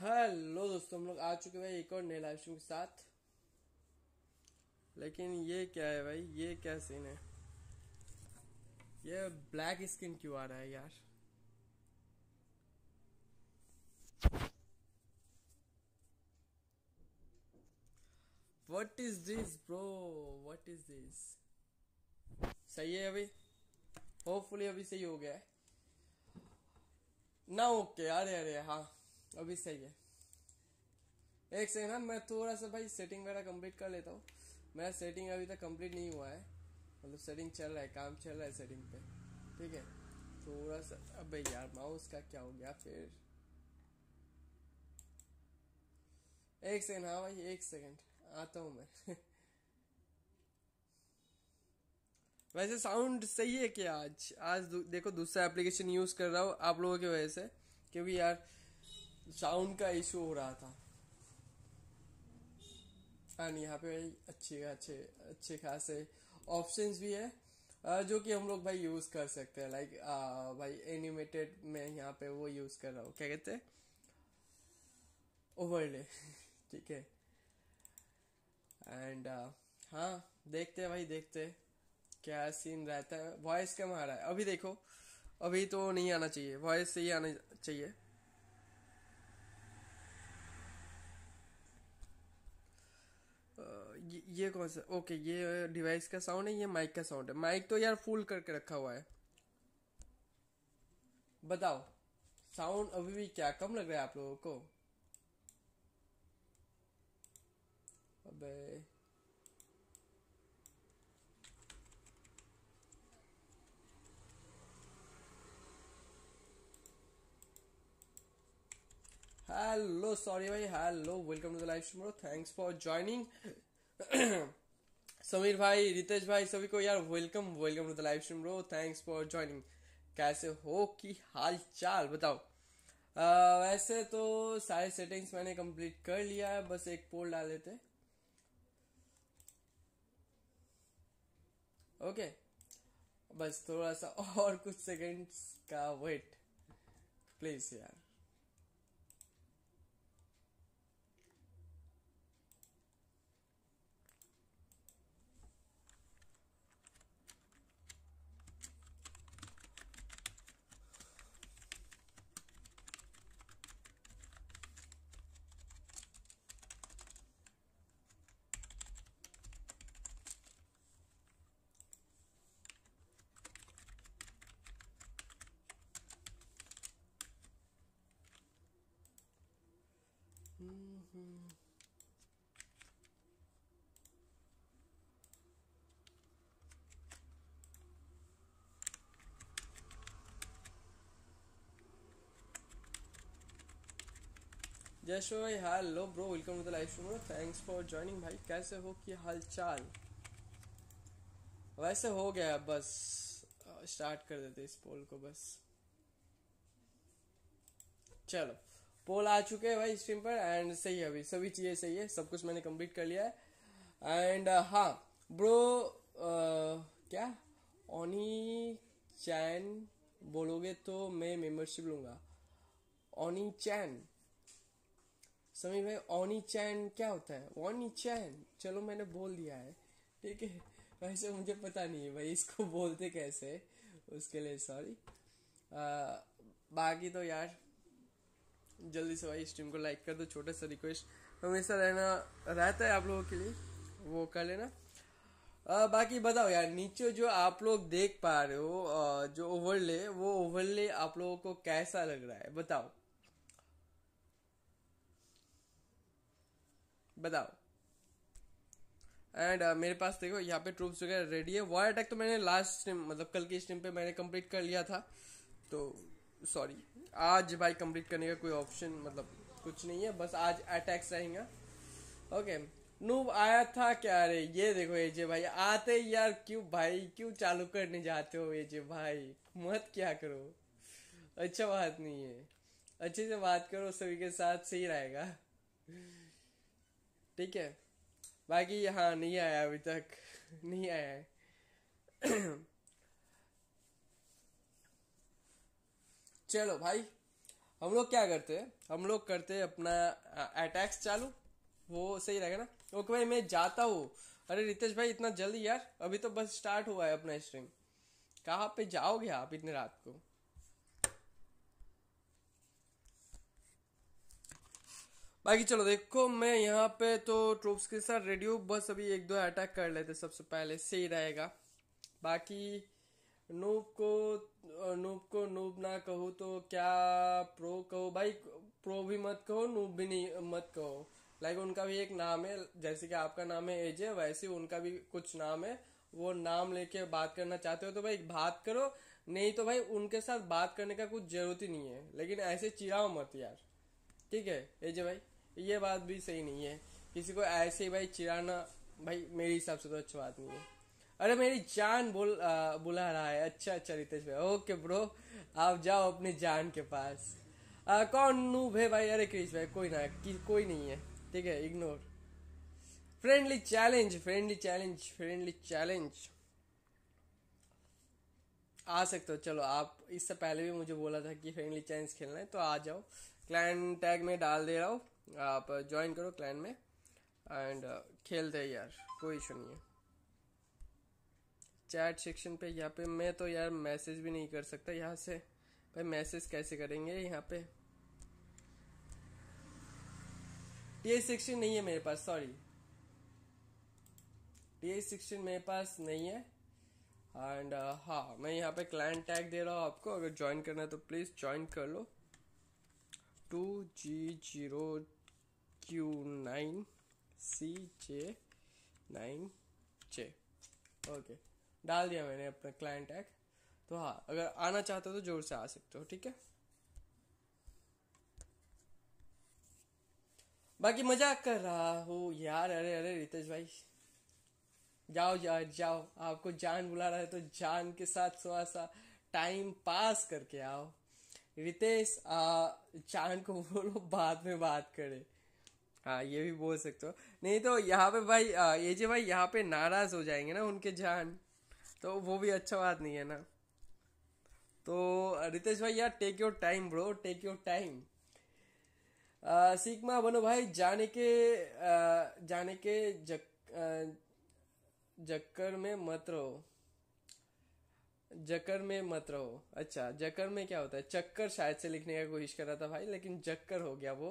Hello दोस्तों हम लोग आ चुके भाई एक और नए लाइव स्ट्रीम के साथ लेकिन ये क्या है भाई ये क्या सीन है ये ब्लैक स्किन क्यों आ रहा है यार what is this bro what is this सही है अभी होपफुली अभी सही हो गया है ना ओके अरे अरे हाँ अभी सही है एक सेकेंड ना हाँ, मैं थोड़ा सा भाई सेटिंग मेरा कंप्लीट कर लेता हूँ मेरा सेटिंग अभी तक कंप्लीट नहीं हुआ है मतलब सेटिंग चल रहा है काम चल रहा है सेटिंग पे ठीक है थोड़ा सा अब यार माउस का क्या हो गया फिर एक सेकेंड हाँ भाई एक सेकेंड आता हूँ मैं वैसे साउंड सही है क्या आज आज दु, देखो दूसरा एप्लीकेशन यूज़ कर रहा हूँ आप लोगों की वजह से क्योंकि यार साउंड का इशू हो रहा था एंड यहाँ पे अच्छे अच्छे अच्छे खासे ऑप्शंस भी है जो कि हम लोग भाई यूज़ कर सकते हैं लाइक भाई एनिमेटेड में यहाँ पे वो यूज़ कर रहा हूँ क्या कहते हैं ओवरले ठीक है एंड हाँ देखते भाई देखते क्या सीन रहता है वॉइस कम आ रहा है अभी देखो अभी तो नहीं आना चाहिए वॉइस से ही आना चाहिए ये कौन सा ओके ये डिवाइस का साउंड है ये माइक का साउंड है माइक तो यार फुल करके रखा हुआ है बताओ साउंड अभी भी क्या कम लग रहा है आप लोगों को अबे हेलो सॉरी भाई hello welcome to the live stream thanks for joining Sameer भाई रितेश भाई सभी को यार welcome welcome to the live stream bro thanks for joining कैसे हो कि हाल चाल बताओ आ, वैसे तो सारे सेटिंग्स मैंने कंप्लीट कर लिया है बस एक पोल डाल देते ओके बस थोड़ा सा और कुछ सेकंड्स का वेट प्लीज यार mm हम्म। भाई जय शो भाई bro welcome to the live show bro thanks for joining भाई कैसे हो कि हाल चाल वैसे हो गया बस स्टार्ट कर देते इस पोल को बस चलो पोल आ चुके हैं भाई स्ट्रीम पर एंड सही है अभी सभी चीज़ें सही है सब कुछ मैंने कंप्लीट कर लिया है एंड uh, हाँ ब्रो uh, क्या ओनी चैन बोलोगे तो मैं मेंबरशिप लूँगा ओनी चैन समीर भाई ओनी चैन क्या होता है ओनी चैन चलो मैंने बोल दिया है ठीक है वैसे मुझे पता नहीं है भाई इसको बोलते कैसे उसके लिए सॉरी uh, बाकी तो यार जल्दी से भाई स्ट्रीम को लाइक कर दो छोटा सा रिक्वेस्ट हमेशा रहना रहता है आप लोगों के लिए वो कर लेना आ, बाकी बताओ यार नीचे जो आप लोग देख पा रहे हो जो ओवरले वो ओवरले आप लोगों को कैसा लग रहा है बताओ बताओ एंड uh, मेरे पास देखो यहाँ पे ट्रूप्स वगैरह रेडी है वॉर अटैक तो मैंने लास्ट स्ट्रीम मतलब कल की स्ट्रीम पे मैंने कंप्लीट कर लिया था तो सॉरी आज भाई कंप्लीट करने का कोई ऑप्शन मतलब कुछ नहीं है बस आज अटैक्स रहेंगे ओके नूब आया था क्या अरे ये देखो एजे भाई आते यार क्यों भाई क्यों चालू करने जाते हो एजे भाई मत क्या करो अच्छा बात नहीं है अच्छे से बात करो सभी के साथ सही रहेगा ठीक है बाकी यहाँ नहीं आया अभी तक नहीं आया है चलो भाई हम लोग क्या करते हैं हम लोग करते हैं अपना अटैक्स चालू वो सही रहेगा ना ओके भाई मैं जाता हूँ अरे रितेश भाई इतना जल्दी यार अभी तो बस स्टार्ट हुआ है अपना स्ट्रीम कहाँ पे जाओगे आप इतने रात को बाकी चलो देखो मैं यहाँ पे तो ट्रूप्स के साथ रेडियो बस अभी एक दो अटैक कर लेते सबसे पहले सही रहेगा बाकी नूब को नूब को नूब ना कहो तो क्या प्रो कहो भाई प्रो भी मत कहो नूब भी नहीं मत कहो लाइक उनका भी एक नाम है जैसे कि आपका नाम है एजे वैसे उनका भी कुछ नाम है वो नाम लेके बात करना चाहते हो तो भाई बात करो नहीं तो भाई उनके साथ बात करने का कुछ जरूरत ही नहीं है लेकिन ऐसे चिराओ मत यार ठीक है एजे भाई ये बात भी सही नहीं है किसी को ऐसे ही भाई चिराना भाई मेरे हिसाब से तो अच्छी बात नहीं है अरे मेरी जान बोल बुला रहा है अच्छा अच्छा रितेश भाई ओके ब्रो आप जाओ अपनी जान के पास आ, कौन नूब है भाई अरे क्रिश भाई कोई ना कि, कोई नहीं है ठीक है ignore friendly challenge friendly challenge friendly challenge आ सकते हो चलो आप इससे पहले भी मुझे बोला था कि फ्रेंडली चैलेंज खेलना है तो आ जाओ क्लाइन टैग में डाल दे रहा हूँ आप ज्वाइन करो क्लाइन में एंड खेलते हैं यार कोई इशू नहीं है चैट सेक्शन पे यहाँ पे मैं तो यार मैसेज भी नहीं कर सकता यहाँ से भाई मैसेज कैसे करेंगे यहाँ पे टी सेक्शन नहीं है मेरे पास सॉरी टी एच सिक्सटीन मेरे पास नहीं है एंड uh, हाँ मैं यहाँ पे क्लाइंट टैग दे रहा हूँ आपको अगर ज्वाइन करना है तो प्लीज़ ज्वाइन कर लो two G zero Q nine C J nine J okay डाल दिया मैंने अपना क्लाइंट टैग तो हाँ अगर आना चाहते हो तो जोर से आ सकते हो ठीक है बाकी मजाक कर रहा हूँ यार अरे अरे रितेश भाई जाओ यार जाओ आपको जान बुला रहा है तो जान के साथ थोड़ा सा टाइम पास करके आओ रितेश चांद को बोलो बाद में बात करे हाँ ये भी बोल सकते हो नहीं तो यहाँ पे भाई ये जो भाई यहाँ पे नाराज हो जाएंगे ना उनके जान तो वो भी अच्छा बात नहीं है ना तो रितेश भाई यार take your time bro take your time सीखमा बनो भाई जाने के आ, जाने के जक, आ, जक्कर में मत रहो जकर में मत रहो अच्छा जकर में क्या होता है चक्कर शायद से लिखने का कोशिश कर रहा था भाई लेकिन जक्कर हो गया वो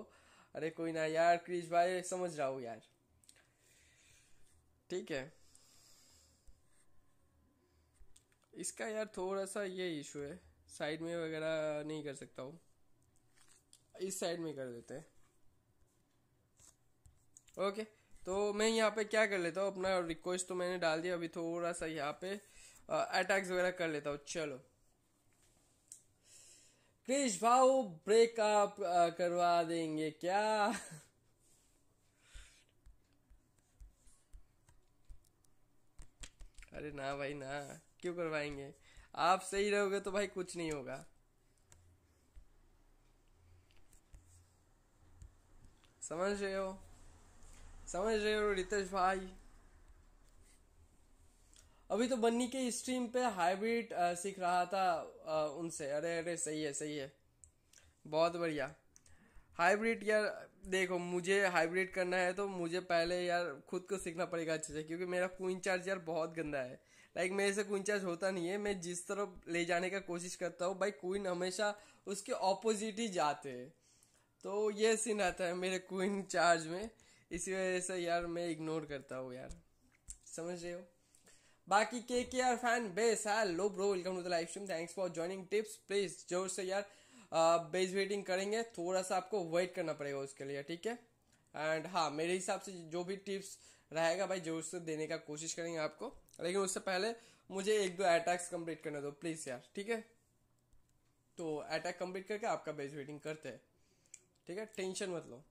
अरे कोई ना यार क्रिश भाई समझ रहा हूँ यार ठीक है इसका यार थोड़ा सा ये इशू है साइड में वगैरह नहीं कर सकता हूँ इस साइड में कर देते हैं ओके तो मैं यहाँ पे क्या कर लेता हूँ अपना रिक्वेस्ट तो मैंने डाल दिया अभी थोड़ा सा यहाँ पे अटैक्स वगैरह कर लेता हूँ चलो क्रिश भाव ब्रेकअप करवा देंगे क्या अरे ना भाई ना क्यों करवाएंगे आप सही रहोगे तो भाई कुछ नहीं होगा समझ रहे हो समझ रहे हो रितेश भाई अभी तो बन्नी के स्ट्रीम पे हाइब्रिड सीख रहा था आ, उनसे अरे अरे सही है सही है बहुत बढ़िया हाइब्रिड यार देखो मुझे हाइब्रिड करना है तो मुझे पहले यार खुद को सीखना पड़ेगा अच्छे से क्योंकि मेरा क्वीन चार्ज यार बहुत गंदा है लाइक मेरे से कोई इंचार्ज होता नहीं है मैं जिस तरफ ले जाने का कोशिश करता हूँ भाई क्वीन हमेशा उसके ऑपोजिट ही जाते हैं तो ये सीन आता है मेरे क्वीन चार्ज में इसी वजह से यार मैं इग्नोर करता हूँ यार समझ रहे हो बाकी के के आर फैन बेस है लो bro welcome to the live stream thanks for joining tips please जोर से यार बेस वेटिंग करेंगे थोड़ा सा आपको वेट करना पड़ेगा उसके लिए ठीक है एंड हाँ मेरे हिसाब से जो भी टिप्स रहेगा भाई जोर से देने का कोशिश करेंगे आपको लेकिन उससे पहले मुझे एक दो अटैक्स कंप्लीट करने दो प्लीज़ यार ठीक है तो अटैक कंप्लीट करके आपका बेज वेटिंग करते हैं ठीक है टेंशन मत लो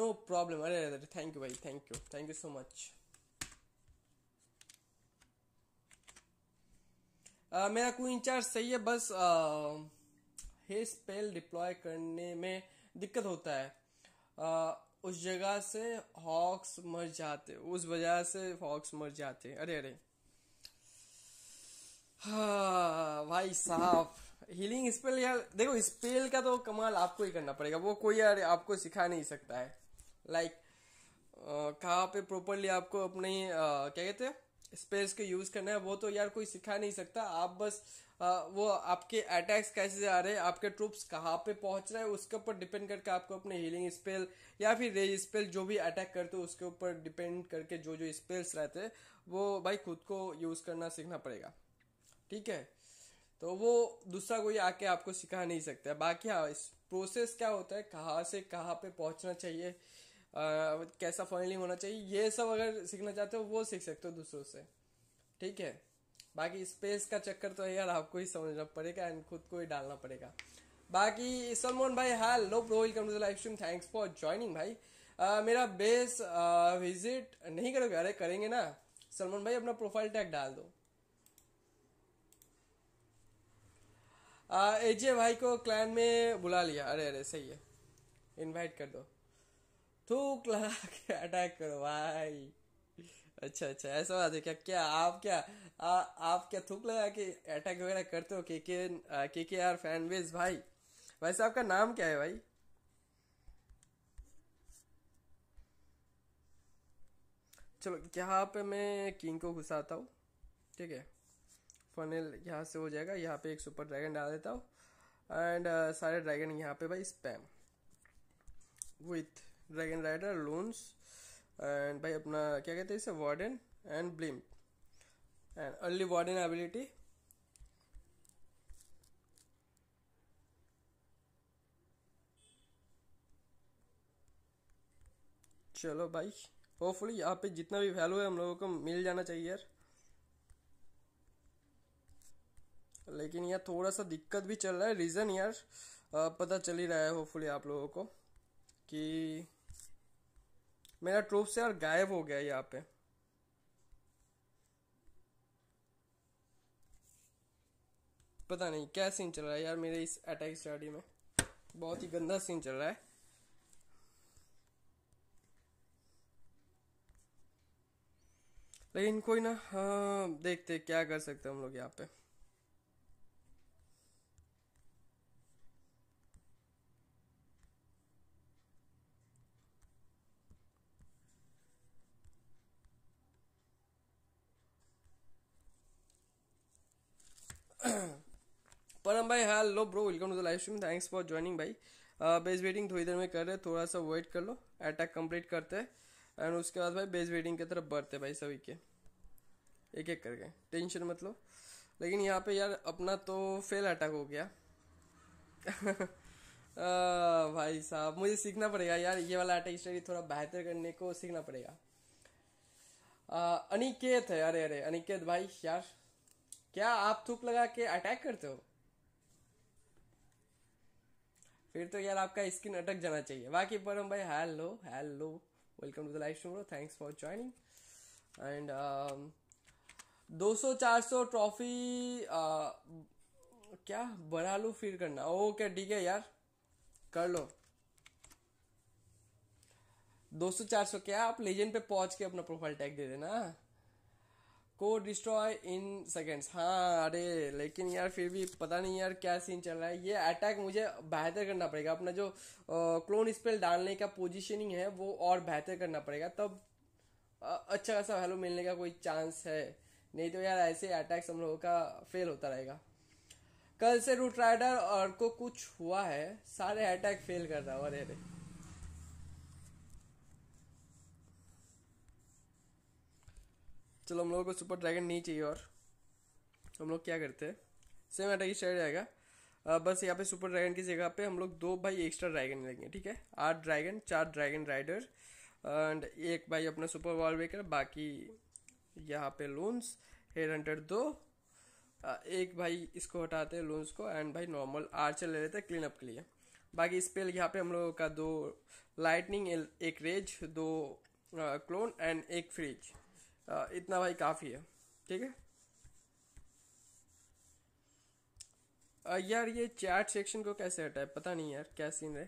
नो प्रॉब्लम अरे अरे थैंक यू भाई thank you thank you so much मेरा कोई इंचार्ज सही है बस हे स्पेल डिप्लॉय करने में दिक्कत होता है uh, उस जगह से हॉक्स मर जाते उस वजह से हॉक्स मर जाते अरे अरे हाँ भाई साहब हीलिंग स्पेल यार देखो स्पेल का तो कमाल आपको ही करना पड़ेगा वो कोई यार आपको सिखा नहीं सकता है लाइक like, कहाँ पे प्रॉपरली आपको अपने क्या कहते हैं स्पेस को यूज़ करना है वो तो यार कोई सिखा नहीं सकता आप बस वो आपके अटैक्स कैसे आ रहे हैं आपके ट्रूप्स कहाँ पे पहुंच रहे हैं उसके ऊपर डिपेंड करके आपको अपने हीलिंग स्पेल या फिर रेज स्पेल जो भी अटैक करते हो उसके ऊपर डिपेंड करके जो जो स्पेल्स रहते हैं वो भाई खुद को यूज़ करना सीखना पड़ेगा ठीक है तो वो दूसरा कोई आके आपको सिखा नहीं सकता बाकी हाँ इस प्रोसेस क्या होता है कहाँ से कहाँ पे पहुँचना चाहिए आ, कैसा फनलिंग होना चाहिए ये सब अगर सीखना चाहते हो वो सीख सकते हो दूसरों से ठीक है बाकी स्पेस का चक्कर तो यार आपको ही समझना पड़ेगा एंड खुद को ही डालना पड़ेगा बाकी सलमान भाई लो pro welcome to the live stream thanks for joining भाई आ, मेरा बेस आ, विजिट नहीं करोगे अरे करेंगे ना सलमान भाई अपना प्रोफाइल टैग डाल दो एजे भाई को क्लैन में बुला लिया अरे अरे सही है इनवाइट कर दो थूक लगा के अटैक करो भाई अच्छा अच्छा ऐसा बात है क्या क्या आप क्या आ, आप क्या थूक लगा कि अटैक वगैरह करते हो के के के के आर फैन बेस भाई वैसे आपका नाम क्या है भाई चलो यहाँ पे मैं किंग को घुसाता हूँ ठीक है फनल यहाँ से हो जाएगा यहाँ पे एक सुपर ड्रैगन डाल देता हूँ एंड uh, सारे ड्रैगन यहाँ पे भाई spam with dragon rider loons and भाई अपना क्या कहते हैं इसे warden and blimp and early warden ability चलो भाई होपफुली यहाँ पे जितना भी वैल्यू है हम लोगों को मिल जाना चाहिए यार लेकिन यार थोड़ा सा दिक्कत भी चल रहा है रीज़न यार पता चल ही रहा है होपफुली आप लोगों को कि मेरा ट्रूप से यार गायब हो गया यहाँ पे पता नहीं क्या सीन चल रहा है यार मेरे इस अटैक स्टडी में बहुत ही गंदा सीन चल रहा है लेकिन कोई ना हाँ देखते क्या कर सकते हम लोग यहाँ पे वरम भाई hello bro welcome to the live stream thanks for joining भाई बेस वेटिंग थोड़ी देर में कर रहे थोड़ा सा वेट कर लो अटैक कंप्लीट करते हैं एंड उसके बाद भाई बेस वेटिंग की तरफ बढ़ते भाई सभी के एक एक करके टेंशन मतलब लेकिन यहाँ पे यार अपना तो फेल अटैक हो गया आ, भाई साहब मुझे सीखना पड़ेगा यार ये वाला अटैक स्टडी थोड़ा बेहतर करने को सीखना पड़ेगा अनिकेत है अरे अरे अनिकेत भाई यार क्या आप थूक लगा के अटैक करते हो फिर तो यार आपका स्किन अटक जाना चाहिए बाकी परम भाई hello hello welcome to the live studio thanks for joining and दो सौ ट्रॉफी uh, क्या बना लूँ फिर करना ओके ठीक है यार कर लो दो सौ चार सौ क्या आप लेजेंड पे पहुंच के अपना प्रोफाइल टैग दे देना को डिस्ट्रॉय इन सेकेंड्स हाँ अरे लेकिन यार फिर भी पता नहीं यार क्या सीन चल रहा है ये अटैक मुझे बेहतर करना पड़ेगा अपना जो क्लोन स्पेल डालने का पोजीशनिंग है वो और बेहतर करना पड़ेगा तब अच्छा खासा वैल्यू मिलने का कोई चांस है नहीं तो यार ऐसे अटैक्स हम लोगों का फेल होता रहेगा कल से रूट राइडर और को कुछ हुआ है सारे अटैक फेल कर रहा हूँ अरे अरे चलो हम लोगों को सुपर ड्रैगन नहीं चाहिए और तो हम लोग क्या करते हैं सेम अटैक स्टार्ट जाएगा जाएगा बस यहाँ पे सुपर ड्रैगन की जगह पे हम लोग दो भाई एक्स्ट्रा ड्रैगन लेंगे ठीक है आठ ड्रैगन चार ड्रैगन राइडर एंड एक भाई अपना सुपर वॉल ब्रेकर बाकी यहाँ पे लोन्स हेड हंटर दो एक भाई इसको हटाते हैं लोन्स को एंड भाई नॉर्मल आर्चर ले लेते हैं क्लीन अप के लिए बाकी स्पेल यहाँ पे हम लोगों का दो लाइटनिंग एक रेज दो क्लोन एंड एक फ्रिज इतना भाई काफ़ी है ठीक है यार ये चैट सेक्शन को कैसे हटाए पता नहीं यार क्या सीन है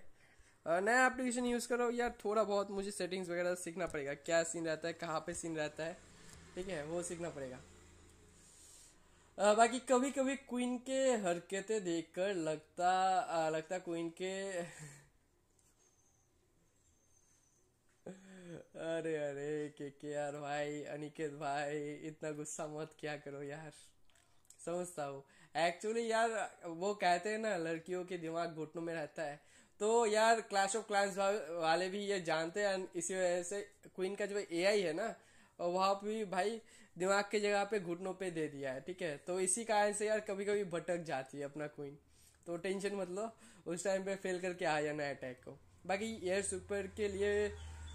नया एप्लीकेशन यूज़ करो यार थोड़ा बहुत मुझे सेटिंग्स वगैरह सीखना पड़ेगा क्या सीन रहता है कहाँ पे सीन रहता है ठीक है वो सीखना पड़ेगा आ, बाकी कभी कभी क्वीन के हरकतें देखकर लगता आ, लगता क्वीन के अरे अरे के के आर भाई अनिकेत भाई इतना गुस्सा मत क्या करो यार समझता हूँ एक्चुअली यार वो कहते हैं ना लड़कियों के दिमाग घुटनों में रहता है तो यार क्लास ऑफ क्लांस वाले भी ये जानते हैं इसी वजह से क्वीन का जो आई है ना और वहाँ भी भाई दिमाग की जगह पे घुटनों पे दे दिया है ठीक है तो इसी कारण से यार कभी कभी भटक जाती है अपना क्वीन तो टेंशन मत लो उस टाइम पे फेल करके आ जाना अटैक को बाकी एयर सुपर के लिए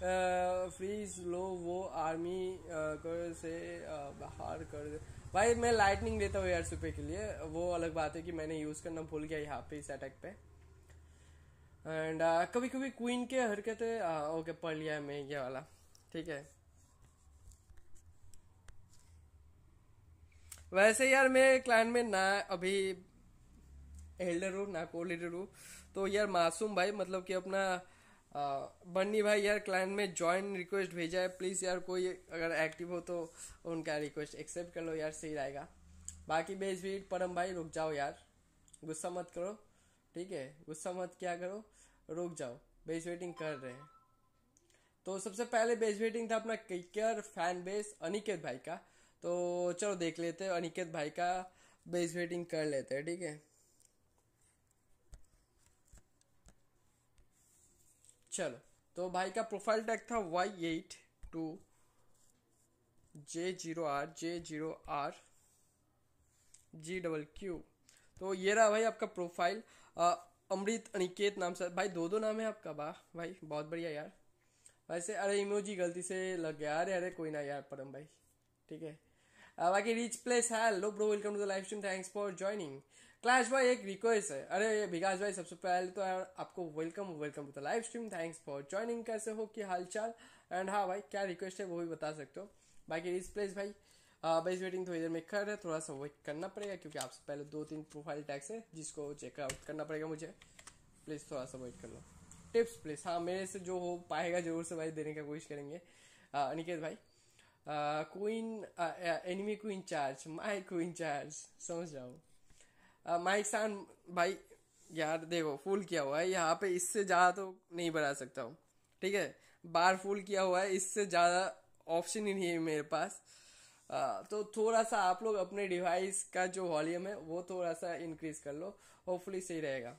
फ्रीज लो वो आर्मी कर से बाहर कर दे भाई मैं लाइटनिंग देता हूँ यार सुपे के लिए वो अलग बात है कि मैंने यूज़ करना भूल गया यहाँ पे इस अटैक पे एंड uh, कभी कभी क्वीन के हरकतें ओके पढ़ लिया मैं ये वाला ठीक है वैसे यार मैं क्लाइन में ना अभी एल्डर हूँ ना को लीडर हूँ तो यार मासूम भाई मतलब कि अपना बन्नी भाई यार क्लाइंट में ज्वाइन रिक्वेस्ट भेजा है प्लीज़ यार कोई अगर एक्टिव हो तो उनका रिक्वेस्ट एक्सेप्ट कर लो यार सही रहेगा बाकी बेज भी परम भाई रुक जाओ यार गुस्सा मत करो ठीक है गुस्सा मत क्या करो रुक जाओ बेस वेटिंग कर रहे हैं तो सबसे पहले बेस वेटिंग था अपना किकर फैन बेस अनिकेत भाई का तो चलो देख लेते हैं अनिकेत भाई का बेस वेटिंग कर लेते हैं ठीक है चलो तो भाई का प्रोफाइल टैग था Y eight two J zero R J zero R G double Q तो ये रहा भाई आपका प्रोफाइल अमृत अनिकेत नाम से भाई दो दो नाम है आपका वाह भाई बहुत बढ़िया यार वैसे अरे इमोजी गलती से लग गया अरे अरे कोई ना यार परम भाई ठीक है बाकी रिच प्लेस लो bro welcome to the live stream thanks for joining clash भाई एक रिक्वेस्ट है अरे विकास भाई सबसे पहले तो आपको welcome welcome to the live stream thanks for joining कैसे हो कि हालचाल एंड हाँ भाई क्या रिक्वेस्ट है वो भी बता सकते हो बाकी इस प्लेस भाई बेस वेटिंग थोड़ी देर में कर रहे थोड़ा सा वेट करना पड़ेगा क्योंकि आपसे पहले दो तीन प्रोफाइल टैक्स है जिसको चेकआउट करना पड़ेगा मुझे प्लीज़ थोड़ा सा वेट कर लो टिप्स प्लीज़ हाँ मेरे से जो हो पाएगा जरूर से भाई देने का कोशिश करेंगे हाँ, अनिकेत भाई queen enemy queen charge my queen charge समझ जाओ माइक सान भाई यार देखो फुल किया हुआ है यहाँ पे इससे ज़्यादा तो नहीं बढ़ा सकता हूँ ठीक है बार फुल किया हुआ है इससे ज़्यादा ऑप्शन ही नहीं है मेरे पास आ, तो थोड़ा सा आप लोग अपने डिवाइस का जो वॉल्यूम है वो थोड़ा सा इंक्रीज कर लो होपफुली सही रहेगा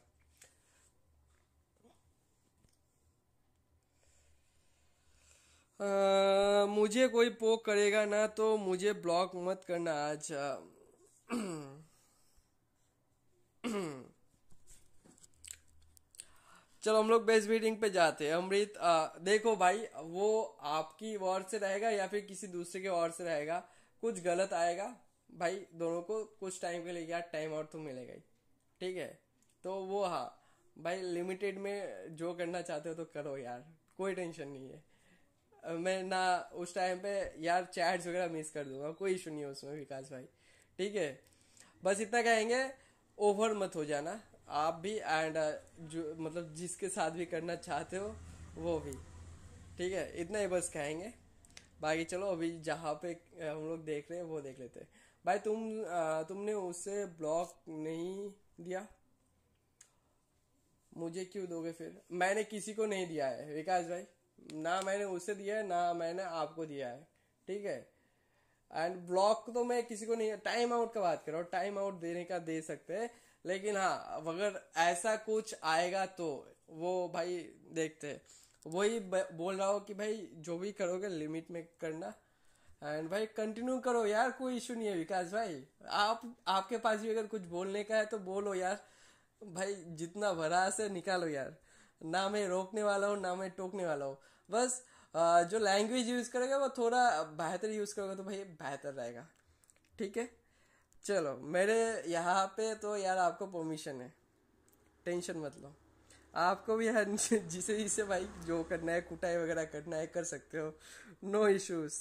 मुझे कोई पोक करेगा ना तो मुझे ब्लॉक मत करना आज चलो हम लोग बेस्ट मीटिंग पे जाते हैं अमृत देखो भाई वो आपकी वार्ड से रहेगा या फिर किसी दूसरे के वार्ड से रहेगा कुछ गलत आएगा भाई दोनों को कुछ टाइम के लिए यार टाइम आउट तो मिलेगा ही ठीक है तो वो हाँ भाई लिमिटेड में जो करना चाहते हो तो करो यार कोई टेंशन नहीं है मैं ना उस टाइम पे यार चैट्स वगैरह मिस कर दूंगा कोई इशू नहीं है उसमें विकास भाई ठीक है बस इतना कहेंगे ओवर मत हो जाना आप भी एंड uh, जो मतलब जिसके साथ भी करना चाहते हो वो भी ठीक है इतना ही बस कहेंगे बाकी चलो अभी जहाँ पे uh, हम लोग देख रहे हैं वो देख लेते हैं भाई तुम uh, तुमने उससे ब्लॉक नहीं दिया मुझे क्यों दोगे फिर मैंने किसी को नहीं दिया है विकास भाई ना मैंने उसे दिया है ना मैंने आपको दिया है ठीक है एंड ब्लॉक तो मैं किसी को नहीं टाइम आउट का बात कर रहा हूँ टाइम आउट देने का दे सकते हैं लेकिन हाँ अगर ऐसा कुछ आएगा तो वो भाई देखते हैं वही बोल रहा हूँ कि भाई जो भी करोगे लिमिट में करना एंड भाई कंटिन्यू करो यार कोई इशू नहीं है विकास भाई आप आपके पास भी अगर कुछ बोलने का है तो बोलो यार भाई जितना भरा से निकालो यार ना मैं रोकने वाला हूँ ना मैं टोकने वाला हूँ बस जो लैंग्वेज यूज़ करेगा वो थोड़ा बेहतर यूज़ करोगे तो भाई बेहतर रहेगा ठीक है चलो मेरे यहाँ पे तो यार आपको परमिशन है टेंशन मत लो आपको भी यार जिसे जिसे भाई जो करना है कुटाई वगैरह करना है कर सकते हो नो इश्यूज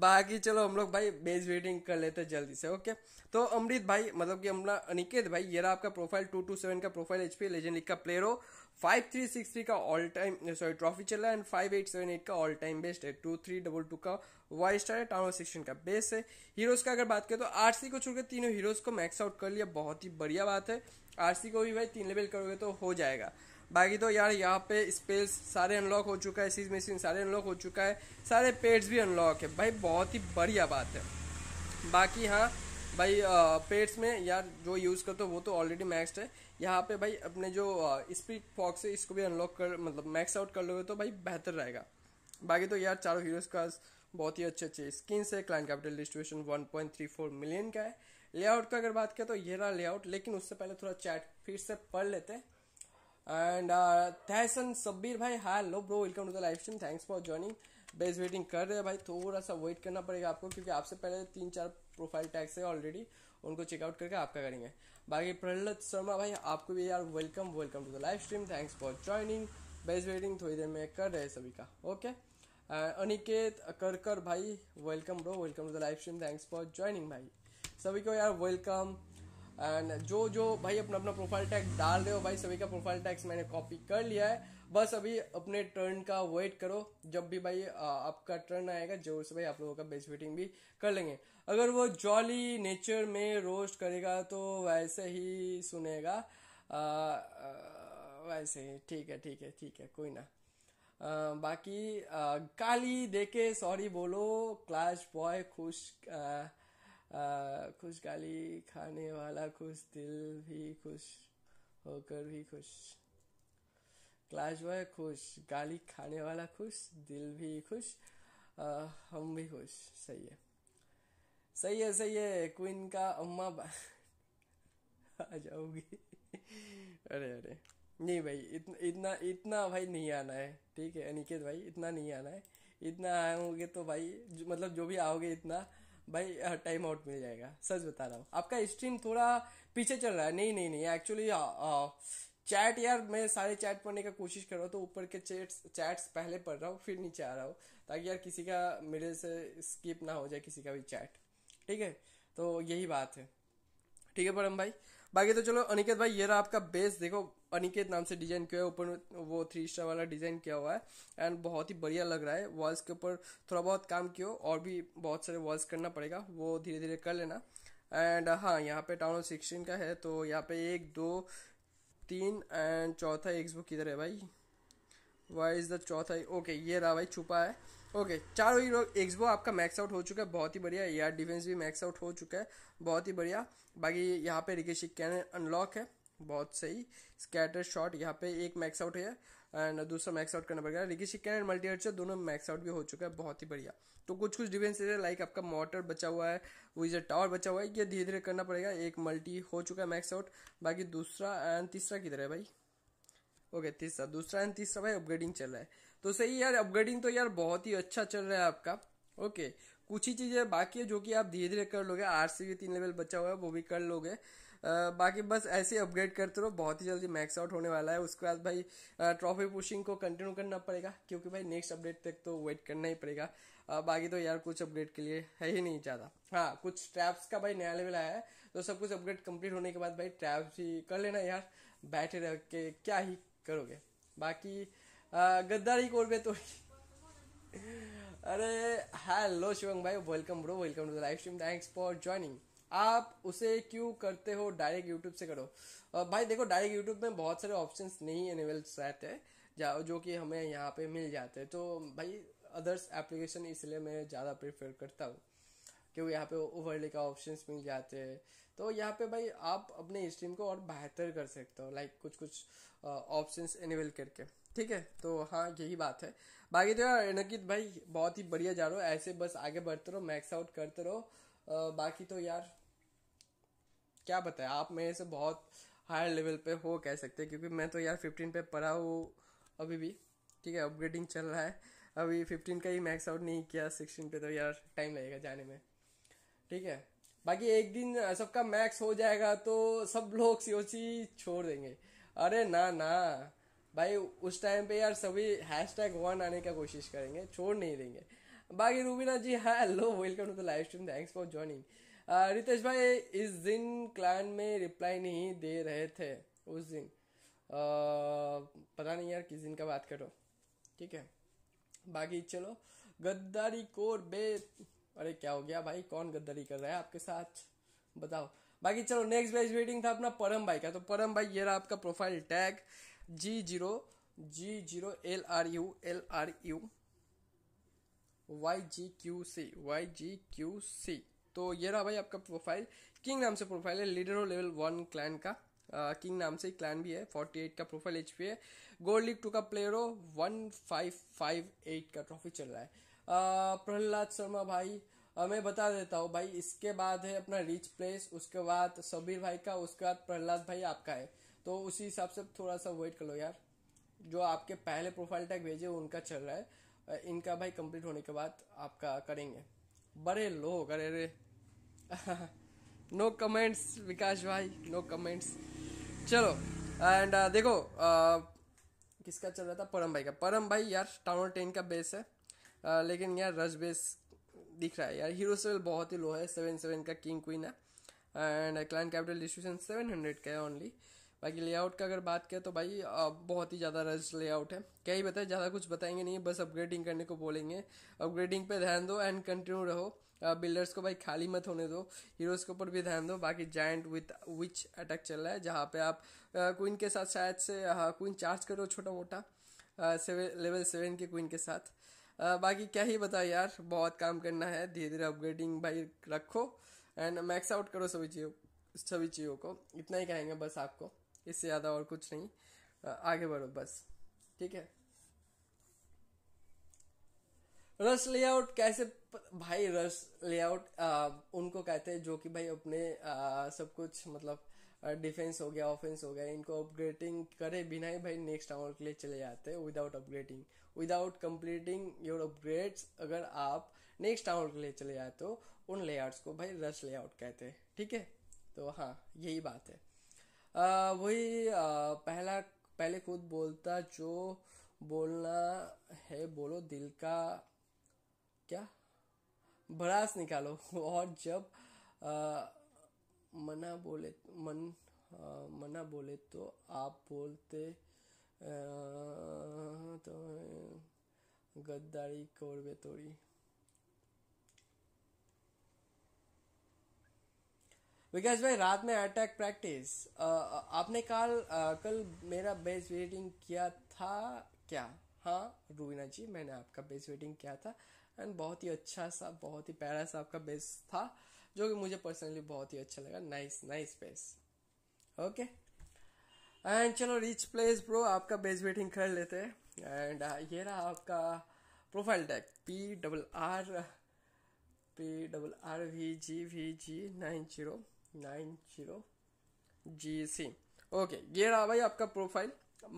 बाकी चलो हम लोग भाई बेस वेटिंग कर लेते हैं जल्दी से ओके तो अमृत भाई मतलब कि अमला अनिकेत भाई ये रहा आपका प्रोफाइल टू टू सेवन का प्रोफाइल एचपी लेजेंड लीग का प्लेयर हो फाइव थ्री सिक्स थ्री का ऑल टाइम सॉरी ट्रॉफी चला है and five eight seven eight का ऑल टाइम बेस्ट है टू थ्री डबल टू का वाई स्टार है टाउन सेक्शन का बेस्ट है हीरोज का अगर बात करें तो सी को छोड़कर तीनों हीरोज को मैक्स आउट कर लिया बहुत ही बढ़िया बात है सी को भी भाई तीन लेवल करोगे तो हो जाएगा बाकी तो यार यहाँ पे स्पेस सारे अनलॉक हो चुका है सीज मशीन सारे अनलॉक हो चुका है सारे पेड्स भी अनलॉक है भाई बहुत ही बढ़िया बात है बाकी हाँ भाई पेड्स में यार जो यूज़ करते हो वो तो ऑलरेडी मैक्सड है यहाँ पे भाई अपने जो स्पीड फॉक्स है इसको भी अनलॉक कर मतलब मैक्स आउट कर लोगे तो भाई बेहतर रहेगा बाकी तो यार चारों हीरोज़ का बहुत ही अच्छे अच्छे स्किन्स है क्लाइंट कैपिटल डिस्ट्रीब्यूशन 1.34 मिलियन का है लेआउट का अगर बात करें तो ये रहा लेआउट लेकिन उससे पहले थोड़ा चैट फिर से पढ़ लेते हैं एंड थैसन सब्बीर भाई लो bro welcome to the live stream thanks for joining base waiting कर रहे हैं भाई थोड़ा सा वेट करना पड़ेगा आपको क्योंकि आपसे पहले तीन चार प्रोफाइल टैक्स है ऑलरेडी उनको चेकआउट करके आपका करेंगे बाकी प्रहलाद शर्मा भाई आपको भी यार welcome welcome to the live stream thanks for joining best waiting थोड़ी देर में कर रहे सभी का ओके uh, अनिकेत करकर भाई welcome bro welcome to the live stream thanks for joining भाई सभी को यार वेलकम एंड जो जो भाई अपना अपना प्रोफाइल टैग डाल रहे हो भाई सभी का प्रोफाइल टैग्स मैंने कॉपी कर लिया है बस अभी अपने टर्न का वेट करो जब भी भाई आ, आपका टर्न आएगा जोर से भाई आप लोगों का बेच वेटिंग भी कर लेंगे अगर वो जॉली नेचर में रोस्ट करेगा तो वैसे ही सुनेगा आ, आ, वैसे ही ठीक है ठीक है ठीक है कोई ना आ, बाकी आ, गाली देके सॉरी बोलो क्लास बॉय खुश आ, खुश गाली खाने वाला खुश दिल भी खुश होकर भी खुश क्लास बॉय खुश गाली खाने वाला खुश दिल भी खुश हम भी खुश सही है सही है सही है क्वीन का अम्मा आ जाओगी अरे अरे नहीं भाई इतना इतना इतना भाई नहीं आना है ठीक है अनिकेत भाई इतना नहीं आना है इतना आओगे तो भाई जो, मतलब जो भी आओगे इतना भाई टाइम आउट मिल जाएगा सच बता रहा हूँ आपका स्ट्रीम थोड़ा पीछे चल रहा है नहीं नहीं नहीं एक्चुअली चैट यार मैं सारे चैट पढ़ने का कोशिश कर रहा हूँ तो ऊपर के चैट्स चैट्स पहले पढ़ रहा हूँ फिर नीचे आ रहा हूँ ताकि यार किसी का मेरे से स्किप ना हो जाए किसी का भी चैट ठीक है तो यही बात है ठीक है परम भाई बाकी तो चलो अनिकेत भाई ये रहा आपका बेस देखो अनिकेत नाम से डिजाइन किया है ऊपर वो थ्री स्टार वाला डिजाइन किया हुआ है एंड बहुत ही बढ़िया लग रहा है वॉल्स के ऊपर थोड़ा बहुत काम किया और भी बहुत सारे वॉल्स करना पड़ेगा वो धीरे धीरे कर लेना एंड हाँ यहाँ पे टाउन ऑफ सिक्सटीन का है तो यहाँ पे एक दो तीन एंड चौथा बुक किधर है भाई वाई इज़ द चौथा ओके ये रहा भाई छुपा है ओके चारों ही लोग एक्सबो आपका मैक्स आउट हो चुका है बहुत ही बढ़िया यार डिफेंस भी मैक्स आउट हो चुका है बहुत ही बढ़िया बाकी यहाँ पे रिकेशिक कैन अनलॉक है बहुत सही स्कैटर शॉट यहाँ पे एक मैक्स आउट है एंड दूसरा मैक्स आउट करना पड़ेगा लेकिन शिकन एंड मल्टी हर्चर दोनों मैक्स आउट भी हो चुका है बहुत ही बढ़िया तो कुछ कुछ डिफेंस है लाइक आपका मोटर बचा हुआ है विजर टावर बचा हुआ है ये धीरे धीरे करना पड़ेगा एक मल्टी हो चुका है मैक्स आउट बाकी दूसरा एंड तीसरा किधर है भाई ओके तीसरा दूसरा एंड तीसरा भाई अपग्रेडिंग चल रहा है तो सही यार अपग्रेडिंग तो यार बहुत ही अच्छा चल रहा है आपका ओके कुछ ही चीज़ें बाकी है जो कि आप धीरे धीरे कर लोगे आरसीबी तीन लेवल बचा हुआ है वो भी कर लोगे बाकी बस ऐसे अपग्रेड करते रहो बहुत ही जल्दी मैक्स आउट होने वाला है उसके बाद भाई ट्रॉफी पुशिंग को कंटिन्यू करना पड़ेगा क्योंकि भाई नेक्स्ट अपडेट तक तो वेट करना ही पड़ेगा बाकी तो यार कुछ अपडेट के लिए है ही नहीं ज़्यादा हाँ कुछ ट्रैप्स का भाई नया लेवल आया है तो सब कुछ अपग्रेड कंप्लीट होने के बाद भाई ट्रैप्स ही कर लेना यार बैठे रह के क्या ही करोगे बाकी तो ही कोर तो अरे हेलो शिवंग भाई welcome bro welcome to the live stream thanks for joining आप उसे क्यों करते हो डायरेक्ट यूट्यूब से करो और भाई देखो डायरेक्ट यूट्यूब में बहुत सारे ऑप्शन नहीं एनेबल्स रहते हैं जो कि हमें यहाँ पे मिल जाते हैं तो भाई अदर्स एप्लीकेशन इसलिए मैं ज़्यादा प्रेफर करता हूँ क्योंकि यहाँ पे ओवरले का ऑप्शंस मिल जाते हैं तो यहाँ पे भाई आप अपने स्ट्रीम को और बेहतर कर सकते हो लाइक कुछ कुछ ऑप्शंस इनेबल करके ठीक है तो हाँ यही बात है बाकी तो यार नकीत भाई बहुत ही बढ़िया जा रहा हो ऐसे बस आगे बढ़ते रहो मैक्स आउट करते रहो बाकी तो यार क्या बताए आप मेरे से बहुत हायर लेवल पे हो कह सकते हैं क्योंकि मैं तो यार फिफ्टीन पे पढ़ा हूँ अभी भी ठीक है अपग्रेडिंग चल रहा है अभी फिफ्टीन का ही मैक्स आउट नहीं किया सिक्सटीन पे तो यार टाइम लगेगा जाने में ठीक है बाकी एक दिन सबका मैक्स हो जाएगा तो सब लोग सीओसी छोड़ देंगे अरे ना ना भाई उस टाइम पे यार सभी हैश टैग वन आने का कोशिश करेंगे छोड़ नहीं देंगे बाकी Rubina ji hello welcome to the live stream thanks for joining Ritesh भाई इस दिन क्लाइंट में रिप्लाई नहीं दे रहे थे उस दिन आ, uh, पता नहीं यार किस दिन का बात करो ठीक है बाकी चलो गद्दारी कोर बे अरे क्या हो गया भाई कौन गद्दारी कर रहा है आपके साथ बताओ बाकी चलो नेक्स्ट बेस्ट वेटिंग था अपना परम भाई का तो परम भाई ये रहा आपका profile tag G zero G zero L R U L R U Y G Q C Y G Q C तो ये रहा भाई आपका प्रोफाइल किंग नाम से प्रोफाइल है लीडर हो लेवल वन क्लैन का किंग uh, नाम से क्लैन भी है 48 का प्रोफाइल एच है गोल्ड लीग टू का प्लेयर हो 1558 का ट्रॉफी चल रहा है uh, प्रहलाद शर्मा भाई uh, मैं बता देता हूँ भाई इसके बाद है अपना रिच प्लेस उसके बाद सबीर भाई का उसके बाद प्रहलाद भाई आपका है तो उसी हिसाब से थोड़ा सा वेट कर लो यार जो आपके पहले प्रोफाइल टैग भेजे उनका चल रहा है इनका भाई कंप्लीट होने के बाद आपका करेंगे बड़े लोग अरे अरे नो कमेंट्स विकास भाई नो कमेंट्स चलो एंड uh, देखो uh, किसका चल रहा था परम भाई का परम भाई यार टाउन टेन का बेस है uh, लेकिन यार रश बेस दिख रहा है यार हीरो सेवल बहुत ही लो है सेवन सेवन का किंग क्वीन है and client capital distribution seven hundred का है ओनली बाकी लेआउट का अगर बात करें तो भाई बहुत ही ज़्यादा रज लेआउट है क्या ही बताए ज़्यादा कुछ बताएंगे नहीं बस अपग्रेडिंग करने को बोलेंगे अपग्रेडिंग पे ध्यान दो एंड कंटिन्यू रहो बिल्डर्स को भाई खाली मत होने दो हीरोज़ के ऊपर भी ध्यान दो बाकी जाइंट विथ विच अटैक चल रहा है जहाँ पे आप क्वीन के साथ शायद से क्वीन चार्ज हाँ, करो छोटा मोटा सेवन लेवल सेवन के क्वीन के साथ बाकी क्या ही बताओ यार बहुत काम करना है धीरे धीरे अपग्रेडिंग भाई रखो एंड मैक्स आउट करो सभी चीज़ों सभी चीज़ों को इतना ही कहेंगे बस आपको इससे ज़्यादा और कुछ नहीं आगे बढ़ो बस ठीक है रस लेआउट कैसे भाई रस लेआउट उनको कहते हैं जो कि भाई अपने आ, सब कुछ मतलब डिफेंस हो गया ऑफेंस हो गया इनको अपग्रेडिंग करे बिना ही भाई नेक्स्ट राउंड के लिए चले जाते हैं without upgrading without completing your upgrades अगर आप नेक्स्ट राउंड के लिए चले जाते हो उन लेआउट्स को भाई रस लेआउट कहते हैं ठीक है तो हाँ यही बात है वही पहला पहले खुद बोलता जो बोलना है बोलो दिल का क्या भड़ास निकालो और जब आ, मना बोले मन आ, मना बोले तो आप बोलते आ, तो गद्दारी कोरबे तोड़ी विकास भाई रात में अटैक प्रैक्टिस आपने कल कल मेरा बेस वेटिंग किया था क्या हाँ रूबीना जी मैंने आपका बेस वेटिंग किया था एंड बहुत ही अच्छा सा बहुत ही प्यारा सा आपका बेस था जो कि मुझे पर्सनली बहुत ही अच्छा लगा nice nice base okay and चलो रिच प्लेस ब्रो आपका बेस वेटिंग कर लेते हैं एंड ये रहा आपका profile tag P double R P double R V G V G nine zero nine zero G C okay ये रहा भाई आपका प्रोफाइल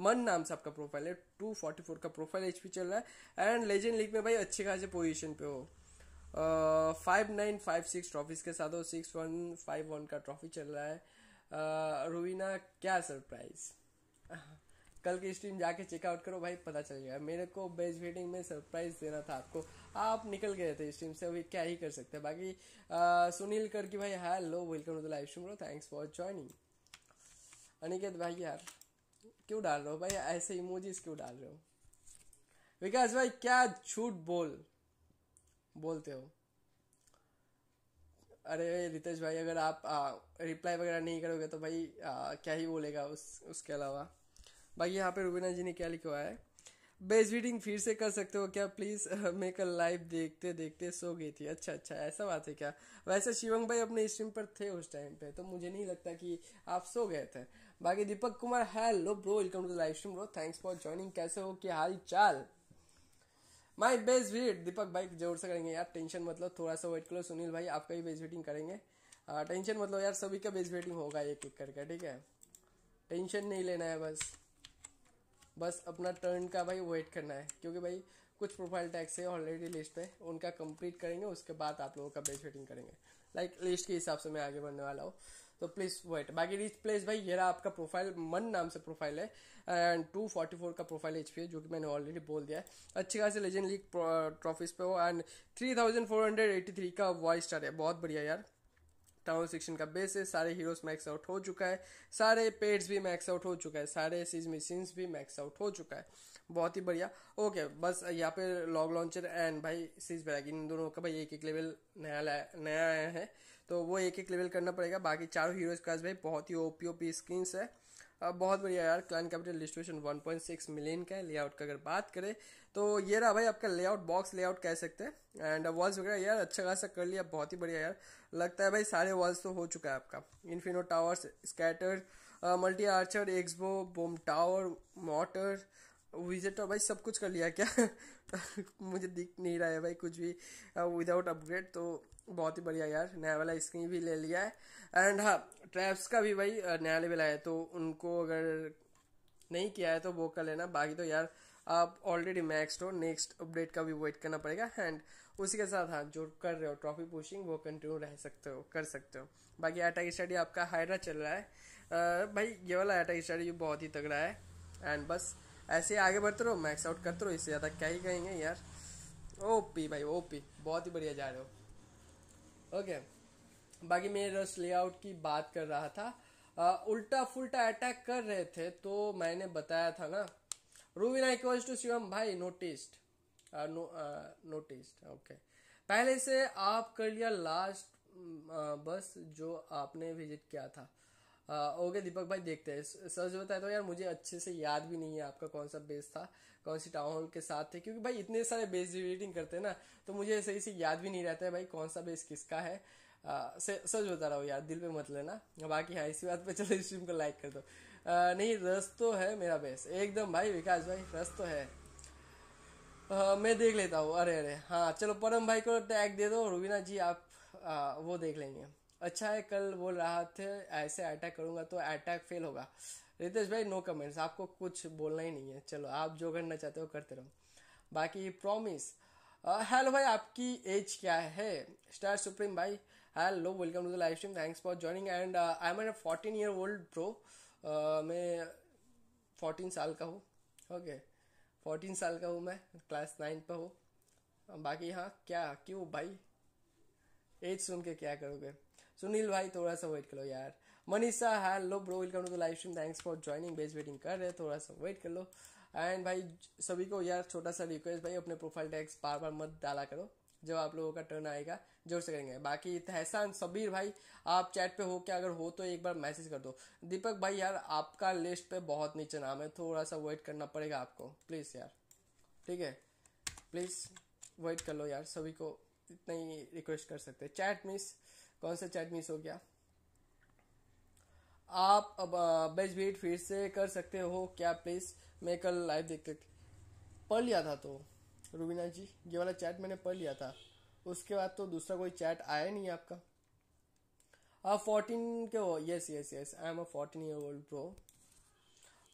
मन नाम से आपका प्रोफाइल है टू फोर्टी फोर का प्रोफाइल एच पी चल रहा है एंड लेजेंड लीग में भाई अच्छे खासे पोजीशन पे हो five nine five six trophies के साथ हो सिक्स वन फाइव वन का ट्रॉफी चल रहा है uh, क्या सरप्राइज कल की स्ट्रीम जाके चेकआउट करो भाई पता चल गया मेरे को बेज फीडिंग में सरप्राइज देना था आपको आप निकल गए थे स्ट्रीम से अभी क्या ही कर सकते हैं बाकी आ, सुनील कर की भाई hello welcome to live stream bro thanks for joining Aniket भाई यार क्यों डाल रहे हो भाई ऐसे इमोजीज क्यों डाल रहे हो विकास भाई क्या झूठ बोल बोलते हो अरे रितेश भाई अगर आप आ, रिप्लाई वगैरह नहीं करोगे तो भाई आ, क्या ही बोलेगा उस उसके अलावा बाकी यहाँ पे रुबीना जी ने क्या लिखवाया है बेस रीडिंग फिर से कर सकते हो क्या प्लीज मैं कल लाइव देखते देखते सो गई थी अच्छा अच्छा ऐसा बात है क्या वैसे शिवम भाई अपने स्ट्रीम पर थे उस टाइम पे तो मुझे नहीं लगता कि आप सो गए थे बाकी Deepak Kumar hello bro welcome to live stream bro thanks for joining कैसे हो क्या हाल चाल माई बेस्ट वीड दीपक भाई जोर से करेंगे यार टेंशन मतलब थोड़ा सा वेट करो सुनील भाई आपका ही बेस्ट वेटिंग करेंगे टेंशन मतलब यार सभी का बेस्ट वेटिंग होगा एक एक करके ठीक है टेंशन नहीं लेना है बस बस अपना टर्न का भाई वेट करना है क्योंकि भाई कुछ प्रोफाइल टैक्स है ऑलरेडी लिस्ट पे उनका कंप्लीट करेंगे उसके बाद आप लोगों का बेच वेटिंग करेंगे लाइक like, लिस्ट के हिसाब से मैं आगे बढ़ने वाला हूँ तो प्लीज़ वेट बाकी रिच प्लेस भाई ये रहा आपका प्रोफाइल मन नाम से प्रोफाइल है एंड टू फोर्टी फोर का प्रोफाइल एच पी है जो कि मैंने ऑलरेडी बोल दिया है अच्छी खासी लेजेंड लीग ट्रॉफीज पे हो and three thousand four hundred eighty three का वॉइस स्टार है बहुत बढ़िया यार टाउन सेक्शन का बेस है सारे हीरोज मैक्स आउट हो चुका है सारे पेड्स भी मैक्स आउट हो चुका है सारे सीज मशीन्स भी मैक्स आउट हो चुका है बहुत ही बढ़िया ओके बस यहाँ पे लॉग लॉन्चर एंड भाई सीज बैग इन दोनों का भाई एक एक लेवल नया नया आया है तो वो एक एक लेवल करना पड़ेगा बाकी चारों हीरोज का भाई बहुत ही ओपी ओपी स्किन्स है बहुत बढ़िया यार क्लाइन कैपिटल डिस्ट्रीब्यूशन 1.6 मिलियन का है लेआउट का अगर बात करें तो ये रहा भाई आपका लेआउट बॉक्स लेआउट कह सकते हैं एंड वॉल्स वगैरह यार अच्छा खासा कर लिया बहुत ही बढ़िया यार लगता है भाई सारे वॉल्स तो हो चुका है आपका inferno towers scatter multi archer X bow bomb tower mortar विजिटर भाई सब कुछ कर लिया क्या मुझे दिख नहीं रहा है भाई कुछ भी विदाउट अपग्रेड तो बहुत ही बढ़िया यार नया वाला स्क्रीन भी ले लिया है एंड हाँ ट्रैप्स का भी भाई नया लेवल आया तो उनको अगर नहीं किया है तो वो कर लेना बाकी तो यार आप ऑलरेडी मैक्सड हो नेक्स्ट अपडेट का भी वेट करना पड़ेगा एंड उसी के साथ हाँ जो कर रहे हो ट्रॉफी पुशिंग वो कंटिन्यू रह सकते हो कर सकते हो बाकी अटैक स्टडी आपका हाइड्रा चल रहा है आ, भाई ये वाला अटैक स्टडी बहुत ही तगड़ा है एंड बस ऐसे आगे बढ़ते रहो मैक्स आउट करते रहो इससे ज़्यादा क्या ही कहेंगे यार ओपी भाई ओपी बहुत ही बढ़िया जा रहे हो ओके बाकी मैं रस लेआउट की बात कर रहा था आ, उल्टा फुलटा अटैक कर रहे थे तो मैंने बताया था ना रूवी नाइक टू शिवम भाई नोटिस्ट नो, ओके पहले से आप कर लिया लास्ट बस जो आपने विजिट किया था ओके दीपक भाई देखते हैं सच बताए तो यार मुझे अच्छे से याद भी नहीं है आपका कौन सा बेस था कौन सी टाउन हॉल के साथ थे क्योंकि भाई इतने सारे बेस रिलेटिंग करते हैं ना तो मुझे सही से याद भी नहीं रहता है भाई कौन सा बेस किसका है सच बता रहा हूँ यार दिल पे मत लेना बाकी हाँ इसी बात पे चलो स्ट्रीम को लाइक कर दो आ, नहीं रस तो है मेरा बेस एकदम भाई विकास भाई रस तो है आ, मैं देख लेता हूँ अरे अरे हाँ चलो परम भाई को टैग दे दो रुबीना जी आप आ, वो देख लेंगे अच्छा है कल बोल रहा थे ऐसे अटैक करूँगा तो अटैक फेल होगा रितेश भाई नो कमेंट्स आपको कुछ बोलना ही नहीं है चलो आप जो करना चाहते हो करते रहो बाकी प्रॉमिस हेलो भाई आपकी एज क्या है स्टार सुप्रीम भाई hello welcome to the live stream thanks for joining and I am an fourteen year old pro मैं फोर्टीन साल का हूँ ओके फोर्टीन साल का हूँ मैं क्लास नाइन पर हूँ बाकी हाँ क्या क्यों भाई एज सुन के क्या करोगे सुनील भाई थोड़ा सा वेट करो यार Manisha hello bro welcome to the live stream thanks for joining base waiting कर रहे थोड़ा सा वेट कर लो एंड भाई सभी को यार छोटा सा रिक्वेस्ट भाई अपने प्रोफाइल टैक्स बार बार मत डाला करो जब आप लोगों का टर्न आएगा जोर से करेंगे बाकी तहसान सबीर भाई आप चैट पे हो क्या अगर हो तो एक बार मैसेज कर दो दीपक भाई यार आपका लिस्ट पे बहुत नीचे नाम है थोड़ा सा वेट करना पड़ेगा आपको प्लीज़ यार ठीक है प्लीज़ वेट कर लो यार सभी को इतना ही रिक्वेस्ट कर सकते चैट मिस कौन सा चैट मिस हो गया आप अब बेच बीट फिर से कर सकते हो क्या प्लीज़ मैं कल लाइव देख देखते पढ़ लिया था तो रूबीना जी ये वाला चैट मैंने पढ़ लिया था उसके बाद तो दूसरा कोई चैट आया नहीं आपका आप फोर्टीन के हो yes yes yes I am a fourteen year old pro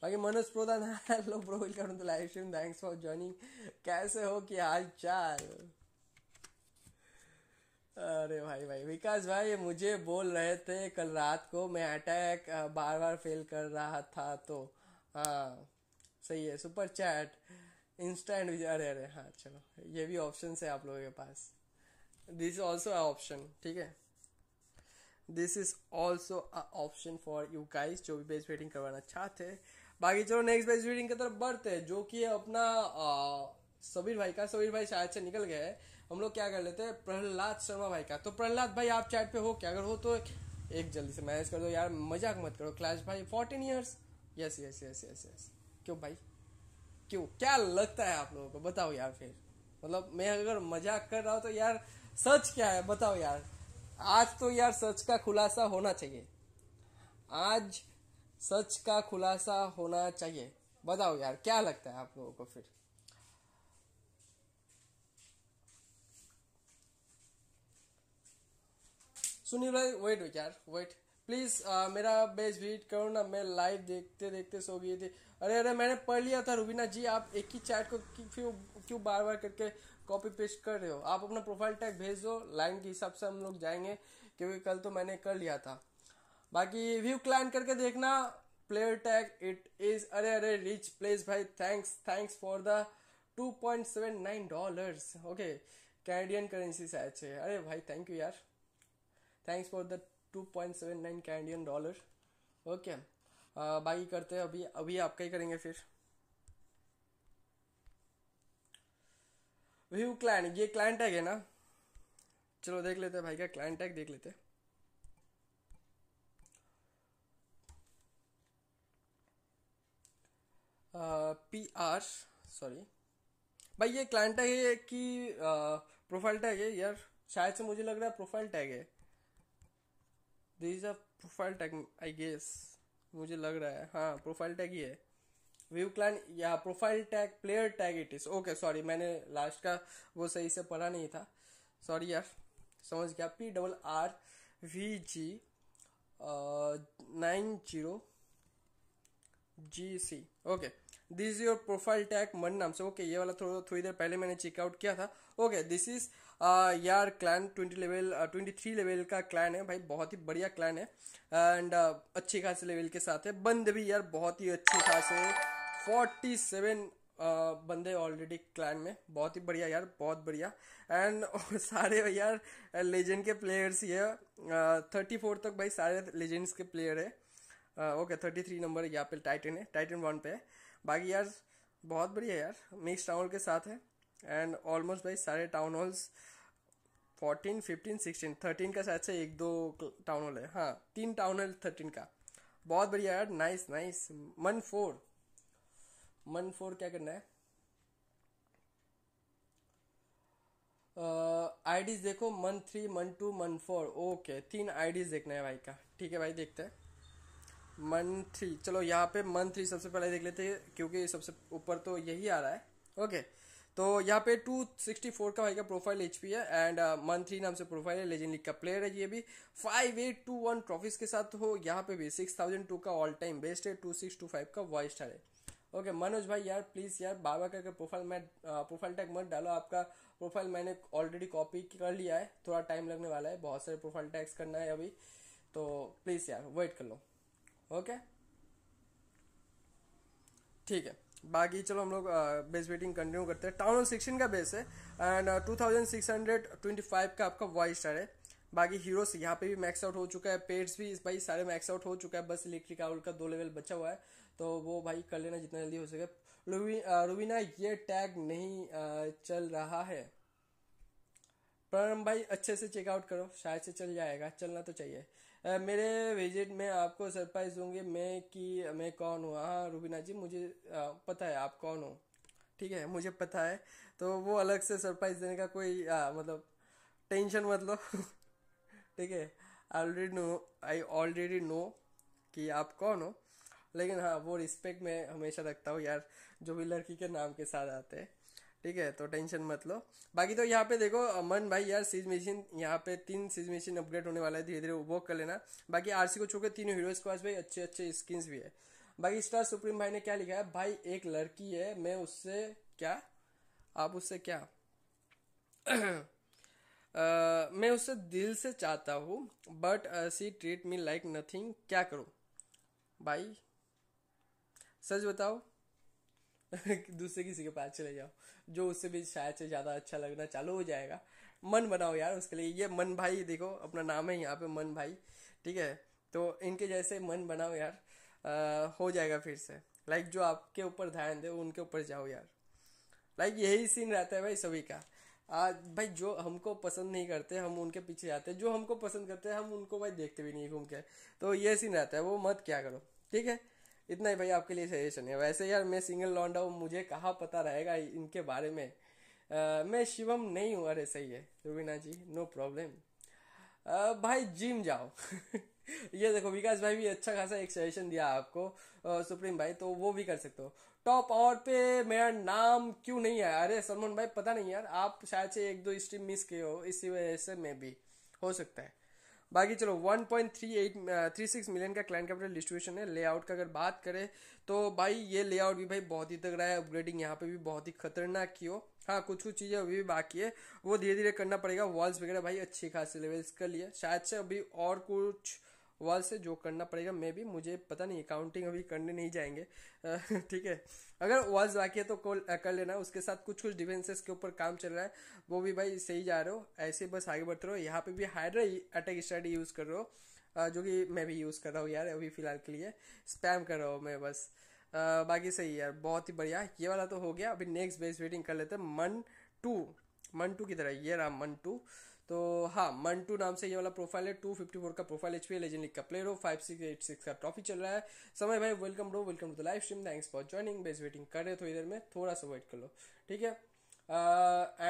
बाकी Manoj Pradhan hello pro welcome to live stream thanks for joining कैसे हो कि हाल चाल अरे भाई भाई विकास भाई मुझे बोल रहे थे कल रात को मैं अटैक बार बार फेल कर रहा था तो हाँ सही है सुपर चैट इंस्टेंट अरे अरे हाँ चलो ये भी ऑप्शन है आप लोगों के पास दिस ऑल्सो ऑप्शन ठीक है this is also option for you guys जो भी बेस्ट वेटिंग करवाना चाहते बाकी चलो नेक्स्ट बेस्ट वेटिंग की तरफ बढ़ते हैं जो कि अपना आ, सबीर भाई का सबीर भाई शायद से निकल गए हम लोग क्या कर लेते हैं प्रहलाद शर्मा भाई का तो प्रहलाद भाई आप चैट पे हो क्या अगर हो तो एक जल्दी से मैनेज कर दो यार मजाक मत करो क्लैश भाई fourteen years yes yes yes yes yes क्यों भाई क्यों क्या लगता है आप लोगों को बताओ यार फिर मतलब मैं अगर मजाक कर रहा हूँ तो यार सच क्या है बताओ यार आज तो यार सच का खुलासा होना चाहिए आज सच का खुलासा होना चाहिए बताओ यार क्या लगता है आप लोगों को फिर सुनील भाई वेट यार वेट प्लीज आ, मेरा बेस वीट करो ना मैं लाइव देखते देखते सो गई थी अरे अरे मैंने पढ़ लिया था रुबीना जी आप एक ही चैट को क्यों क्यों बार बार करके कॉपी पेस्ट कर रहे हो आप अपना प्रोफाइल टैग भेज दो लाइन के हिसाब से हम लोग जाएंगे क्योंकि कल तो मैंने कर लिया था बाकी व्यू क्लाइन करके देखना प्लेयर टैग इट इज अरे अरे रिच प्लेस भाई thanks thanks for the two point seven nine dollars okay Canadian currency से अच्छे अरे भाई थैंक यू यार thanks for the two point seven nine Canadian dollar okay बाकी करते हैं अभी अभी आपका ही करेंगे फिर व्यू क्लाइंट ये क्लाइंट टैग है ना चलो देख लेते हैं भाई का क्लाइंट टैग देख लेते पी आर सॉरी भाई ये क्लाइंट टैग है कि प्रोफाइल uh, टैग है यार शायद से मुझे लग रहा है प्रोफाइल टैग है this is a profile tag I guess मुझे लग रहा है हाँ प्रोफाइल टैग ही है व्यू क्लाइन या profile tag player tag it is okay sorry मैंने लास्ट का वो सही से पढ़ा नहीं था सॉरी यार समझ गया P double R V G nine zero G C okay this is your profile tag मन नाम से ओके ये वाला थोड़ा थोड़ी देर पहले मैंने चेकआउट किया था ओके दिस इज आ, यार clan twenty level twenty three level का क्लैन है भाई बहुत ही बढ़िया क्लैन है एंड अच्छे खासे लेवल के साथ है बंदे भी यार बहुत ही अच्छे खासे फोर्टी सेवन Uh, बंदे ऑलरेडी क्लैन में बहुत ही बढ़िया यार बहुत बढ़िया एंड सारे यार लेजेंड के प्लेयर्स ही है थर्टी फोर तक भाई सारे लेजेंड्स के प्लेयर है ओके थर्टी थ्री नंबर यहाँ पे टाइटन है टाइटन वन पे है बाकी यार बहुत बढ़िया यार मिक्स टाउन के साथ है एंड ऑलमोस्ट भाई सारे town halls fourteen fifteen sixteen thirteen का शायद से एक दो टाउन हॉल है हाँ तीन टाउन हॉल थर्टीन का बहुत बढ़िया यार नाइस नाइस मन फोर मन फोर क्या करना है आईडीज uh, देखो मन थ्री मन टू मन फोर ओके तीन आईडीज देखना है भाई का ठीक है भाई देखते हैं मन थ्री चलो यहाँ पे मन थ्री सबसे पहले देख लेते हैं क्योंकि सबसे ऊपर तो यही आ रहा है ओके okay. तो यहाँ पे 264 का भाई का प्रोफाइल एच है एंड मन थ्री नाम से प्रोफाइल है लेजेंड लीग का प्लेयर है ये भी five eight two one trophies के साथ हो यहाँ पे भी सिक्स थाउजेंड टू का ऑल टाइम बेस्ट है टू सिक्स टू फाइव का वाई स्टार है ओके okay, मनोज भाई यार प्लीज़ यार बाबा का प्रोफाइल मैं प्रोफाइल uh, टैग मत डालो आपका प्रोफाइल मैंने ऑलरेडी कॉपी कर लिया है थोड़ा टाइम लगने वाला है बहुत सारे प्रोफाइल टैग्स करना है अभी तो प्लीज़ यार वेट कर लो ओके okay? ठीक है बाकी चलो हम लोग बेस वेटिंग कंटिन्यू करते हैं टाउन सिक्सटीन का बेस है एंड टू uh, का आपका वाइट स्टार है बाकी हीरोस यहाँ पे भी मैक्स आउट हो चुका है पेड्स भी इस भाई सारे मैक्स आउट हो चुका है बस इलेक्ट्रिक आउट का दो लेवल बचा हुआ है तो वो भाई कर लेना जितना जल्दी हो सके रुबीना uh, ये टैग नहीं uh, चल रहा है प्रणम भाई अच्छे से चेकआउट करो शायद से चल जाएगा चलना तो चाहिए मेरे विजिट में आपको सरप्राइज होंगे मैं कि मैं कौन हूँ हाँ रूबीना जी मुझे पता है आप कौन हो ठीक है मुझे पता है तो वो अलग से सरप्राइज देने का कोई आ, मतलब टेंशन मत लो ठीक है I already know I already know कि आप कौन हो लेकिन हाँ वो रिस्पेक्ट मैं हमेशा रखता हूँ यार जो भी लड़की के नाम के साथ आते हैं ठीक है तो टेंशन मत लो बाकी तो यहाँ पे देखो अमन भाई यार सीज मशीन यहाँ पे तीन सीज मशीन अपग्रेड होने वाला है धीरे धीरे वो कर लेना बाकी आरसी को छोड़कर तीनों हीरोज के पास भाई अच्छे अच्छे स्किन्स भी है बाकी स्टार सुप्रीम भाई ने क्या लिखा है भाई एक लड़की है मैं उससे क्या आप उससे क्या आ, मैं उससे दिल से चाहता हूँ but see treat me like nothing क्या करूँ भाई सच बताओ दूसरे किसी के पास चले जाओ जो उससे भी शायद से ज़्यादा अच्छा लगना चालू हो जाएगा मन बनाओ यार उसके लिए ये मन भाई देखो अपना नाम है यहाँ पे मन भाई ठीक है तो इनके जैसे मन बनाओ यार आ, हो जाएगा फिर से लाइक जो आपके ऊपर ध्यान दे उनके ऊपर जाओ यार लाइक यही सीन रहता है भाई सभी का आज भाई जो हमको पसंद नहीं करते हम उनके पीछे जाते हैं जो हमको पसंद करते हैं हम उनको भाई देखते भी नहीं घूम के तो ये सीन रहता है वो मत क्या करो ठीक है इतना ही भाई आपके लिए सजेशन है वैसे यार मैं सिंगल लौंडा हूँ मुझे कहाँ पता रहेगा इनके बारे में आ, मैं शिवम नहीं हूँ अरे सही है रुबीना जी नो प्रॉब्लम भाई जिम जाओ ये देखो विकास भाई भी अच्छा खासा एक सजेशन दिया आपको आ, सुप्रीम भाई तो वो भी कर सकते हो टॉप और पे मेरा नाम क्यों नहीं आया अरे सलमान भाई पता नहीं यार आप शायद से एक दो स्ट्रीम मिस किए हो इसी वजह से मैं भी हो सकता है बाकी चलो 1.3836 मिलियन uh, का क्लाइंट कैपिटल डिस्ट्रीब्यूशन है लेआउट का अगर बात करें तो भाई ये लेआउट भी भाई बहुत ही तगड़ा है अपग्रेडिंग यहाँ पे भी बहुत ही खतरनाक की हो हाँ कुछ कुछ चीज़ें अभी भी बाकी है वो धीरे धीरे करना पड़ेगा वॉल्स वगैरह भाई अच्छी खासी लेवल्स कर लिए शायद से अभी और कुछ वाल से जो करना पड़ेगा मे भी मुझे पता नहीं अकाउंटिंग अभी करने नहीं जाएंगे ठीक है अगर वॉल्स बाकी है तो कॉल कर लेना उसके साथ कुछ कुछ डिफेंसेस के ऊपर काम चल रहा है वो भी भाई सही जा रहे हो ऐसे बस आगे बढ़ते रहो यहाँ पे भी हाइड्रा अटैक स्टडी यूज़ कर रहे हो जो कि मैं भी यूज़ कर रहा हूँ यार अभी फिलहाल के लिए स्पैम कर रहा हूँ मैं बस बाकी सही यार बहुत ही बढ़िया ये वाला तो हो गया अभी नेक्स्ट बेस वेटिंग कर लेते हैं मन टू मन टू की तरह ये रहा मन टू तो हाँ मंटू नाम से ये वाला प्रोफाइल है टू फिफ्टी फोर का profile H P legend league का प्लेयर हो फाइव सिक्स एट सिक्स का ट्रॉफी चल रहा है समय भाई welcome to welcome to the live stream thanks for joining base waiting कर रहे थोड़ी देर तो में थोड़ा सा वेट कर लो ठीक है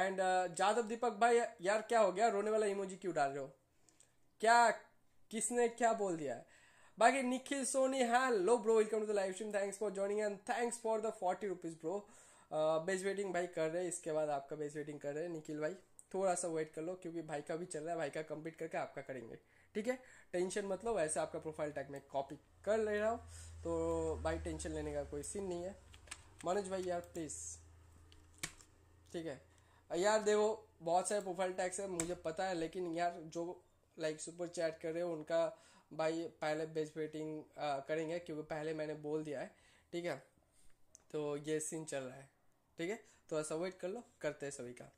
एंड जादव दीपक भाई यार क्या हो गया रोने वाला इमोजी क्यों डाल रहे हो क्या किसने क्या बोल दिया बाकी निखिल सोनी हाँ, लो bro welcome to the live stream thanks for joining and thanks for the forty rupees bro base waiting भाई कर रहे इसके बाद आपका बेस वेटिंग कर रहे हैं निखिल भाई थोड़ा सा वेट कर लो क्योंकि भाई का भी चल रहा है भाई का कंप्लीट करके आपका करेंगे ठीक है टेंशन मतलब ऐसे आपका प्रोफाइल टैग में कॉपी कर ले रहा हूँ तो भाई टेंशन लेने का कोई सीन नहीं है मनोज भाई यार प्लीज़ ठीक है यार देखो बहुत सारे प्रोफाइल टैग्स है मुझे पता है लेकिन यार जो लाइक सुपर चैट कर रहे हो उनका भाई पहले बेच वेटिंग करेंगे क्योंकि पहले मैंने बोल दिया है ठीक है तो ये सीन चल रहा है ठीक है थोड़ा सा वेट कर लो करते हैं सभी का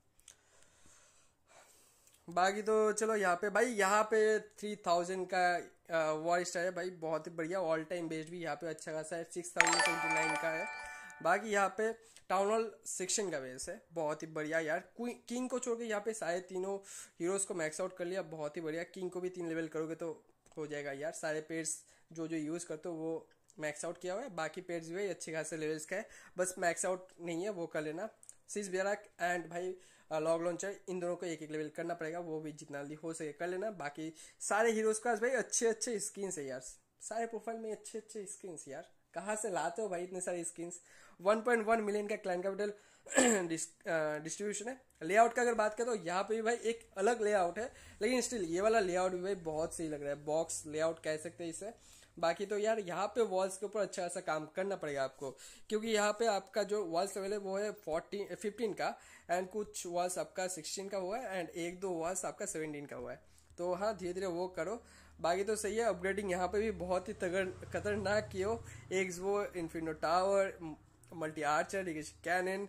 बाकी तो चलो यहाँ पे भाई यहाँ पे थ्री थाउजेंड का वॉइस है भाई बहुत ही बढ़िया ऑल टाइम बेस्ट भी यहाँ पे अच्छा खासा है सिक्स थाउजेंड ट्वेंटी नाइन का है बाकी यहाँ पे टाउन हॉल सेक्शन का बेस है बहुत ही बढ़िया यार किंग को छोड़ के यहाँ पे सारे तीनों हीरोज़ को मैक्स आउट कर लिया बहुत ही बढ़िया किंग को भी तीन लेवल करोगे तो हो जाएगा यार सारे पेड्स जो जो यूज़ करते हो वो मैक्स आउट किया हुआ है बाकी पेड्स भी अच्छे खासे लेवल्स का है बस मैक्स आउट नहीं है वो कर लेना सिक्स बेरा एंड भाई लॉग लॉन्चर इन दोनों को एक एक लेवल करना पड़ेगा वो भी जितना जल्दी हो सके कर लेना बाकी सारे हीरोज का भाई अच्छे अच्छे स्किन्स है यार सारे प्रोफाइल में अच्छे अच्छे स्किन्स यार कहाँ से लाते हो भाई इतने सारे स्किन्स 1.1 मिलियन का क्लाइंट कैपिटल डिस्ट्रीब्यूशन है लेआउट का अगर बात करें तो यहाँ पे भी भाई एक अलग लेआउट है लेकिन स्टिल ये वाला लेआउट भी भाई बहुत सही लग रहा है बॉक्स लेआउट कह सकते हैं इसे बाकी तो यार यहाँ पे वॉल्स के ऊपर अच्छा खासा काम करना पड़ेगा आपको क्योंकि यहाँ पे आपका जो वॉल्स लेवल है वो है फोर्टीन फिफ्टीन का एंड कुछ वॉल्स आपका सिक्सटीन का हुआ है एंड एक दो वॉल्स आपका सेवनटीन का हुआ है तो हाँ धीरे धीरे वो करो बाकी तो सही है अपग्रेडिंग यहाँ पे भी बहुत ही तगड़ खतरनाक की हो एक वो inferno tower multi archer cannon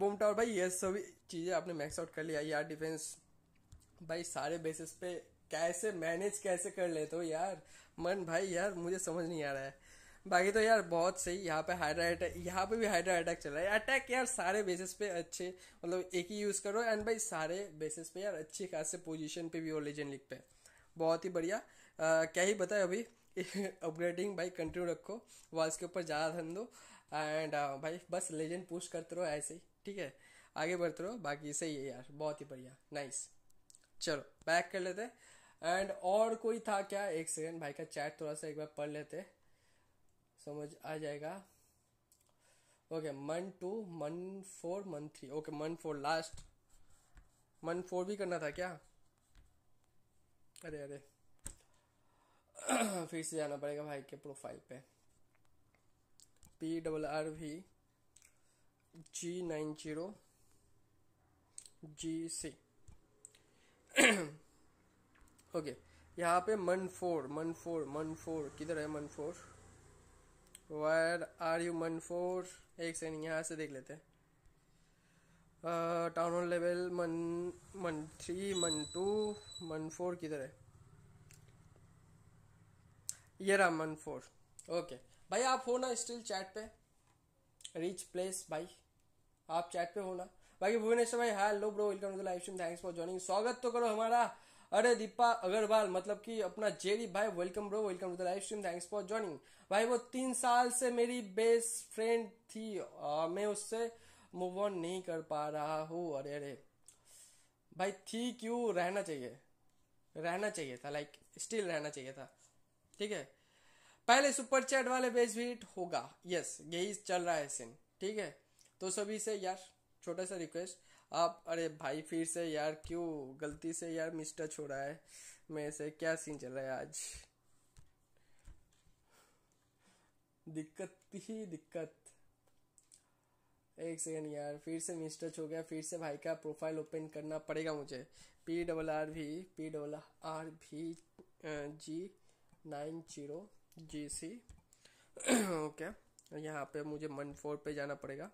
boom tower भाई ये सभी चीज़ें आपने मैक्स आउट कर लिया यार डिफेंस भाई सारे बेसिस पे कैसे मैनेज कैसे कर लेते हो यार मन भाई यार मुझे समझ नहीं आ रहा है बाकी तो यार बहुत सही यहाँ पे हाइड्रा अटैक यहाँ पे भी हाइड्रा अटैक चल रहा है अटैक यार सारे बेसिस पे अच्छे मतलब एक ही यूज़ करो एंड भाई सारे बेसिस पे यार अच्छी खास पोजिशन पोजीशन पे भी हो लेजेंड लिख पे बहुत ही बढ़िया आ, क्या ही बताए अभी अपग्रेडिंग भाई कंटिन्यू रखो वॉल्स के ऊपर ज़्यादा धन दो एंड भाई बस लेजेंड पुश करते रहो ऐसे ही ठीक है आगे बढ़ते रहो बाकी सही है यार बहुत ही बढ़िया नाइस चलो बैक कर लेते हैं एंड और कोई था क्या एक सेकेंड भाई का चैट थोड़ा सा एक बार पढ़ लेते समझ आ जाएगा ओके मन टू मन फोर मन थ्री ओके मन फोर लास्ट मन फोर भी करना था क्या अरे अरे फिर से जाना पड़ेगा भाई के प्रोफाइल पे P double R V G nine zero G C okay यहाँ पे मन फोर मन फोर मन फोर किधर है मन फोर वायर आर यू मन फोर एक सेकेंड यहाँ से देख लेते हैं टाउन हॉल लेवल मन मन थ्री मन टू मन फोर किधर है ये रहा मन फोर ओके भाई आप हो ना स्टिल चैट पे रिच प्लेस भाई आप चैट पे हो ना बाकी भुवनेश्वर भाई hello bro welcome to live stream thanks for joining स्वागत तो करो हमारा अरे दीपा अग्रवाल मतलब कि अपना जेरी भाई welcome bro welcome to the live stream thanks for joining भाई वो तीन साल से मेरी बेस्ट फ्रेंड थी आ, मैं उससे मूव ऑन नहीं कर पा रहा हूँ अरे अरे भाई थी क्यों रहना चाहिए रहना चाहिए था लाइक स्टिल रहना चाहिए था ठीक है पहले सुपर चैट वाले बेस भीट होगा यस यही चल रहा है सीन ठीक है तो सभी से यार छोटा सा रिक्वेस्ट आप अरे भाई फिर से यार क्यों गलती से यार मिस्टच हो रहा है मेरे से क्या सीन चल रहा है आज दिक्कत ही दिक्कत एक सेकेंड यार फिर से मिसटच हो गया फिर से भाई का प्रोफाइल ओपन करना पड़ेगा मुझे पी डबल आर भी पी डबल आर भी G nine zero G C okay यहाँ पे मुझे मन फोर पे जाना पड़ेगा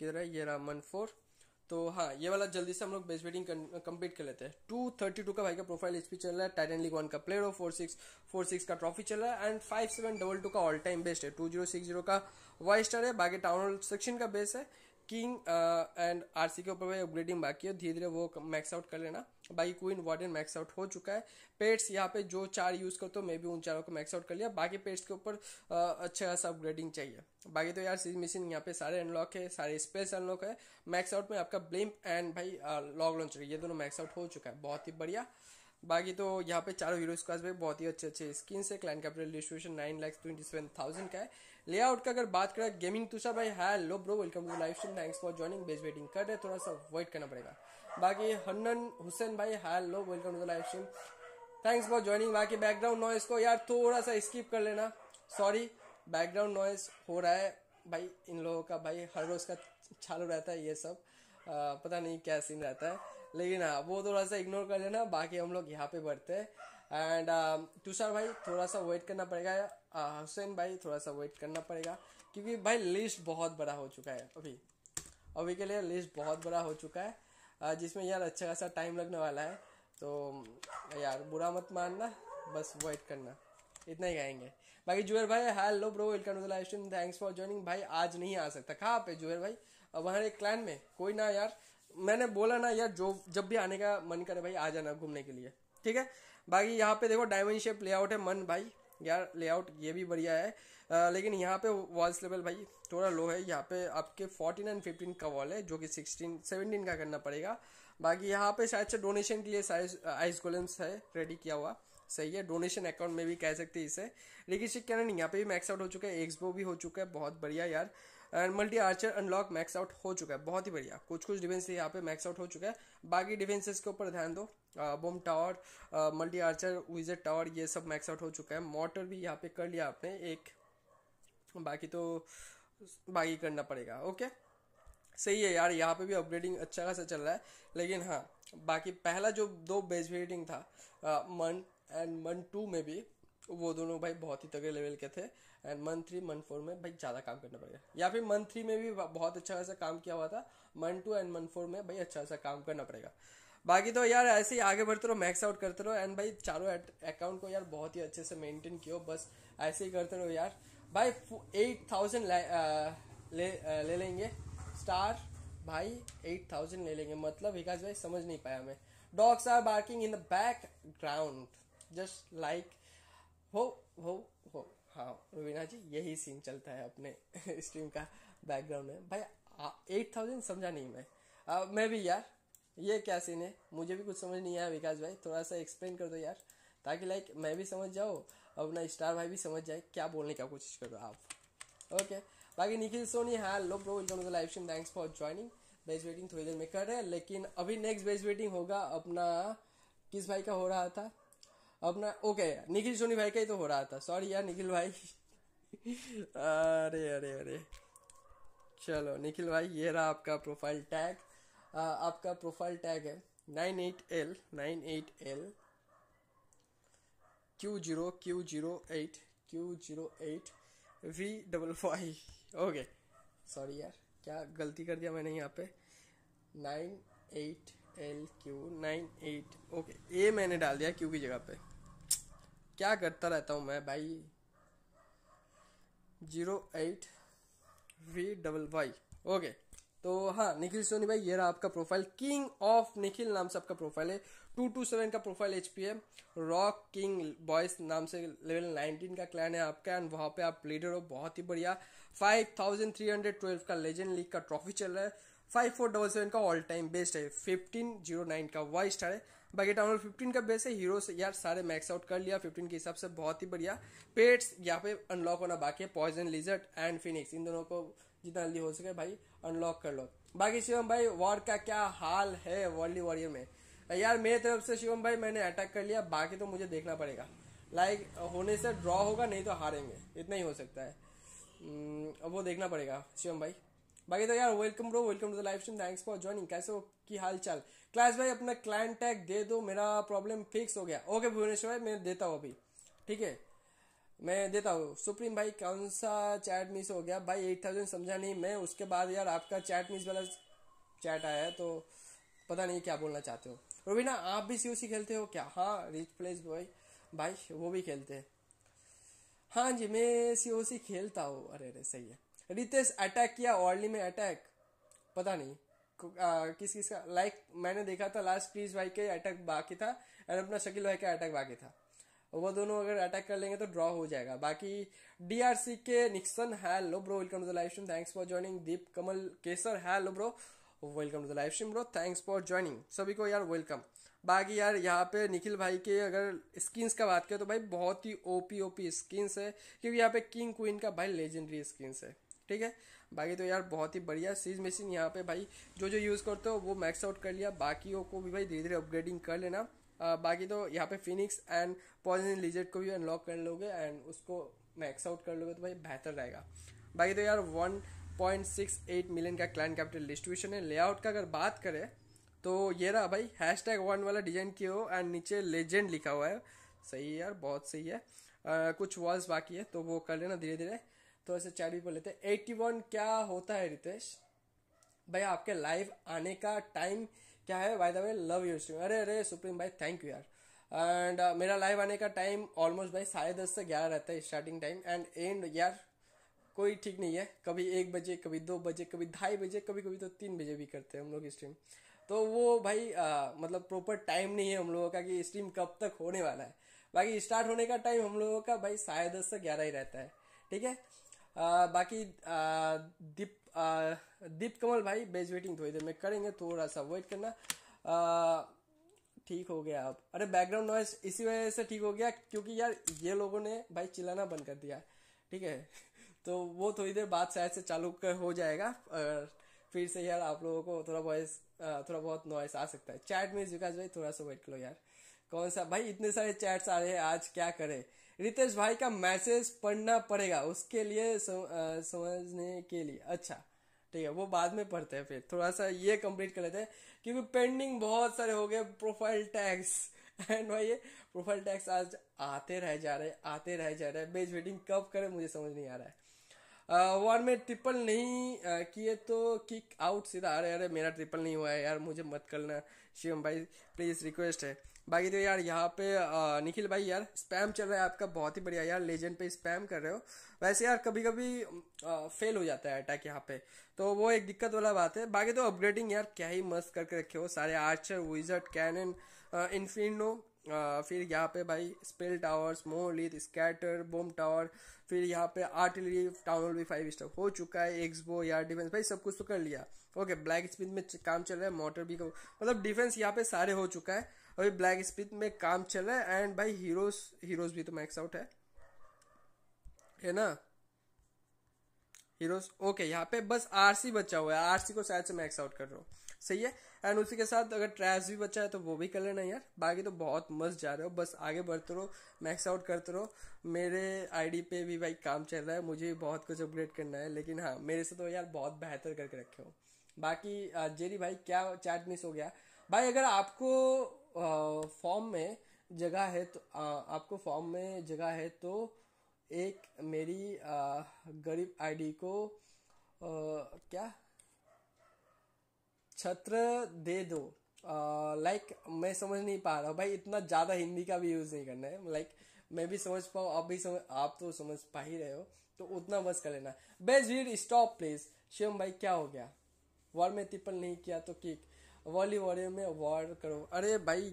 किधर है ये रहा फोर तो हाँ ये वाला जल्दी से हम लोग बेस बेटिंग कंप्लीट कर लेते हैं टू थर्टी टू का भाई का प्रोफाइल एचपी चल रहा है टाइटन लीग वन का प्लेयर हो फोर सिक्स फोर सिक्स का ट्रॉफी चल रहा है and five seven double two का ऑल टाइम बेस्ट है टू जीरो सिक्स जीरो का वाई स्टार है बाकी टाउन सेक्शन का बेस है किंग एंड आरसी के ऊपर भाई अपग्रेडिंग बाकी है धीरे धीरे वो मैक्स आउट कर लेना बाकी क्वीन वार्डन मैक्स आउट हो चुका है पेट्स यहाँ पे जो चार यूज करते हो मे भी उन चारों को मैक्स आउट कर लिया बाकी पेट्स के ऊपर अच्छा खासा अपग्रेडिंग चाहिए बाकी तो यार सीज मशीन यहाँ पे सारे अनलॉक है सारे स्पेस अनलॉक है मैक्स आउट में आपका ब्लिम्प एंड भाई लॉग uh, लॉन्चर ये दोनों मैक्स आउट हो चुका है बहुत ही बढ़िया बाकी तो यहाँ पे चारों हीरोज के पास भाई बहुत ही अच्छे अच्छे स्किन से clan capital distribution nine lakhs twenty seven thousand का है लेआउट का अगर बात करें गेमिंग तुषा भाई hello bro welcome to live stream thanks for joining base waiting कर रहे थोड़ा सा वेट करना पड़ेगा बाकी हन्नन हुसैन भाई hello welcome to the live stream thanks for joining बाकी बैकग्राउंड नॉइस को यार थोड़ा सा स्किप कर लेना सॉरी बैकग्राउंड नॉइस हो रहा है भाई इन लोगों का भाई हर रोज का चालू रहता है ये सब आ, पता नहीं क्या सीन रहता है लेकिन हाँ वो थोड़ा सा इग्नोर कर लेना बाकी हम लोग यहाँ पे बढ़ते हैं एंड तुषार भाई थोड़ा सा वेट करना पड़ेगा हुसैन भाई थोड़ा सा वेट करना पड़ेगा क्योंकि भाई लिस्ट बहुत बड़ा हो चुका है अभी अभी के लिए लिस्ट बहुत बड़ा हो चुका है जिसमें यार अच्छा खासा टाइम लगने वाला है तो यार बुरा मत मानना बस वेट करना इतना ही कहेंगे बाकी जुहर भाई hello bro welcome to the live stream thanks for joining भाई आज नहीं आ सकता कहाँ पे जुहर भाई वहाँ एक क्लान में कोई ना यार मैंने बोला ना यार जो जब भी आने का मन करे भाई आ जाना घूमने के लिए ठीक है बाकी यहाँ पे देखो डायमंड शेप लेआउट है मन भाई यार लेआउट ये भी बढ़िया है आ, लेकिन यहाँ पे वॉल्स लेवल भाई थोड़ा लो है यहाँ पे आपके फोर्टीन एंड फिफ्टीन का वॉल है जो कि सिक्सटीन सेवनटीन का करना पड़ेगा बाकी यहाँ पे शायद से डोनेशन के लिए आइस गोलम्स है रेडी किया हुआ सही है डोनेशन अकाउंट में भी कह सकते हैं इसे लेकिन शिक कैनन यहाँ पे भी मैक्स आउट हो चुका है एक्सबो भी हो चुका है बहुत बढ़िया यार and multi archer unlock max out हो चुका है बहुत ही बढ़िया कुछ कुछ डिफेंस यहाँ पे मैक्स आउट हो चुका है बाकी डिफेंसेस के ऊपर ध्यान दो bomb tower multi archer wizard tower ये सब मैक्स आउट हो चुका है मोटर भी यहाँ पे कर लिया आपने एक बाकी तो बाकी करना पड़ेगा ओके सही है यार यहाँ पे भी अपग्रेडिंग अच्छा खासा चल रहा है लेकिन हाँ बाकी पहला जो दो बेस्ट था मन एंड मन टू में भी वो दोनों भाई बहुत ही तगड़े लेवल के थे and month three month four में भाई ज़्यादा काम करना पड़ेगा या फिर मंथ थ्री में भी बहुत अच्छा खासा काम किया हुआ था month two and month four में भाई अच्छा खासा काम करना पड़ेगा बाकी तो यार ऐसे ही आगे बढ़ते रहो मैक्स आउट करते रहो एंड भाई चारों अकाउंट को यार बहुत ही अच्छे से मेंटेन किया बस ऐसे ही करते रहो यार भाई एट थाउजेंड ले ले लेंगे स्टार भाई एट थाउजेंड ले लेंगे मतलब विकास भाई समझ नहीं पाया मैं dogs are barking in the background just like हो हो हो हाँ रुबीना जी यही सीन चलता है अपने स्ट्रीम का बैकग्राउंड में भाई एट थाउजेंड समझा नहीं मैं आ, मैं भी यार ये क्या सीन है मुझे भी कुछ समझ नहीं आया विकास भाई थोड़ा सा एक्सप्लेन कर दो यार ताकि लाइक मैं भी समझ जाओ अपना स्टार भाई भी समझ जाए क्या बोलने का कोशिश करो आप ओके बाकी निखिल सोनी हाँ लो bro welcome to live stream thanks for joining best waiting थोड़ी देर में कर रहे हैं लेकिन अभी नेक्स्ट बेस्ट वेटिंग होगा अपना किस भाई का हो रहा था अपना ओके निखिल सोनी भाई का ही तो हो रहा था सॉरी यार निखिल भाई अरे अरे अरे चलो निखिल भाई ये रहा आपका प्रोफाइल टैग आपका प्रोफाइल टैग है nine eight L nine eight L Q zero Q zero eight Q zero eight V double five okay sorry यार क्या गलती कर दिया मैंने यहाँ पे nine eight L Q nine eight okay ए मैंने डाल दिया क्यू की जगह पे क्या करता रहता हूँ मैं भाई zero eight V double Y okay तो हाँ निखिल सोनी भाई ये रहा आपका प्रोफाइल किंग ऑफ निखिल नाम से आपका प्रोफाइल है टू टू सेवन का प्रोफाइल एच पी है रॉक किंग बॉयज नाम से लेवल नाइनटीन का क्लैन है आपका एंड वहाँ पे आप लीडर हो बहुत ही बढ़िया five thousand three hundred twelve का लेजेंड लीग का ट्रॉफी चल रहा है फाइव फोर डबल सेवन का ऑल टाइम बेस्ट है फिफ्टीन जीरो नाइन का वाई है बाकी टाउन हॉल फिफ्टीन का बेस है हीरो से यार सारे मैक्स आउट कर लिया फिफ्टीन के हिसाब से बहुत ही बढ़िया पेट्स यहाँ पे अनलॉक होना बाकी है पॉइजन लिजर्ट एंड फिनिक्स इन दोनों को जितना जल्दी हो सके भाई अनलॉक कर लो बाकी शिवम भाई वॉर का क्या हाल है वर्ल्ड वॉरियर में यार मेरी तरफ से शिवम भाई मैंने अटैक कर लिया बाकी तो मुझे देखना पड़ेगा लाइक होने से ड्रॉ होगा नहीं तो हारेंगे इतना ही हो सकता है hmm, अब वो देखना पड़ेगा शिवम भाई बाकी तो यार welcome bro welcome to the live stream thanks for joining कैसे हो की हाल चाल क्लास भाई अपना क्लाइंट टैग दे दो मेरा प्रॉब्लम फिक्स हो गया ओके भुवनेश्वर भाई मैं देता हूँ अभी ठीक है मैं देता हूँ सुप्रीम भाई कौन सा चैट मिस हो गया भाई एट थाउजेंड समझा नहीं मैं उसके बाद यार आपका चैट मिस वाला चैट आया है तो पता नहीं क्या बोलना चाहते हो रोबीना आप भी सी खेलते हो क्या हाँ रिच प्लेस बॉय भाई वो भी खेलते हैं हाँ जी मैं सी सी खेलता हूँ अरे अरे सही है रितेश अटैक किया ऑर्ली में अटैक पता नहीं किस किस का लाइक मैंने देखा था लास्ट क्रीज भाई के अटैक बाकी था और अपना शकील भाई का अटैक बाकी था वो दोनों अगर अटैक कर लेंगे तो ड्रॉ हो जाएगा बाकी डीआरसी के Nixon hello bro welcome to the live stream thanks for joining Deep Kamal Kesar hello bro welcome to the live stream bro thanks for joining सभी को यार वेलकम बाकी यार यहाँ पे निखिल भाई के अगर स्किन्स का बात करें तो भाई बहुत ही ओपी ओपी स्किन्स है क्योंकि यहाँ पे किंग क्वीन का भाई लेजेंडरी स्किन्स है ठीक है बाकी तो यार बहुत ही बढ़िया सीज मशीन यहाँ पे भाई जो जो यूज़ करते हो वो मैक्स आउट कर लिया बाकियों को भी भाई धीरे धीरे अपग्रेडिंग कर लेना आ, बाकी तो यहाँ पे फिनिक्स एंड पॉजिटिव लिजेट को भी अनलॉक कर लोगे एंड उसको मैक्स आउट कर लोगे तो भाई बेहतर रहेगा बाकी तो यार one point six eight million का क्लाइंट कैपिटल डिस्ट्रीब्यूशन है लेआउट का अगर बात करें तो ये रहा भाई हैश टैग वन वाला डिजाइन किया हो एंड नीचे लेजेंड लिखा हुआ है सही है यार बहुत सही है आ, कुछ वॉल्स बाकी है तो वो कर लेना धीरे धीरे थोड़ा सा चैट भी पढ़ लेते हैं एट्टी वन क्या होता है रितेश भाई आपके लाइव आने का टाइम क्या है by the way love you stream अरे अरे सुप्रीम भाई थैंक यू यार एंड uh, मेरा लाइव आने का टाइम ऑलमोस्ट भाई साढ़े दस से ग्यारह रहता है स्टार्टिंग टाइम एंड एंड यार कोई ठीक नहीं है कभी एक बजे कभी दो बजे कभी ढाई बजे कभी कभी तो तीन बजे भी करते हैं हम लोग स्ट्रीम तो वो भाई आ, uh, मतलब प्रॉपर टाइम नहीं है हम लोगों का कि स्ट्रीम कब तक होने वाला है बाकी स्टार्ट होने का टाइम हम लोगों का भाई साढ़े दस से ग्यारह ही रहता है ठीक है बाकी दीप दीप कमल भाई बेज वेटिंग थोड़ी देर में करेंगे थोड़ा सा वेट करना ठीक हो गया अब अरे बैकग्राउंड नॉइस इसी वजह से ठीक हो गया क्योंकि यार ये लोगों ने भाई चिल्लाना बंद कर दिया ठीक है तो वो थोड़ी देर बाद शायद से चालू हो जाएगा और फिर से यार आप लोगों को थोड़ा वॉइस थोड़ा बहुत नॉइस आ सकता है चैट में विकास भाई थोड़ा सा वेट करो यार कौन सा भाई इतने सारे चैट्स आ रहे हैं आज क्या करें रितेश भाई का मैसेज पढ़ना पड़ेगा उसके लिए सम, आ, समझने के लिए अच्छा ठीक है वो बाद में पढ़ते हैं फिर थोड़ा सा ये कंप्लीट कर लेते हैं क्योंकि पेंडिंग बहुत सारे हो गए प्रोफाइल टैक्स एंड भाई ये प्रोफाइल टैक्स आज आते रह जा रहे आते रह जा रहे बेज वेटिंग कब करें मुझे समझ नहीं आ रहा है वन में ट्रिपल नहीं किए तो किक आउट सीधा अरे अरे मेरा ट्रिपल नहीं हुआ है यार मुझे मत करना शिवम भाई प्लीज़ रिक्वेस्ट है बाकी तो यार यहाँ पे निखिल भाई यार स्पैम चल रहा है आपका बहुत ही बढ़िया यार लेजेंड पे स्पैम कर रहे हो वैसे यार कभी कभी फेल हो जाता है अटैक यहाँ पे तो वो एक दिक्कत वाला बात है बाकी तो अपग्रेडिंग यार क्या ही मस्त करके रखे हो सारे आर्चर विजर्ट कैनन इनफिनो फिर यहाँ पे भाई spell tower monolith scatter bomb tower फिर यहाँ पे आर्टिलरी टाउन भी फाइव स्टार हो चुका है एक्सबो यार डिफेंस भाई सब कुछ तो कर लिया ओके ब्लैक स्पिन में काम चल रहा है मोटर भी मतलब डिफेंस यहाँ पे सारे हो चुका है अभी ब्लैक स्पिथ में काम चल रहा है एंड भाई हीरोज हीरोज भी तो मैक्स आउट है है ना हीरोज ओके यहाँ पे बस आरसी बचा हुआ है आरसी को शायद से मैक्स आउट कर रहा हूँ सही है एंड उसी के साथ अगर ट्रैश भी बचा है तो वो भी कर लेना यार बाकी तो बहुत मस्त जा रहे हो बस आगे बढ़ते रहो मैक्स आउट करते रहो मेरे आईडी पे भी भाई काम चल रहा है मुझे भी बहुत कुछ अपग्रेड करना है लेकिन हाँ मेरे से तो यार बहुत बेहतर करके रखे हो बाकी जेरी भाई क्या चैट मिस हो गया भाई अगर आपको फॉर्म में जगह है तो आ, आपको फॉर्म में जगह है तो एक मेरी आ, गरीब आईडी को आ, क्या छत्र दे दो लाइक मैं समझ नहीं पा रहा भाई इतना ज़्यादा हिंदी का भी यूज़ नहीं करना है लाइक मैं भी समझ पाऊँ आप भी समझ आप तो समझ पा ही रहे हो तो उतना बस कर लेना best read stop please Shivam भाई क्या हो गया वर में तिप्पल नहीं किया तो किक वॉली वॉरियर में वॉर करो अरे भाई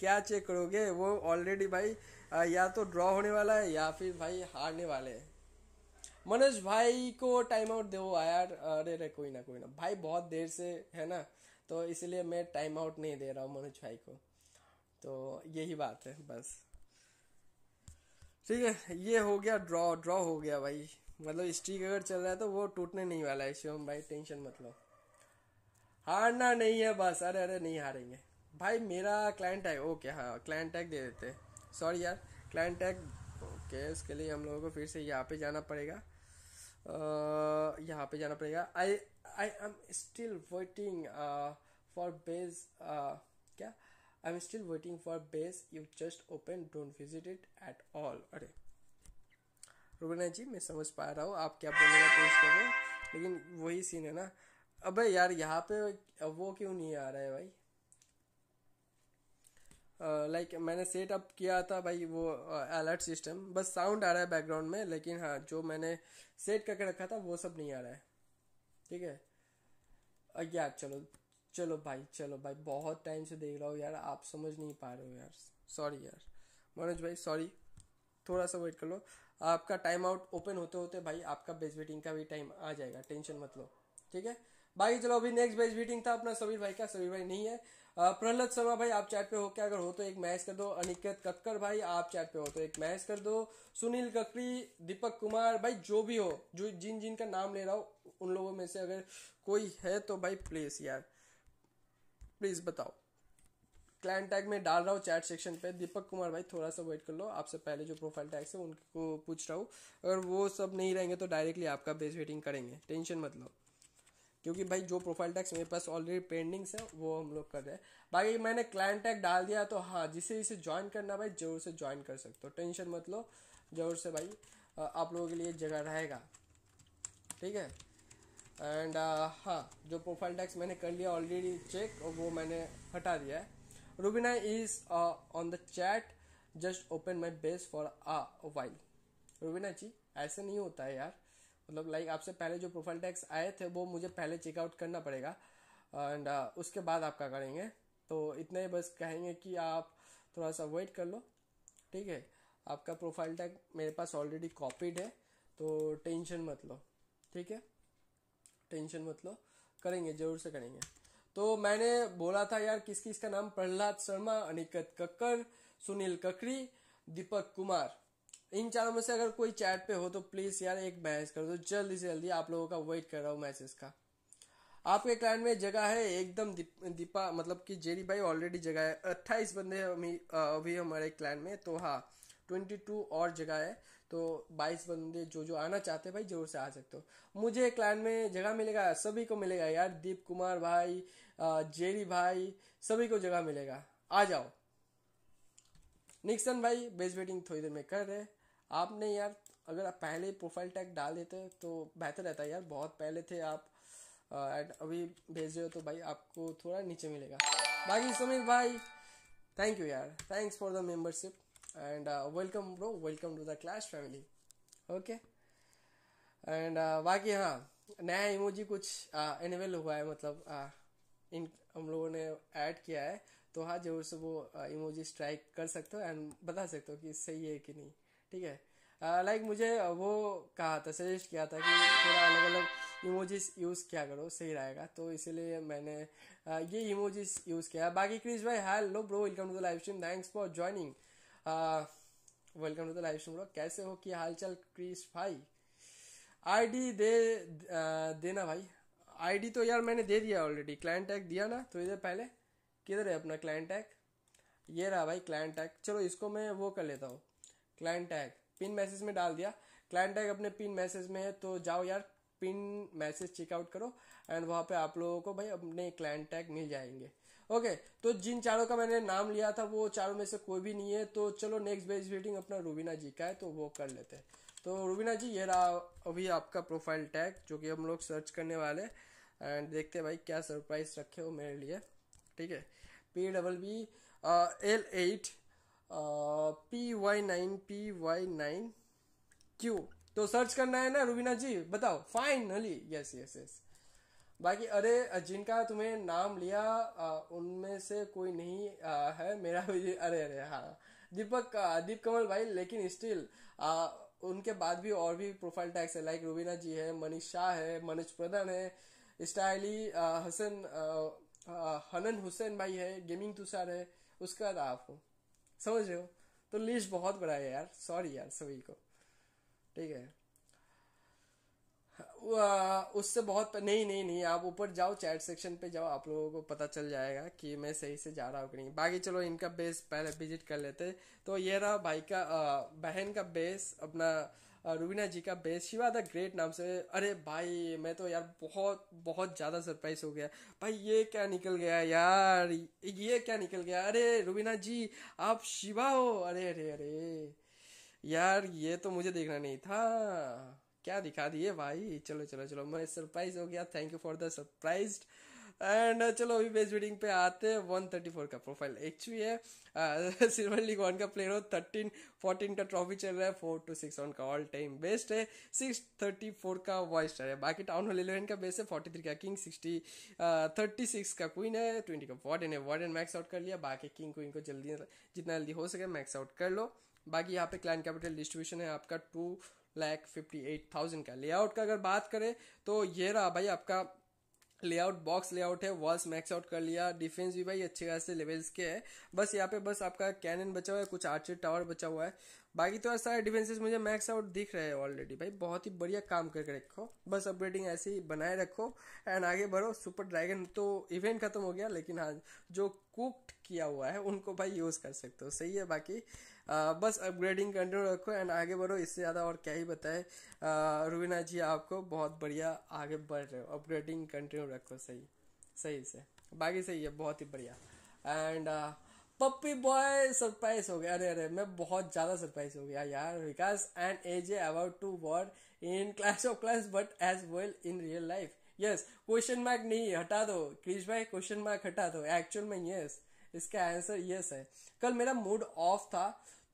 क्या चेक करोगे वो ऑलरेडी भाई या तो ड्रॉ होने वाला है या फिर भाई हारने वाले मनोज भाई को टाइम आउट दो यार अरे अरे कोई ना कोई ना भाई बहुत देर से है ना तो इसलिए मैं टाइम आउट नहीं दे रहा हूँ मनोज भाई को तो यही बात है बस ठीक है ये हो गया ड्रॉ ड्रॉ हो गया भाई मतलब स्ट्रीक अगर चल रहा है तो वो टूटने नहीं वाला है शिवम भाई टेंशन मतलब हारना नहीं है बस अरे अरे नहीं हारेंगे भाई मेरा क्लाइंट है ओके हाँ क्लाइंट टैग दे देते सॉरी यार क्लाइंट टैग ओके इसके लिए हम लोगों को फिर से यहाँ पे जाना पड़ेगा यहाँ पे जाना पड़ेगा I I am still waiting for base क्या I am still waiting for base you just open don't visit it at all अरे रुबना जी मैं समझ पा रहा हूँ आप क्या बोलने का कोशिश कर रहे हो लेकिन वही सीन है ना अबे यार यहाँ पे वो क्यों नहीं आ रहा है भाई लाइक uh, like, मैंने सेटअप किया था भाई वो अलर्ट uh, सिस्टम बस साउंड आ रहा है बैकग्राउंड में लेकिन हाँ जो मैंने सेट करके रखा था वो सब नहीं आ रहा है ठीक है यार चलो चलो भाई चलो भाई बहुत टाइम से देख रहा हूँ यार आप समझ नहीं पा रहे हो यार सॉरी यार मनोज भाई सॉरी थोड़ा सा वेट कर लो आपका टाइम आउट ओपन होते होते भाई आपका बेस्ट वेटिंग का भी टाइम आ जाएगा टेंशन मत लो ठीक है बाकी चलो अभी नेक्स्ट बैच मीटिंग था अपना समीर भाई का समीर भाई नहीं है प्रहलद शर्मा भाई आप चैट पे हो क्या अगर हो तो एक मैच कर दो अनिकेत कक्कर भाई आप चैट पे हो तो एक मैच कर दो सुनील ककड़ी दीपक कुमार भाई जो भी हो जो जिन जिन का नाम ले रहा हो उन लोगों में से अगर कोई है तो भाई प्लीज यार प्लीज बताओ क्लाइंट टैग में डाल रहा हूँ चैट सेक्शन पे दीपक कुमार भाई थोड़ा सा वेट कर लो आपसे पहले जो प्रोफाइल टैग है उनको पूछ रहा हूँ अगर वो सब नहीं रहेंगे तो डायरेक्टली आपका बेस वेटिंग करेंगे टेंशन मत लो क्योंकि भाई जो प्रोफाइल टैक्स मेरे पास ऑलरेडी पेंडिंग्स है वो हम लोग कर रहे हैं बाकी मैंने क्लाइंट टैग डाल दिया तो हाँ जिसे इसे ज्वाइन करना भाई जरूर से ज्वाइन कर सकते हो टेंशन मत लो जरूर से भाई आप लोगों के लिए जगह रहेगा ठीक है एंड uh, हाँ जो प्रोफाइल टैक्स मैंने कर लिया ऑलरेडी चेक और वो मैंने हटा दिया है Rubina is on the chat just open my base for a while Rubina ji ऐसा नहीं होता है यार मतलब लाइक आपसे पहले जो प्रोफाइल टैक्स आए थे वो मुझे पहले चेकआउट करना पड़ेगा एंड uh, उसके बाद आपका करेंगे तो इतने बस कहेंगे कि आप थोड़ा सा वेट कर लो ठीक है आपका प्रोफाइल टैग मेरे पास ऑलरेडी कॉपीड है तो टेंशन मत लो ठीक है टेंशन मत लो करेंगे जरूर से करेंगे तो मैंने बोला था यार किस किस का नाम प्रहलाद शर्मा अनिकत कक्कर सुनील ककड़ी दीपक कुमार इन चारों में से अगर कोई चैट पे हो तो प्लीज़ यार एक मैसेज कर दो जल्दी से जल्दी आप लोगों का वेट कर रहा हूँ मैसेज का आपके क्लाइंट में जगह है एकदम दीपा मतलब कि जेरी भाई ऑलरेडी जगह है अट्ठाईस बंदे अभी अभी हमारे क्लाइंट में तो हाँ ट्वेंटी टू और जगह है तो बाईस बंदे जो जो आना चाहते हैं भाई जरूर से आ सकते हो मुझे क्लाइंट में जगह मिलेगा सभी को मिलेगा यार दीप कुमार भाई जेरी भाई सभी को जगह मिलेगा आ जाओ निक्सन भाई बेस वेटिंग थोड़ी देर में कर रहे आपने यार अगर आप पहले ही प्रोफाइल टैग डाल देते तो बेहतर रहता यार बहुत पहले थे आप एड अभी भेज रहे हो तो भाई आपको थोड़ा नीचे मिलेगा बाकी समीर भाई थैंक यू यार thanks for the membership and welcome bro welcome to the clash family okay and बाकी हाँ नया इमोजी कुछ एनेबल हुआ है मतलब uh, इन हम लोगों ने ऐड किया है तो हाँ जरूर से वो इमोजी स्ट्राइक कर सकते हो एंड बता सकते हो कि सही है कि नहीं ठीक है लाइक मुझे वो कहा था सजेस्ट किया था कि थोड़ा अलग अलग इमोजीज यूज़ क्या करो सही रहेगा तो इसीलिए मैंने ये इमोजीज यूज़ किया बाकी क्रिश भाई hello bro welcome to the live stream thanks for joining welcome to the live stream bro कैसे हो कि हाल चाल क्रिश भाई आईडी दे देना भाई आईडी तो यार मैंने दे दिया ऑलरेडी क्लाइंट टैग दिया ना थोड़ी तो देर पहले किधर है अपना क्लाइंट टैग ये रहा भाई क्लाइंट टैग चलो इसको मैं वो कर लेता हूँ क्लाइंट टैग पिन मैसेज में डाल दिया क्लाइंट टैग अपने पिन मैसेज में है तो जाओ यार पिन मैसेज चेकआउट करो एंड वहाँ पे आप लोगों को भाई अपने क्लाइंट टैग मिल जाएंगे ओके okay, तो जिन चारों का मैंने नाम लिया था वो चारों में से कोई भी नहीं है तो चलो नेक्स्ट बेज रीडिंग अपना रूबीना जी का है तो वो कर लेते हैं तो रूबीना जी ये रहा अभी आपका प्रोफाइल टैग जो कि हम लोग सर्च करने वाले एंड देखते हैं भाई क्या सरप्राइज रखे हो मेरे लिए ठीक है P double B L eight P Y nine P Y nine Q तो सर्च करना है ना रुबीना जी बताओ फाइनली यस यस यस बाकी अरे जिनका तुम्हें नाम लिया उनमें से कोई नहीं आ, है मेरा भी अरे अरे हाँ दीपक दीप कमल भाई लेकिन स्टिल उनके बाद भी और भी प्रोफाइल टैक्स है लाइक रुबीना जी है मनीष शाह है मनोज प्रधान है स्टाइली हसन हनन हुसैन भाई है गेमिंग तुषार है उसके बाद आप हो समझ रहे हो तो लिस्ट बहुत बड़ा है यार सॉरी यार सभी को ठीक है हाँ, उससे बहुत नहीं नहीं नहीं आप ऊपर जाओ चैट सेक्शन पे जाओ आप लोगों को पता चल जाएगा कि मैं सही से जा रहा हूँ कि नहीं बाकी चलो इनका बेस पहले विजिट कर लेते तो ये रहा भाई का बहन का बेस अपना रुबीना जी का बेस शिवा द ग्रेट नाम से अरे भाई मैं तो यार बहुत बहुत ज़्यादा सरप्राइज हो गया भाई ये क्या निकल गया यार ये क्या निकल गया अरे रुबीना जी आप शिवा हो अरे अरे अरे यार ये तो मुझे देखना नहीं था क्या दिखा दिए भाई चलो चलो चलो मैं सरप्राइज हो गया thank you for the surprise and uh, चलो अभी बेस बीडिंग पे आते हैं वन थर्टी फोर का प्रोफाइल एक्चुअली है सिल्वर लीग वन का प्लेयर हो थर्टीन फोर्टीन का ट्रॉफी चल रहा है फोर टू सिक्स वन का ऑल टाइम बेस्ट है सिक्स थर्टी फोर का वॉइस है बाकी टाउन हॉल इलेवन का बेस्ट है फोर्टी थ्री का किंग सिक्सटी थर्टी सिक्स का क्वीन है ट्वेंटी का वार्डन है वार्डन मैक्स आउट कर लिया बाकी किंग क्वीन को जल्दी जितना जल्दी हो सके मैक्स आउट कर लो बाकी यहाँ पे क्लाइंट कैपिटल डिस्ट्रीब्यूशन है आपका two lakh fifty eight thousand का लेआउट का अगर बात करें तो ये रहा भाई आपका लेआउट बॉक्स लेआउट है वॉल्स मैक्स आउट कर लिया डिफेंस भी भाई अच्छे खासे लेवल्स के है बस यहाँ पे बस आपका कैनन बचा हुआ है कुछ आर्चर टावर बचा हुआ है बाकी तो सारे डिफेंसेस मुझे मैक्स आउट दिख रहे हैं ऑलरेडी भाई बहुत ही बढ़िया काम करके रखो बस अपग्रेडिंग ऐसे ही बनाए रखो एंड आगे बढ़ो सुपर ड्रैगन तो इवेंट खत्म हो गया लेकिन हाँ जो कुक्ड किया हुआ है उनको भाई यूज़ कर सकते हो सही है बाकी बस अपग्रेडिंग कंटिन्यू रखो एंड आगे बढ़ो इससे ज़्यादा और क्या ही बताए रुबीना जी आपको बहुत बढ़िया आगे बढ़ रहे हो अपग्रेडिंग कंटिन्यू रखो सही सही से बाकी सही है बहुत ही बढ़िया एंड पप्पी बॉय सरप्राइज हो गया अरे अरे मैं बहुत ज़्यादा सरप्राइज हो गया यार Vikas and as a about to word in class of class but as well in real life yes question mark नहीं हटा दो क्रिश भाई क्वेश्चन मार्क हटा दो एक्चुअल में यस इसका आंसर यस है कल मेरा मूड ऑफ था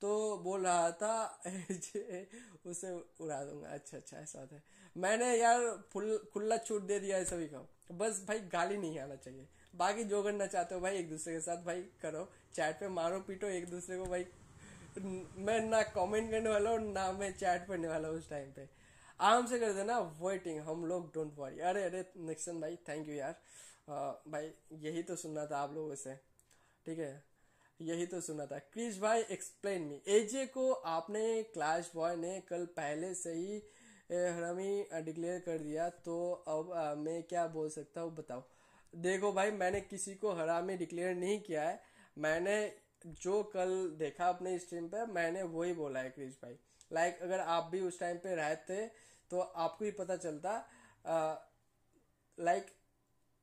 तो बोल रहा था उसे उड़ा दूंगा अच्छा अच्छा ऐसा है मैंने यार फुल खुल्ला छूट दे दिया है सभी को बस भाई गाली नहीं आना चाहिए बाकी जो करना चाहते हो भाई एक दूसरे के साथ भाई करो चैट पे मारो पीटो एक दूसरे को भाई मैं ना कमेंट करने वाला हूँ ना मैं चैट करने वाला हूँ उस टाइम पे आराम से कर देना वेटिंग हम लोग डोंट वरी अरे अरे निक्सन भाई थैंक यू यार आ, भाई यही तो सुनना था आप लोगों से ठीक है यही तो सुना था क्रिश भाई एक्सप्लेन मी एजे को आपने क्लाश बॉय ने कल पहले से ही हरामी डिक्लेयर कर दिया तो अब आ, मैं क्या बोल सकता हूँ बताओ देखो भाई मैंने किसी को हरामी डिक्लेयर नहीं किया है मैंने जो कल देखा अपने स्ट्रीम पे मैंने वही बोला है क्रिश भाई लाइक like, अगर आप भी उस टाइम पे रहते तो आपको ही पता चलता लाइक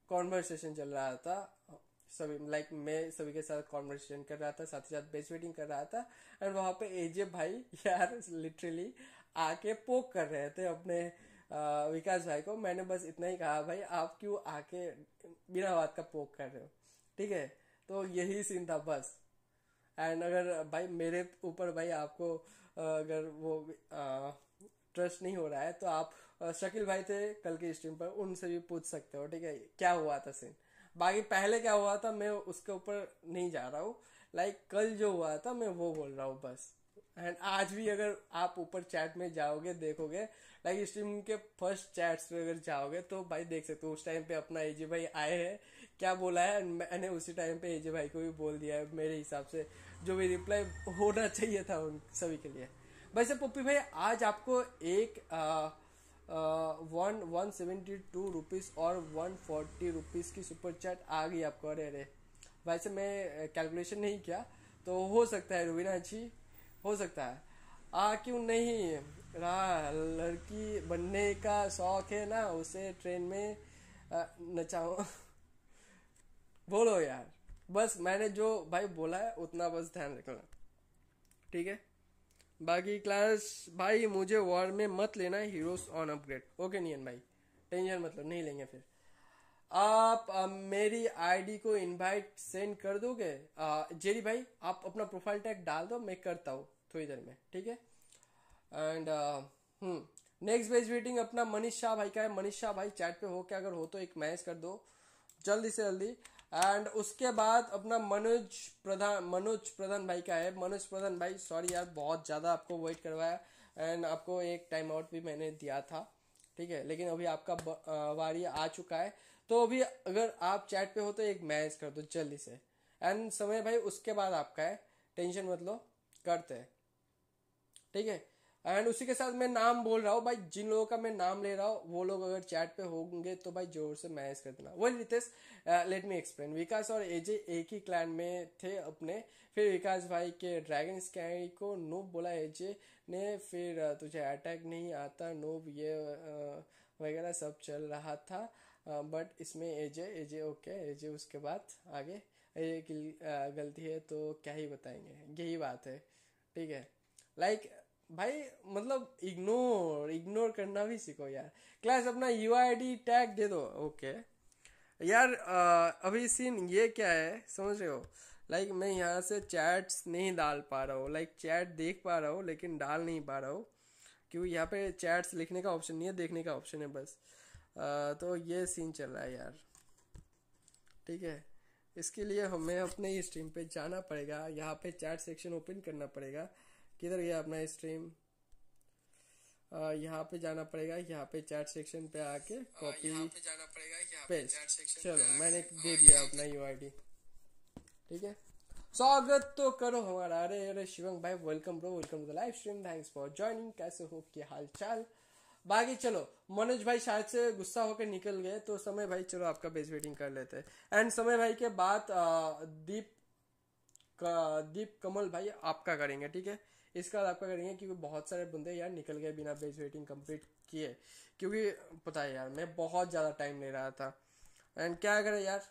कॉन्वर्सेशन चल रहा था सभी लाइक मैं सभी के साथ कॉन्वर्सेशन कर रहा था साथ ही साथ बेच वेटिंग कर रहा था एंड वहाँ पे एजे भाई यार लिटरली आके पोक कर रहे थे अपने विकास भाई को मैंने बस इतना ही कहा भाई आप क्यों आके बिना बात का पोक कर रहे हो ठीक है तो यही सीन था बस एंड अगर भाई मेरे ऊपर भाई आपको अगर वो ट्रस्ट नहीं हो रहा है तो आप शकील भाई थे कल के स्ट्रीम पर उनसे भी पूछ सकते हो ठीक है क्या हुआ था सीन बाकी पहले क्या हुआ था मैं उसके ऊपर नहीं जा रहा हूँ लाइक like, कल जो हुआ था मैं वो बोल रहा हूँ बस एंड आज भी अगर आप ऊपर चैट में जाओगे देखोगे लाइक like स्ट्रीम के फर्स्ट चैट्स में अगर जाओगे तो भाई देख सकते हो उस टाइम पे अपना एजे भाई आए हैं क्या बोला है मैंने उसी टाइम पे एजे भाई को भी बोल दिया है मेरे हिसाब से जो भी रिप्लाई होना चाहिए था उन सभी के लिए वैसे पप्पी भाई आज आपको एक आ, one one seventy two rupees और वन फोर्टी रुपीज़ की सुपर चैट आ गई आपको अरे अरे वैसे मैं कैलकुलेशन नहीं किया तो हो सकता है रुबीना जी हो सकता है आ क्यों नहीं रहा लड़की बनने का शौक है ना उसे ट्रेन में नचाओ बोलो यार बस मैंने जो भाई बोला है उतना बस ध्यान रखना ठीक है बाकी क्लास भाई मुझे वॉर में मत लेना है heroes on upgrade okay neon भाई टेंशन मतलब नहीं लेंगे फिर आप आ, मेरी आईडी को इनवाइट सेंड कर दोगे जेरी भाई आप अपना प्रोफाइल टैग डाल दो मैं करता हूँ थोड़ी देर में ठीक है एंड नेक्स्ट बेज वेटिंग अपना मनीष शाह भाई का है मनीष शाह भाई चैट पे हो क्या अगर हो तो एक मैसेज कर दो जल्दी से जल्दी एंड उसके बाद अपना मनोज प्रधान मनोज प्रधान भाई का है मनोज प्रधान भाई सॉरी यार बहुत ज़्यादा आपको वेट करवाया एंड आपको एक टाइम आउट भी मैंने दिया था ठीक है लेकिन अभी आपका वारी आ चुका है तो अभी अगर आप चैट पे हो तो एक मैसेज कर दो जल्दी से एंड समय भाई उसके बाद आपका है टेंशन मत लो करते हैं ठीक है एंड उसी के साथ मैं नाम बोल रहा हूँ भाई जिन लोगों का मैं नाम ले रहा हूँ वो लोग अगर चैट पे होंगे तो भाई जोर से मैनेज कर देना well Ritesh let me explain Vikas और एजे एक ही क्लैन में थे अपने फिर विकास भाई के ड्रैगन स्कैंड को नोब बोला एजे ने फिर uh, तुझे अटैक नहीं आता नोब ये uh, वगैरह सब चल रहा था बट uh, इसमें एजे एजे ओके एजे उसके बाद आगे ये गलती है तो क्या ही बताएंगे यही बात है ठीक है लाइक like, भाई मतलब इग्नोर इग्नोर करना भी सीखो यार क्लास अपना यू टैग दे दो ओके यार आ, अभी सीन ये क्या है समझ रहे हो लाइक मैं यहाँ से चैट्स नहीं डाल पा रहा हूँ लाइक चैट देख पा रहा हूँ लेकिन डाल नहीं पा रहा हूँ क्योंकि यहाँ पे चैट्स लिखने का ऑप्शन नहीं है देखने का ऑप्शन है बस आ, तो ये सीन चल रहा है यार ठीक है इसके लिए हमें अपने स्ट्रीम पे जाना पड़ेगा यहाँ पे चैट सेक्शन ओपन करना पड़ेगा किधर गया अपना स्ट्रीम यहाँ पे जाना पड़ेगा यहाँ पे चैट सेक्शन पे आके कॉपी हाँ, जाना पड़ेगा चलो मैंने दे दिया अपना यू आई डी ठीक है स्वागत तो करो हमारा अरे अरे शिवम भाई welcome bro welcome to live stream thanks for joining कैसे हो क्या हाल चाल बाकी चलो मनोज भाई शायद से गुस्सा होकर निकल गए तो समय भाई चलो आपका बेस वेटिंग कर लेते हैं एंड समय भाई के बाद दीप का दीप कमल भाई आपका करेंगे ठीक है इसके बाद आपका करेंगे क्योंकि बहुत सारे बंदे यार निकल गए बिना बेच वेटिंग कंप्लीट किए क्योंकि पता है यार मैं बहुत ज़्यादा टाइम ले रहा था एंड क्या करें यार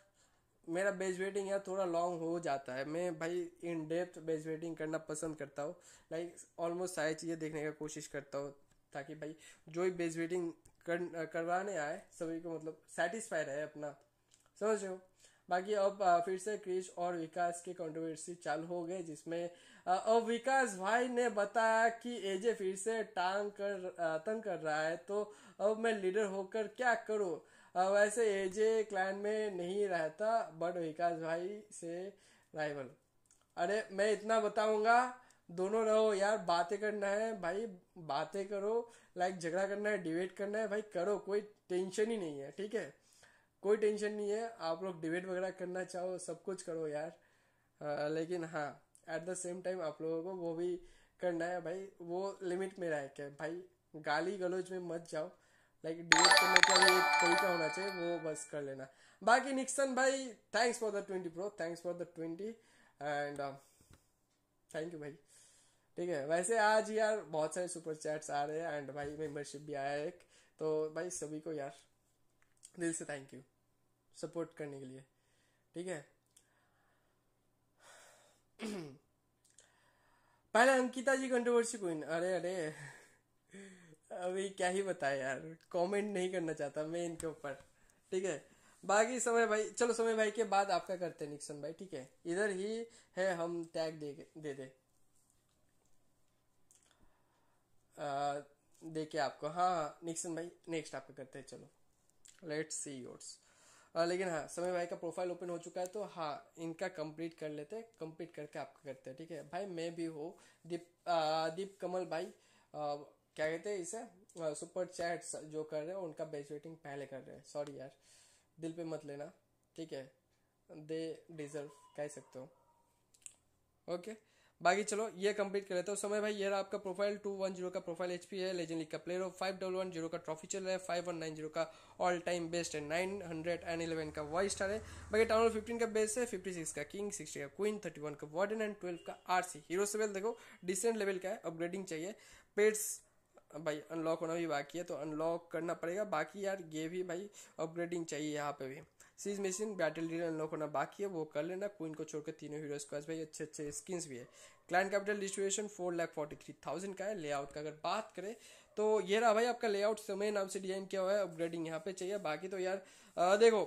मेरा बेच वेटिंग यार थोड़ा लॉन्ग हो जाता है मैं भाई इन डेप्थ बेच वेटिंग करना पसंद करता हूँ लाइक ऑलमोस्ट सारी चीज़ें देखने का कोशिश करता हूँ ताकि भाई जो भी बेच वेटिंग कर करवाने आए सभी को मतलब सेटिस्फाई रहे अपना समझ रहे हो बाकी अब फिर से क्रिश और विकास की कंट्रोवर्सी चालू हो गई जिसमें अब विकास भाई ने बताया कि एजे फिर से टांग कर तंग कर रहा है तो अब मैं लीडर होकर क्या करूँ वैसे एजे क्लाइन में नहीं रहता बट विकास भाई से राइवल अरे मैं इतना बताऊंगा दोनों रहो यार बातें करना है भाई बातें करो लाइक झगड़ा करना है डिबेट करना है भाई करो कोई टेंशन ही नहीं है ठीक है कोई टेंशन नहीं है आप लोग डिबेट वगैरह करना चाहो सब कुछ करो यार आ, लेकिन हाँ एट द सेम टाइम आप लोगों को वो भी करना है भाई वो लिमिट में रह के भाई गाली गलोज में मत जाओ लाइक डिबेट करने का भी एक तरीका होना चाहिए वो बस कर लेना बाकी निक्सन भाई thanks for the twenty bro thanks for the twenty and thank you भाई ठीक है वैसे आज यार बहुत सारे सुपर चैट्स आ रहे हैं एंड भाई मेंबरशिप भी आया एक तो भाई सभी को यार दिल से थैंक यू सपोर्ट करने के लिए ठीक है पहले अंकिता जी कंट्रोवर्सी क्वीन अरे अरे अभी क्या ही बताए यार कमेंट नहीं करना चाहता मैं इनके ऊपर ठीक है बाकी समय भाई चलो समय भाई के बाद आपका करते हैं निक्सन भाई ठीक है इधर ही है हम टैग दे दे दे देखे आपको हाँ निक्सन हाँ, भाई नेक्स्ट आपका करते हैं चलो लेट्स सी योर्स आ, लेकिन हाँ समय भाई का प्रोफाइल ओपन हो चुका है तो हाँ इनका कंप्लीट कर लेते हैं कंप्लीट करके आपका करते हैं ठीक है भाई मैं भी हूँ दीप दीप कमल भाई आ, क्या कहते हैं इसे सुपर चैट्स जो कर रहे हैं उनका बैच वेटिंग पहले कर रहे हैं सॉरी यार दिल पे मत लेना ठीक है दे डिजर्व कह सकते हो ओके okay? बाकी चलो ये कंप्लीट कर लेते हो समय भाई ये रहा आपका प्रोफाइल टू वन जीरो का प्रोफाइल एचपी है लेजेंड लीग का प्लेयर हो फाइव डबल वन जीरो का ट्रॉफी चल रहा है फाइव वन नाइन जीरो का ऑल टाइम बेस्ट है नाइन हंड्रेड एंड इलेवन का वाई स्टार है बाकी टाउन फिफ्टीन का बेस्ट है फिफ्टी सिक्स का किंग सिक्सटी का क्वीन थर्टी वन का वार्डन एंड ट्वेल्व का आर सी हीरो सेवल देखो डिसेंट लेवल का है अपग्रेडिंग चाहिए पेट्स भाई अनलॉक होना भी बाकी है तो अनलॉक करना पड़ेगा बाकी यार ये भी भाई अपग्रेडिंग चाहिए यहाँ पे भी siege machine battle deal unlock होना बाकी है वो कर लेना क्वीन को छोड़कर तीनों हीरोज के पास भाई अच्छे अच्छे स्किन्स भी है client capital distribution four lakh forty three thousand का है लेआउट का अगर बात करें तो ये रहा भाई आपका लेआउट समय नाम से डिजाइन किया हुआ है अपग्रेडिंग यहाँ पे चाहिए बाकी तो यार आ, देखो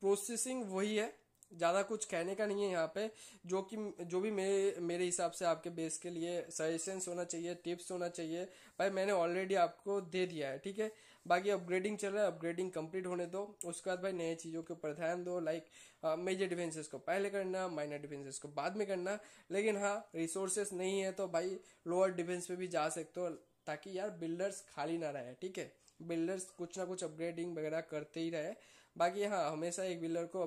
प्रोसेसिंग वही है ज़्यादा कुछ कहने का नहीं है यहाँ पे जो कि जो भी मेरे मेरे हिसाब से आपके बेस के लिए सजेशंस होना चाहिए टिप्स होना चाहिए भाई मैंने ऑलरेडी आपको दे दिया है ठीक है बाकी अपग्रेडिंग चल रहा है अपग्रेडिंग कंप्लीट होने दो उसके बाद भाई नए चीज़ों के ऊपर ध्यान दो लाइक मेजर डिफेंसेस को पहले करना माइनर डिफेंसेस को बाद में करना लेकिन हाँ रिसोर्सेस नहीं है तो भाई लोअर डिफेंस पे भी जा सकते हो ताकि यार बिल्डर्स खाली ना रहे ठीक है बिल्डर्स कुछ ना कुछ अपग्रेडिंग वगैरह करते ही रहे बाकी हाँ हमेशा एक बिल्डर को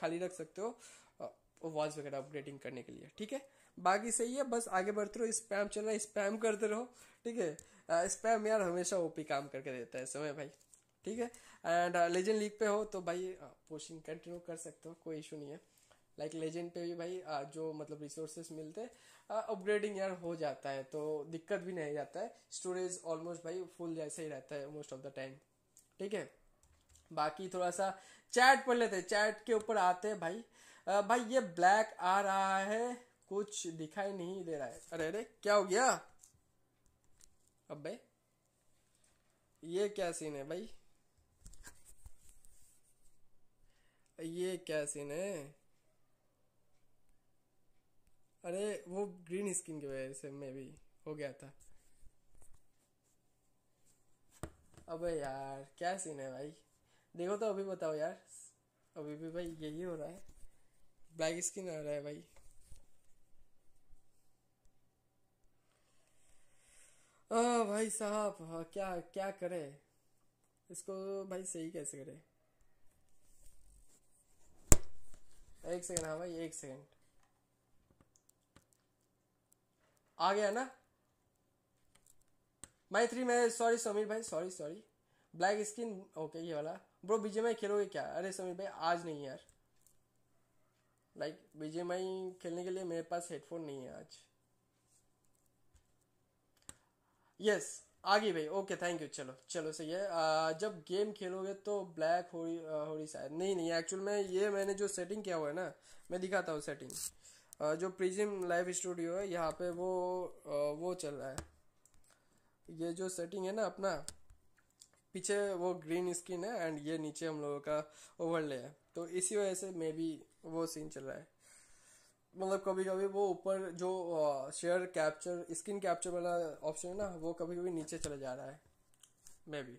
खाली रख सकते हो वॉल्स वगैरह अपग्रेडिंग करने के लिए ठीक है बाकी सही है बस आगे बढ़ते रहो स्पैम चल रहा है स्पैम करते रहो ठीक है स्पैम यार हमेशा ओपी काम करके देता है समय भाई ठीक है एंड लेजेंड लीग पे हो तो भाई पोस्टिंग कंटिन्यू कर सकते हो कोई इशू नहीं है लाइक like लेजेंड पे भी भाई आ, जो मतलब रिसोर्सेस मिलते हैं अपग्रेडिंग यार हो जाता है तो दिक्कत भी नहीं जाता है स्टोरेज ऑलमोस्ट भाई फुल जैसे ही रहता है मोस्ट ऑफ द टाइम ठीक है बाकी थोड़ा सा चैट पढ़ लेते हैं चैट के ऊपर आते हैं भाई आ, भाई ये ब्लैक आ रहा है कुछ दिखाई नहीं दे रहा है अरे अरे क्या हो गया अबे ये क्या सीन है भाई ये क्या सीन है अरे वो ग्रीन स्किन की वजह से मैं भी हो गया था अबे यार क्या सीन है भाई देखो तो अभी बताओ यार अभी भी भाई यही हो रहा है ब्लैक स्किन आ रहा है भाई भाई साहब हाँ, क्या क्या करे इसको भाई सही कैसे करे एक सेकंड हाँ भाई एक सेकंड आ गया ना माई थ्री मैं सॉरी समीर भाई sorry sorry black skin okay ये वाला ब्रो बीजे मई खेलोगे क्या अरे समीर भाई आज नहीं यार लाइक बीजे मई खेलने के लिए मेरे पास हेडफोन नहीं है आज यस आगे भाई ओके थैंक यू चलो चलो सही है आ, जब गेम खेलोगे तो ब्लैक हो रही शायद नहीं नहीं एक्चुअल में ये मैंने जो सेटिंग किया हुआ है ना मैं दिखाता हूँ सेटिंग आ, जो प्रिजिम लाइव स्टूडियो है यहाँ पे वो आ, वो चल रहा है ये जो सेटिंग है ना अपना पीछे वो ग्रीन स्क्रीन है एंड ये नीचे हम लोगों का ओवरले है तो इसी वजह से मे बी वो सीन चल रहा है मतलब कभी कभी वो ऊपर जो शेयर कैप्चर स्क्रीन कैप्चर वाला ऑप्शन है ना वो कभी कभी नीचे चला जा रहा है मे बी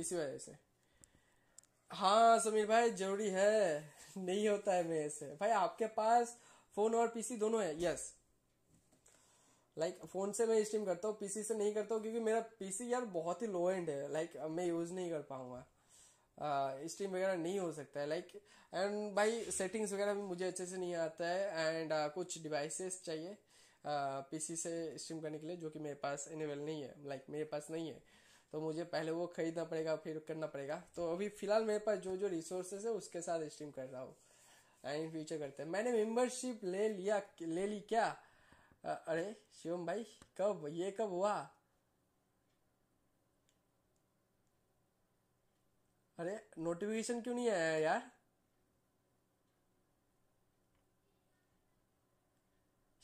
इसी वजह से हाँ समीर भाई जरूरी है नहीं होता है मेरे से भाई आपके पास फोन और पीसी दोनों है यस लाइक like, फोन से मैं स्ट्रीम करता हूँ पीसी से नहीं करता हूँ क्योंकि मेरा पीसी यार बहुत ही लो एंड है लाइक like, मैं यूज नहीं कर पाऊंगा स्ट्रीम वगैरह नहीं हो सकता है लाइक एंड भाई सेटिंग्स वगैरह भी मुझे अच्छे से नहीं आता है एंड uh, कुछ डिवाइसेस चाहिए पीसी uh, से स्ट्रीम करने के लिए जो कि मेरे पास इनेबल नहीं है लाइक like, मेरे पास नहीं है तो मुझे पहले वो खरीदना पड़ेगा फिर करना पड़ेगा तो अभी फिलहाल मेरे पास जो जो रिसोर्सेज है उसके साथ स्ट्रीम कर रहा हूँ एंड इन फ्यूचर करते हैं मैंने मेम्बरशिप ले लिया ले ली क्या अरे शिवम भाई कब ये कब हुआ अरे नोटिफिकेशन क्यों नहीं आया यार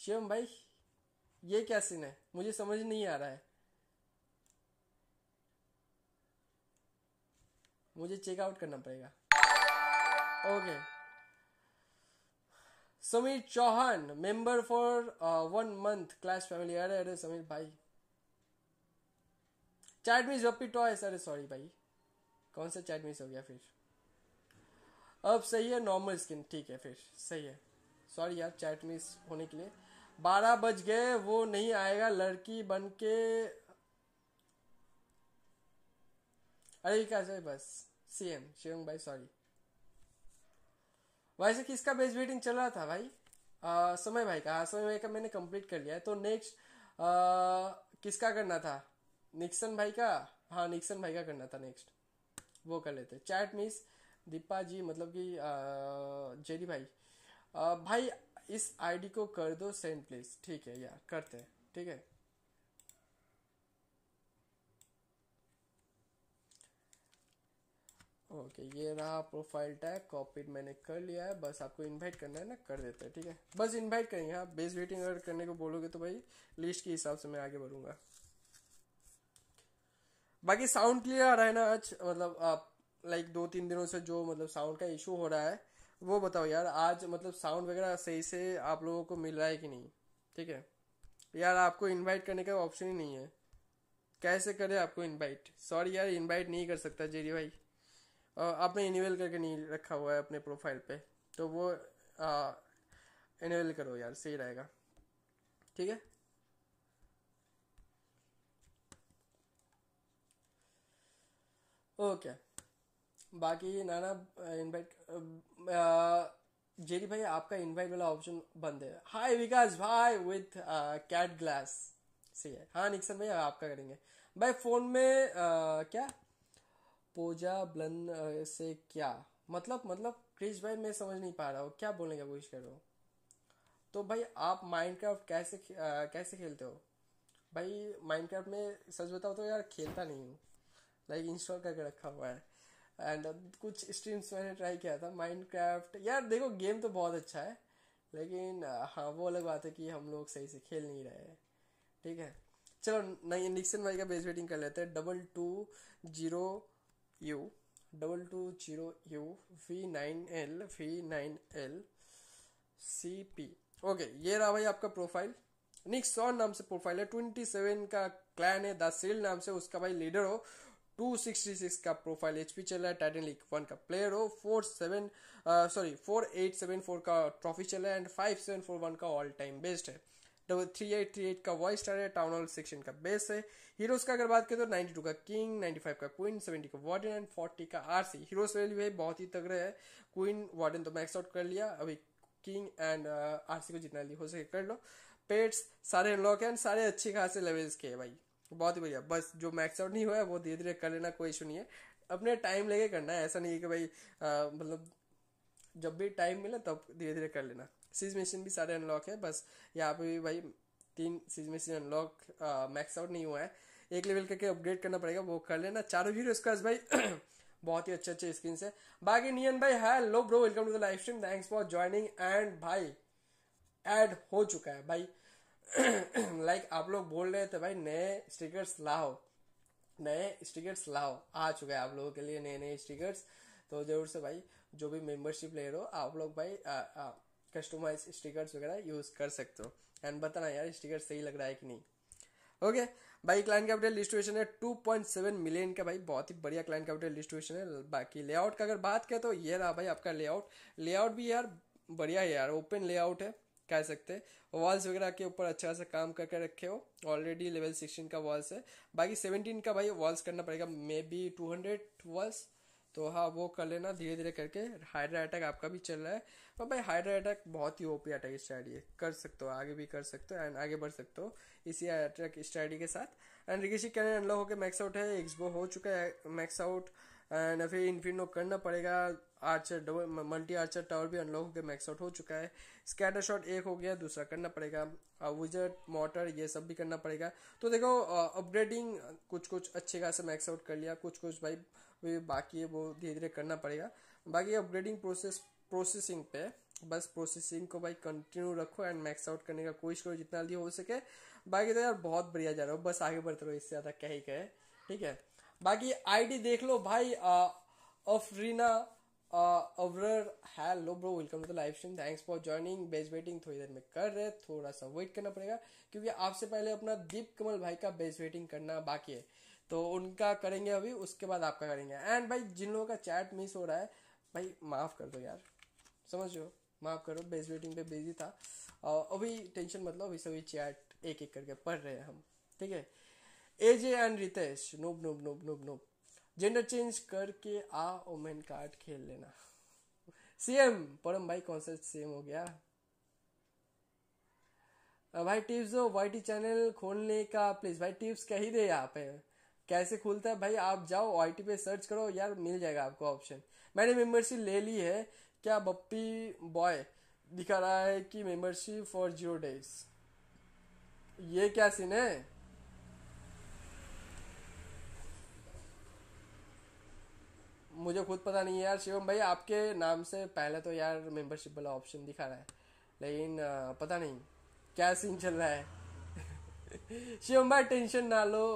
शिवम भाई ये क्या सीन है मुझे समझ नहीं आ रहा है मुझे चेकआउट करना पड़ेगा okay Sameer Chauhan member for one month class family अरे अरे समीर भाई चैट मीज टॉयस अरे सॉरी भाई कौन सा चैट मिस हो गया फिर अब सही है नॉर्मल स्किन ठीक है फिर सही है सॉरी यार चैट मिस होने के लिए बारह बज गए वो नहीं आएगा लड़की बन के अरे विकास भाई बस सीएम शिवम भाई सॉरी वैसे किसका बेस वेटिंग चल रहा था भाई आ, समय भाई का हाँ, समय भाई का मैंने कंप्लीट कर लिया है तो नेक्स्ट किसका करना था निक्सन भाई का हाँ निक्सन भाई का करना था नेक्स्ट वो कर लेते हैं चैट मिस दीपा जी मतलब कि जेरी भाई आ, भाई इस आईडी को कर दो सेंड प्लीज ठीक है यार करते हैं ठीक है ओके ये रहा प्रोफाइल टैग कॉपी मैंने कर लिया है बस आपको इनवाइट करना है ना कर देते हैं ठीक है बस इनवाइट करेंगे आप बेस वेटिंग अगर करने को बोलोगे तो भाई लिस्ट के हिसाब से मैं आगे बढ़ूंगा बाकी साउंड क्लियर आ रहा है ना आज मतलब आप लाइक दो तीन दिनों से जो मतलब साउंड का इशू हो रहा है वो बताओ यार आज मतलब साउंड वगैरह सही से आप लोगों को मिल रहा है कि नहीं ठीक है यार आपको इनवाइट करने का ऑप्शन ही नहीं है कैसे करें आपको इनवाइट सॉरी यार इनवाइट नहीं कर सकता जेरी भाई आपने इनवेल करके नहीं रखा हुआ है अपने प्रोफाइल पे तो वो इनवेल करो यार सही रहेगा ठीक है ओके बाकी नाना इनवाइट जेडी भाई आपका इनवाइट वाला ऑप्शन बंद है हाय विकास भाई विथ कैट ग्लास सही है हाँ निक्सन भाई आपका करेंगे भाई फोन में आ, क्या पूजा ब्लन से क्या मतलब मतलब क्रिश भाई मैं समझ नहीं पा रहा हूँ क्या बोलने की कोशिश कर रहा हूँ तो भाई आप माइनक्राफ्ट कैसे आ, कैसे खेलते हो भाई माइनक्राफ्ट में सच बताओ तो यार खेलता नहीं हूँ लाइक इंस्टॉल करके रखा हुआ है एंड uh, कुछ स्ट्रीम्स मैंने ट्राई किया था माइंड क्राफ्ट यार देखो गेम तो बहुत अच्छा है लेकिन uh, हाँ वो अलग बात है कि हम लोग सही से खेल नहीं रहे हैं ठीक है चलो नहीं निक्सन भाई का बेस वेटिंग कर लेते हैं double two zero U double two zero U V nine L V nine L C P okay ये रहा भाई आपका प्रोफाइल निक्सॉन नाम से प्रोफाइल है ट्वेंटी सेवन का क्लैन है द नाम से उसका भाई लीडर हो 266 का प्रोफाइल एचपी चल रहा है टाइटन लीग वन का प्लेयर हो four seven sorry four eight seven four का ट्रॉफी चल रहा है and five seven four one का ऑल टाइम बेस्ट है double three eight three eight का वॉइस स्टार है टाउन हॉल सेक्शन का बेस है हीरोज का अगर बात करें तो नाइन्टी टू का किंग नाइन्टी फाइव का क्वीन सेवेंटी का वार्डन एंड फोर्टी का आर सी हीरोज वैल्यू है बहुत ही तगड़े है क्वीन वार्डन तो मैक्स आउट कर लिया अभी किंग एंड आर सी को जितना हो सके कर लो पेट्स सारे अनलॉक एंड सारे अच्छे खासे लेवल्स के है भाई बहुत ही बढ़िया बस जो मैक्स आउट नहीं हुआ है वो धीरे धीरे कर लेना कोई इशू नहीं है अपने टाइम लेके करना है ऐसा नहीं है कि भाई मतलब जब भी टाइम मिले तब धीरे धीरे कर लेना सीज मशीन भी सारे अनलॉक है बस यहाँ पे भी भाई तीन siege machine unlock max out नहीं हुआ है एक लेवल करके अपग्रेड करना पड़ेगा वो कर लेना चारों हीरो स्कॉर्स भाई बहुत ही अच्छे अच्छे स्किन से बाकी नियन भाई hello bro welcome to the live stream thanks for joining and भाई एड हो चुका है भाई लाइक आप लोग बोल रहे थे भाई नए स्टिकर्स लाओ नए स्टिकर्स लाओ आ चुका है आप लोगों के लिए नए नए स्टिकर्स तो जरूर से भाई जो भी मेंबरशिप ले रहे हो आप लोग भाई कस्टमाइज स्टिकर्स वगैरह यूज कर सकते हो एंड बताना यार स्टिकर सही लग रहा है कि नहीं ओके भाई क्लाइंट कैपिटल लिस्टुएशन है 2.7 मिलियन का भाई बहुत ही बढ़िया क्लाइंट कैपिटल लिस्टुएशन है बाकी लेआउट का अगर बात करें तो ये रहा भाई आपका लेआउट लेआउट भी यार बढ़िया है यार ओपन लेआउट है कह सकते वॉल्स वगैरह के ऊपर अच्छा सा काम करके रखे हो ऑलरेडी लेवल सिक्सटीन का वॉल्स है बाकी सेवनटीन का भाई वॉल्स करना पड़ेगा maybe two hundred walls तो हाँ वो कर लेना धीरे धीरे करके हाइड्रा अटैक आपका भी चल रहा है पर भाई हाइड्रा अटैक बहुत ही ओपी अटैक स्ट्रैटी है कर सकते हो आगे भी कर सकते हो एंड आगे बढ़ सकते हो इसी अटैक स्ट्रैटी के साथ एंड रिकेशी कैन अनलॉक होकर मैक्स आउट है एक्सबो हो चुका है मैक्स आउट एंड फिर इन्फिनो करना पड़ेगा आर्चर मल्टी आर्चर टावर भी अनलॉक होकर मैक्स आउट हो चुका है स्कैटर शॉट एक हो गया दूसरा करना पड़ेगा विजट मोटर ये सब भी करना पड़ेगा तो देखो अपग्रेडिंग कुछ कुछ अच्छे खास मैक्स आउट कर लिया कुछ कुछ भाई बाकी है वो धीरे धीरे करना पड़ेगा बाकी अपग्रेडिंग प्रोसेस प्रोसेसिंग पे बस प्रोसेसिंग को भाई कंटिन्यू रखो एंड मैक्स आउट करने का कोशिश करो जितना जल्दी हो सके बाकी तो यार बहुत बढ़िया जा रहा हो बस आगे बढ़ते रहो इससे ज़्यादा कह ही कहे ठीक है बाकी आईडी देख लो भाई अफरीना अवरर hello bro welcome to the live stream thanks for joining base waiting थोड़ी देर में कर रहे थोड़ा सा वेट करना पड़ेगा क्योंकि आपसे पहले अपना दीप कमल भाई का बेस्ट वेटिंग करना बाकी है तो उनका करेंगे अभी उसके बाद आपका करेंगे एंड भाई जिन लोगों का चैट मिस हो रहा है भाई माफ़ कर दो यार समझ लो माफ़ करो बेस्ट वेटिंग पे बिजी था uh, अभी टेंशन मत लो अभी सभी चैट एक एक करके पढ़ रहे हैं हम ठीक है A J and Ritesh noob noob noob noob noob gender change करके आ ओमेन कार्ड खेल लेना सेम परम भाई कॉन्सेप्ट सेम हो गया भाई टिप्स दो वाई चैनल खोलने का प्लीज भाई टिप्स कह ही दे यहाँ पे कैसे खुलता है भाई आप जाओ टी पे सर्च करो यार मिल जाएगा आपको ऑप्शन मैंने मेंबरशिप ले ली है क्या बप्पी बॉय दिखा रहा है कि मेम्बरशिप फॉर जीरो डेज ये क्या सीन है मुझे खुद पता नहीं है यार शिवम भाई आपके नाम से पहले तो यार मेंबरशिप वाला ऑप्शन दिखा रहा है लेकिन पता नहीं क्या सीन चल रहा है शिवम भाई टेंशन ना लो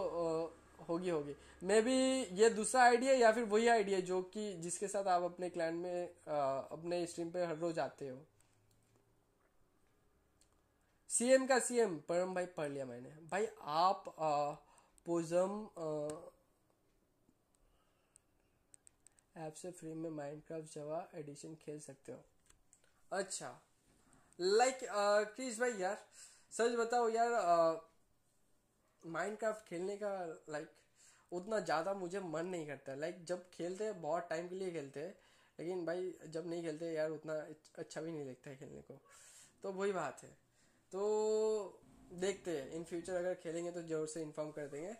होगी होगी मे भी ये दूसरा आइडिया या फिर वही आइडिया जो कि जिसके साथ आप अपने क्लाइंट में अपने स्ट्रीम पे हर रोज आते हो सीएम का सीएम परम भाई पढ़ लिया मैंने भाई आप पोजम आ, ऐप से फ्री में माइनक्राफ्ट जवा एडिशन खेल सकते हो अच्छा लाइक क्रिश भाई यार सच बताओ यार माइनक्राफ्ट खेलने का लाइक उतना ज़्यादा मुझे मन नहीं करता लाइक जब खेलते हैं बहुत टाइम के लिए खेलते हैं लेकिन भाई जब नहीं खेलते यार उतना अच्छा भी नहीं लगता है खेलने को तो वही बात है तो देखते हैं इन फ्यूचर अगर खेलेंगे तो ज़रूर से इन्फॉर्म कर देंगे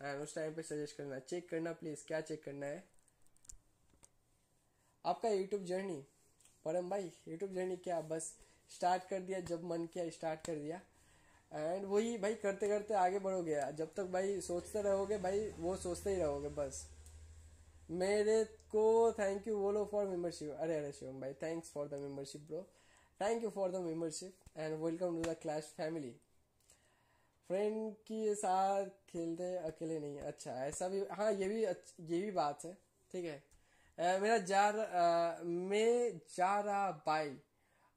एंड उस टाइम पे सजेस्ट करना चेक करना प्लीज़ क्या चेक करना है आपका यूट्यूब जर्नी परम भाई यूट्यूब जर्नी क्या बस स्टार्ट कर दिया जब मन किया स्टार्ट कर दिया एंड वही भाई करते करते आगे बढ़ोगे जब तक भाई सोचते रहोगे भाई वो सोचते ही रहोगे बस मेरे को थैंक यू बोलो फॉर मेंबरशिप अरे अरे शिवम भाई thanks for the membership bro thank you for the membership and welcome to the clash family friend के साथ खेलते अकेले नहीं अच्छा ऐसा भी हाँ ये भी ये भी बात है ठीक है मेरा जार आ, मैं जा रहा बाई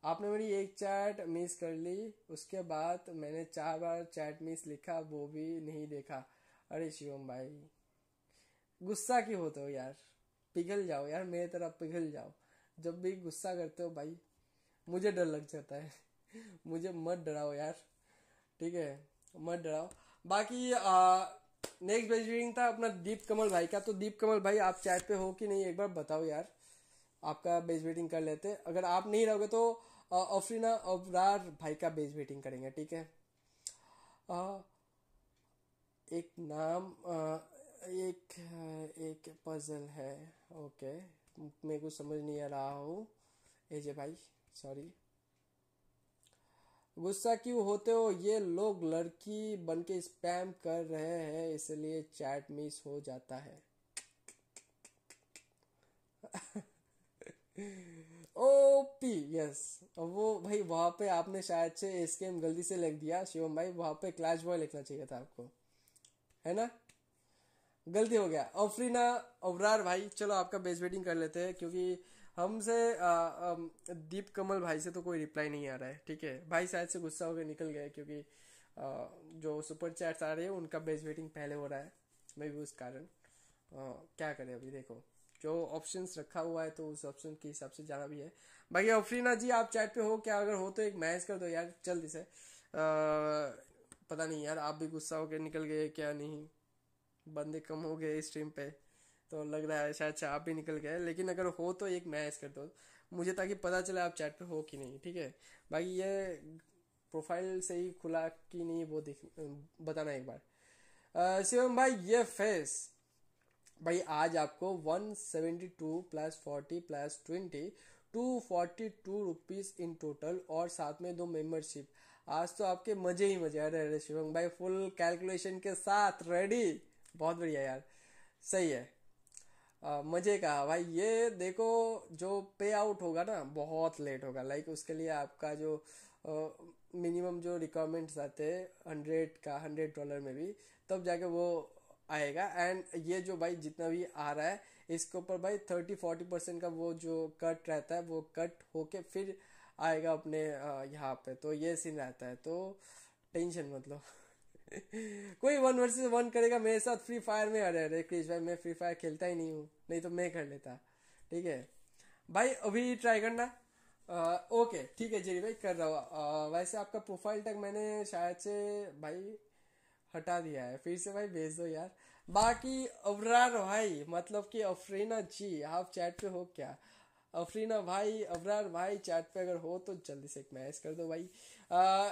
आपने मेरी एक चैट मिस कर ली उसके बाद मैंने चार बार चैट मिस लिखा वो भी नहीं देखा अरे शिवम भाई गुस्सा क्यों होते हो यार पिघल जाओ यार मेरी तरह पिघल जाओ जब भी गुस्सा करते हो भाई मुझे डर लग जाता है मुझे मत डराओ यार ठीक है मत डराओ बाकी आ, नेक्स्ट बेस्ट रीडिंग था अपना दीप कमल भाई का तो दीप कमल भाई आप चैट पे हो कि नहीं एक बार बताओ यार आपका बेस वेटिंग कर लेते अगर आप नहीं रहोगे तो अफरीना अबरार भाई का बेस वेटिंग करेंगे ठीक है आ, एक नाम आ, एक एक पजल है ओके मैं कुछ समझ नहीं आ रहा हूँ एजे भाई सॉरी गुस्सा क्यों होते हो ये लोग लड़की बन के स्पैम कर रहे हैं इसलिए चैट मिस हो जाता है ओपी यस वो भाई वहां पे आपने शायद से स्केम गलती से लिख दिया शिवम भाई वहां पे क्लैश बॉय लिखना चाहिए था आपको है ना गलती हो गया अफरीना अबरार भाई चलो आपका बेस वेटिंग कर लेते हैं क्योंकि हमसे दीप कमल भाई से तो कोई रिप्लाई नहीं आ रहा है ठीक है भाई शायद से गुस्सा होकर निकल गया क्योंकि आ, जो सुपर चैट्स आ रहे हैं उनका बेस वेटिंग पहले हो रहा है मे भी उस कारण क्या करें अभी देखो जो ऑप्शंस रखा हुआ है तो उस ऑप्शन के हिसाब से जाना भी है बाकी अफरीना जी आप चैट पे हो क्या अगर हो तो एक मैसेज कर दो यार जल्दी से पता नहीं यार आप भी गुस्सा होकर निकल गए क्या नहीं बंदे कम हो गए स्ट्रीम पे तो लग रहा है शायद आप भी निकल गए लेकिन अगर हो तो एक मैसेज कर दो मुझे ताकि पता चले आप चैट पे हो कि नहीं ठीक है बाकी ये प्रोफाइल से ही खुला कि नहीं वो देख बताना एक बार शिवम भाई ये फेस भाई आज आपको 172 plus forty plus twenty two forty two rupees in total और साथ में दो मेंबरशिप आज तो आपके मजे ही मजे अरे अरे शिवम भाई फुल कैलकुलेशन के साथ रेडी बहुत बढ़िया यार सही है मज़े का भाई ये देखो जो पे आउट होगा ना बहुत लेट होगा लाइक उसके लिए आपका जो मिनिमम जो रिक्वायरमेंट्स आते हैं हंड्रेड का हंड्रेड डॉलर में भी तब जाके वो आएगा एंड ये जो भाई जितना भी आ रहा है इसके ऊपर भाई थर्टी फोर्टी परसेंट का वो जो कट रहता है वो कट होके फिर आएगा अपने यहाँ पे तो ये सीन रहता है तो टेंशन मतलब कोई वन वर्सेस वन करेगा मेरे साथ फ्री फायर में अरे अरे क्रिश भाई मैं फ्री फायर खेलता ही नहीं हूँ नहीं तो मैं कर लेता ठीक है भाई अभी ट्राई करना आ, ओके ठीक है जेरी भाई कर रहा हूँ वैसे आपका प्रोफाइल टैग मैंने शायद से भाई हटा दिया है फिर से भाई भेज दो यार बाकी अबरार भाई मतलब कि अफरीना जी आप चैट पे हो क्या अफरीना भाई अबरार भाई चैट पे अगर हो तो जल्दी से एक मैसेज कर दो भाई आ,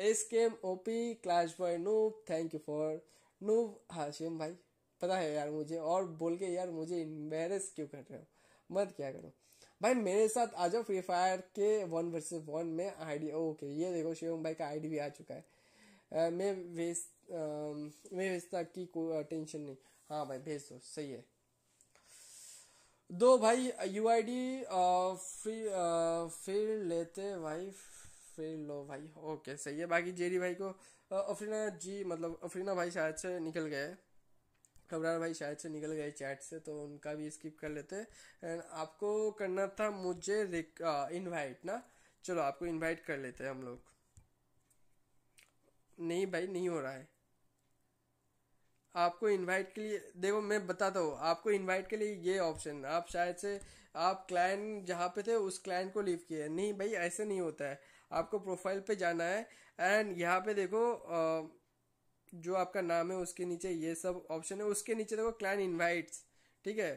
S K M O P Clash boy noob thank you for noob Hashim भाई पता है यार मुझे और बोल के यार मुझे इम्बेरस क्यों कर रहे हो मत क्या करो भाई मेरे साथ आ जाओ फ्री फायर के वन वर्सेस वन में आईडी ओके ये देखो शिवम भाई का आईडी भी आ चुका है मैं भेज मैं भेजता की कोई टेंशन नहीं हाँ भाई भेज दो सही है दो भाई यू आई डी फिर लेते भाई फिर लो भाई ओके सही है बाकी जेरी भाई को अफरीना जी मतलब अफरीना भाई शायद से निकल गए घबरार भाई शायद से निकल गए चैट से तो उनका भी स्किप कर लेते हैं एंड आपको करना था मुझे इनवाइट ना चलो आपको इनवाइट कर लेते हैं हम लोग नहीं भाई नहीं हो रहा है आपको इनवाइट के लिए देखो मैं बताता हूँ आपको इनवाइट के लिए ये ऑप्शन आप शायद से आप क्लाइंट जहाँ पे थे उस क्लाइंट को लीव किए नहीं भाई ऐसे नहीं होता है आपको प्रोफाइल पे जाना है एंड यहाँ पे देखो जो आपका नाम है उसके नीचे ये सब ऑप्शन है उसके नीचे देखो क्लाइन इन्वाइट्स ठीक है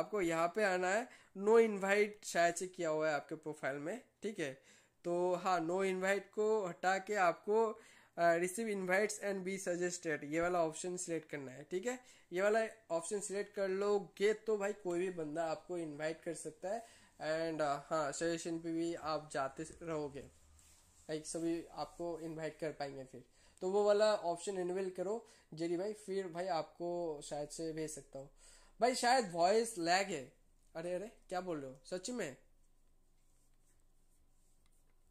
आपको यहाँ पे आना है नो इनवाइट शायद से किया हुआ है आपके प्रोफाइल में ठीक है तो हाँ नो इनवाइट को हटा के आपको receive invites and be suggested ये वाला ऑप्शन सिलेक्ट करना है ठीक है ये वाला ऑप्शन सिलेक्ट कर लोगे तो भाई कोई भी बंदा आपको इनवाइट कर सकता है एंड uh, हाँ सजेशन पे भी आप जाते रहोगे लाइक सभी आपको इनवाइट कर पाएंगे फिर तो वो वाला ऑप्शन इनवेल करो जेरी भाई फिर भाई आपको शायद से भेज सकता हूँ भाई शायद वॉइस लैग है अरे अरे क्या बोल रहे हो सच में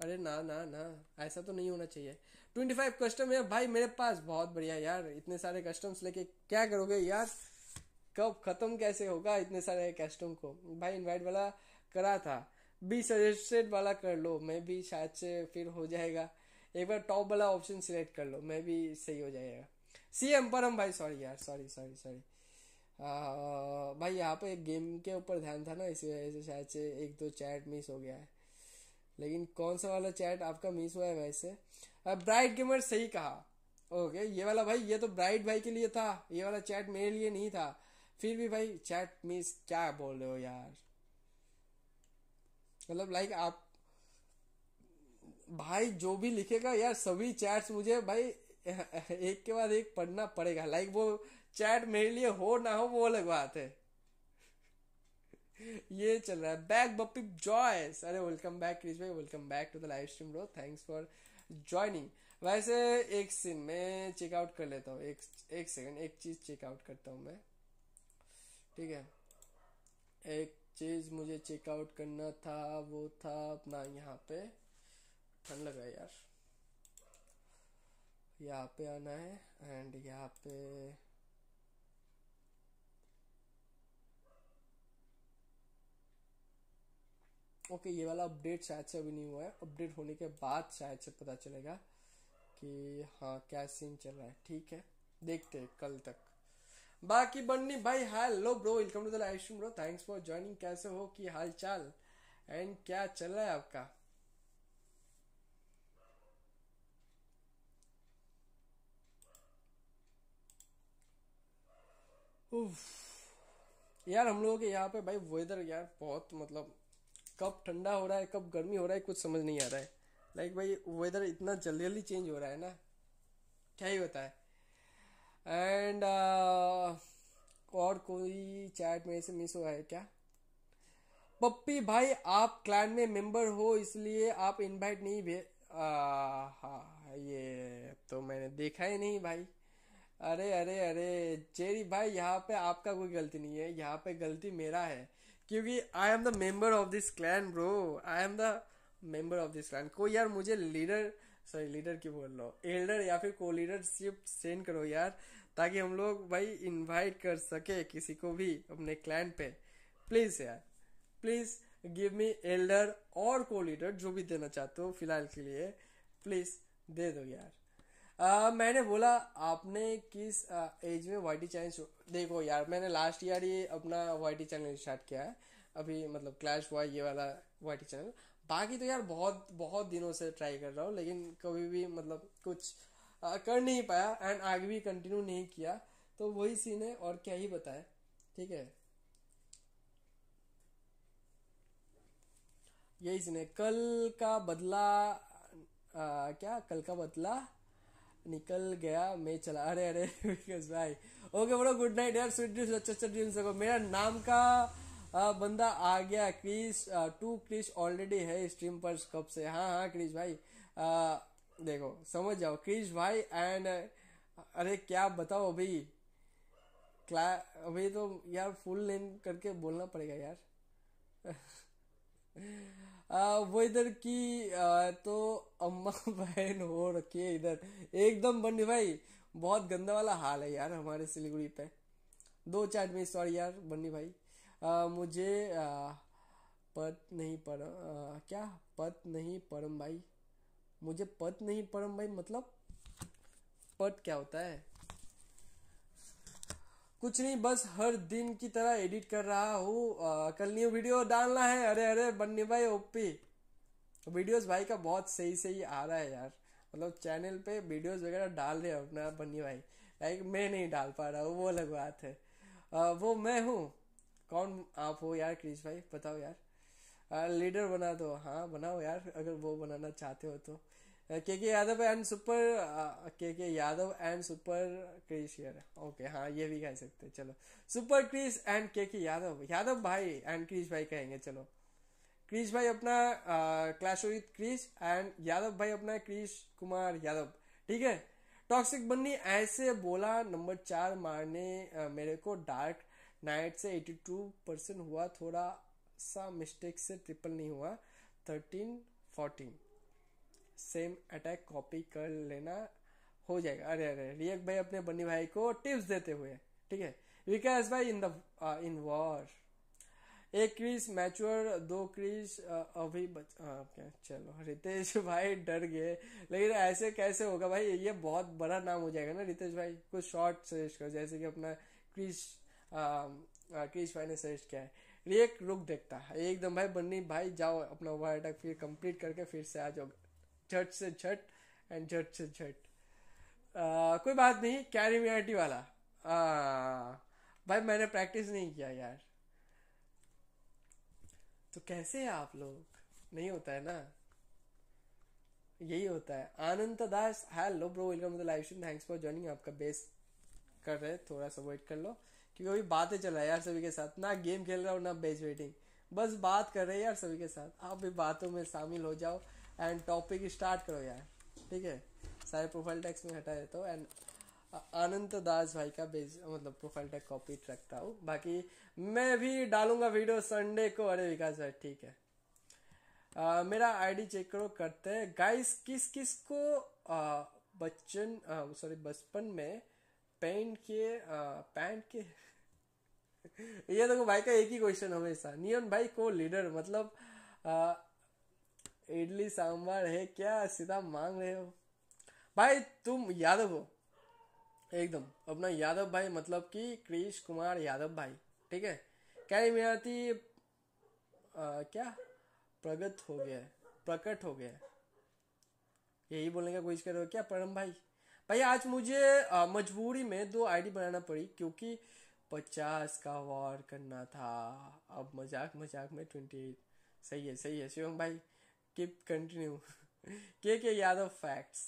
अरे ना ना ना ऐसा तो नहीं होना चाहिए ट्वेंटी फाइव कस्टम है भाई मेरे पास बहुत बढ़िया यार इतने सारे कस्टम्स लेके क्या करोगे यार कब खत्म कैसे होगा इतने सारे कस्टम को भाई इनवाइट वाला करा था बी सजेस्टेड वाला कर लो मैं भी शायद से फिर हो जाएगा एक बार टॉप वाला ऑप्शन सिलेक्ट कर लो मैं भी सही हो जाएगा सी एम एम्परम भाई सॉरी यार सॉरी सॉरी सॉरी भाई यहाँ पे गेम के ऊपर ध्यान था ना इसी वजह से शायद से एक दो चैट मिस हो गया है लेकिन कौन सा वाला चैट आपका मिस हुआ है वैसे ब्राइट गेमर सही कहा ओके ये वाला भाई ये तो ब्राइट भाई के लिए था ये वाला चैट मेरे लिए नहीं था फिर भी भाई चैट मिस क्या बोल रहे हो यार मतलब लाइक आप भाई जो भी लिखेगा यार सभी चैट्स मुझे भाई एक के बाद एक पढ़ना पड़ेगा लाइक वो चैट मेरे लिए हो ना हो वो अलग बात है ये चल रहा है बैक बपी जॉय अरे वेलकम बैक क्रिश भाई welcome back to the live stream bro thanks for joining वैसे एक सीन मैं चेकआउट कर लेता हूँ एक एक सेकंड एक चीज चेकआउट करता हूँ मैं ठीक है एक चीज़ मुझे चेकआउट करना था वो था अपना यहाँ पे ठंड लग रहा है यार यहाँ पे आना है एंड यहाँ पे ओके okay, ये वाला अपडेट शायद से अभी नहीं हुआ है अपडेट होने के बाद शायद से पता चलेगा कि हाँ क्या सीन चल रहा है ठीक है देखते हैं कल तक बाकी बन्नी भाई hello bro welcome to the live stream bro thanks for joining कैसे हो कि हाल चाल एंड क्या चल रहा है आपका यार हम लोगों के यहाँ पे भाई वेदर यार बहुत मतलब कब ठंडा हो रहा है कब गर्मी हो रहा है कुछ समझ नहीं आ रहा है लाइक like भाई वेदर इतना जल्दी जल्दी चेंज हो रहा है ना क्या ही होता है एंड uh, और कोई चैट में से मिस हुआ है क्या पप्पी भाई आप क्लैन में मेंबर हो इसलिए आप इनवाइट नहीं भे हाँ ये तो मैंने देखा ही नहीं भाई अरे अरे अरे चेरी भाई यहाँ पे आपका कोई गलती नहीं है यहाँ पे गलती मेरा है क्योंकि I am the member of this clan bro I am the member of this clan कोई यार मुझे लीडर सॉरी लीडर की बोल रहा हूँ एल्डर या फिर को लीडरशिप सेंड करो यार ताकि हम लोग भाई इनवाइट कर सके किसी को भी अपने क्लाइंट पे प्लीज़ यार प्लीज़ गिव मी एल्डर और को लीडर जो भी देना चाहते हो फिलहाल के लिए प्लीज़ दे दो यार आ, मैंने बोला आपने किस आ, एज में वाई टी चैनल देखो यार मैंने लास्ट ईयर ये अपना वाई टी चैनल स्टार्ट किया है अभी मतलब क्लैश वाई ये वाला वाई टी चैनल बाकी तो यार बहुत बहुत दिनों से ट्राई कर रहा हूँ लेकिन कभी भी मतलब कुछ आ, कर नहीं पाया एंड आगे भी कंटिन्यू नहीं किया तो वही सीन है और क्या ही बताए ठीक है यही सीन है कल का बदला आ, क्या कल का बदला निकल गया मैं चला अरे अरे विकास भाई ओके ब्रो गुड नाइट यार स्वीट ड्रीम्स अच्छे अच्छे ड्रीम्स मेरा नाम का बंदा आ गया क्रिस टू क्रिस ऑलरेडी है स्ट्रीम पर कब से हाँ हाँ क्रिस भाई आ, देखो समझ जाओ क्रिस भाई एंड अरे क्या बताओ अभी क्ला अभी तो यार फुल नेम करके बोलना पड़ेगा यार आ, वो इधर की आ, तो अम्मा बहन हो रखी है इधर एकदम बंडी भाई बहुत गंदा वाला हाल है यार हमारे सिलीगुड़ी पे दो चार मिनट सॉरी यार बन्नी भाई आ, मुझे आ, पत नहीं पर आ, क्या पत नहीं परम भाई मुझे पत नहीं परम भाई मतलब पत क्या होता है कुछ नहीं बस हर दिन की तरह एडिट कर रहा हूँ कल न्यू वीडियो डालना है अरे अरे बन्नी भाई ओपी वीडियोस भाई का बहुत सही सही आ रहा है यार मतलब चैनल पे वीडियोस वगैरह डाल रहे हो अपना बन्नी भाई लाइक मैं नहीं डाल पा रहा हूँ वो अलग बात है आ, वो मैं हूँ कौन आप हो यार क्रिश भाई बताओ यार आ, लीडर बना दो हाँ बनाओ यार अगर वो बनाना चाहते हो तो के के यादव एंड सुपर के के यादव एंड सुपर क्रिश यार ओके हाँ ये भी कह सकते चलो सुपर क्रिश एंड के के यादव यादव भाई एंड क्रिश भाई कहेंगे चलो क्रिश भाई अपना Clash with Krish and Yadav भाई अपना क्रिश कुमार यादव ठीक है टॉक्सिक बन्नी ऐसे बोला नंबर चार मारने आ, मेरे को डार्क नाइट से 82 परसेंट हुआ थोड़ा सा मिस्टेक से ट्रिपल नहीं हुआ 13 14 सेम अटैक कॉपी कर लेना हो जाएगा अरे अरे रियक भाई अपने बनी भाई को टिप्स देते हुए ठीक है विकास भाई इन द इन वॉर एक क्रीज मैच्योर दो क्रीज uh, अभी बच आ, uh, क्या चलो रितेश भाई डर गए लेकिन ऐसे कैसे होगा भाई ये बहुत बड़ा नाम हो जाएगा ना रितेश भाई कुछ शॉर्ट सजेस्ट कर जैसे कि अपना क्रीज क्रिश um, भाई uh, ने सजेस्ट किया है रिएक्ट रुक देखता है एकदम भाई बन्नी भाई जाओ अपना वायर अटैक फिर कंप्लीट करके फिर से आ जाओ झट से झट एंड झट से झट uh, कोई बात नहीं कैरी मियाटी वाला आ, uh, भाई मैंने प्रैक्टिस नहीं किया यार तो कैसे है आप लोग नहीं होता है ना यही होता है Anand Das hello bro welcome to live stream thanks for joining आपका बेस कर रहे थोड़ा सा वेट कर लो क्योंकि अभी बातें चल रहा है यार सभी के साथ ना गेम खेल रहा हूँ ना बेच वेटिंग बस बात कर रहे हैं यार सभी के साथ आप भी बातों में शामिल हो जाओ एंड टॉपिक स्टार्ट करो यार ठीक है सारे प्रोफाइल टैक्स में हटा देता हूँ एंड अनंत दास भाई का बेज मतलब प्रोफाइल टैग कॉपी रखता हूँ बाकी मैं भी डालूंगा वीडियो संडे को अरे विकास भाई ठीक है आ, मेरा आईडी चेक करो करते हैं गाइस किस किस को आ, बच्चन सॉरी बचपन में पेंट के पैंट के ये देखो भाई का एक ही क्वेश्चन हमेशा नियन भाई को लीडर मतलब इडली सांबर है क्या सीधा मांग रहे हो भाई तुम यादव हो एकदम अपना यादव भाई मतलब कि कृष कुमार यादव भाई ठीक है क्या मेरा मेराती क्या प्रगत हो गया है प्रकट हो गया यही बोलने का कोशिश कर रहे हो क्या परम भाई भाई आज मुझे आ, मजबूरी में दो आईडी बनाना पड़ी क्योंकि पचास का वार करना था अब मजाक मजाक में ट्वेंटी एट सही है सही है शिवम भाई कीप कंटिन्यू के के यादव फैक्ट्स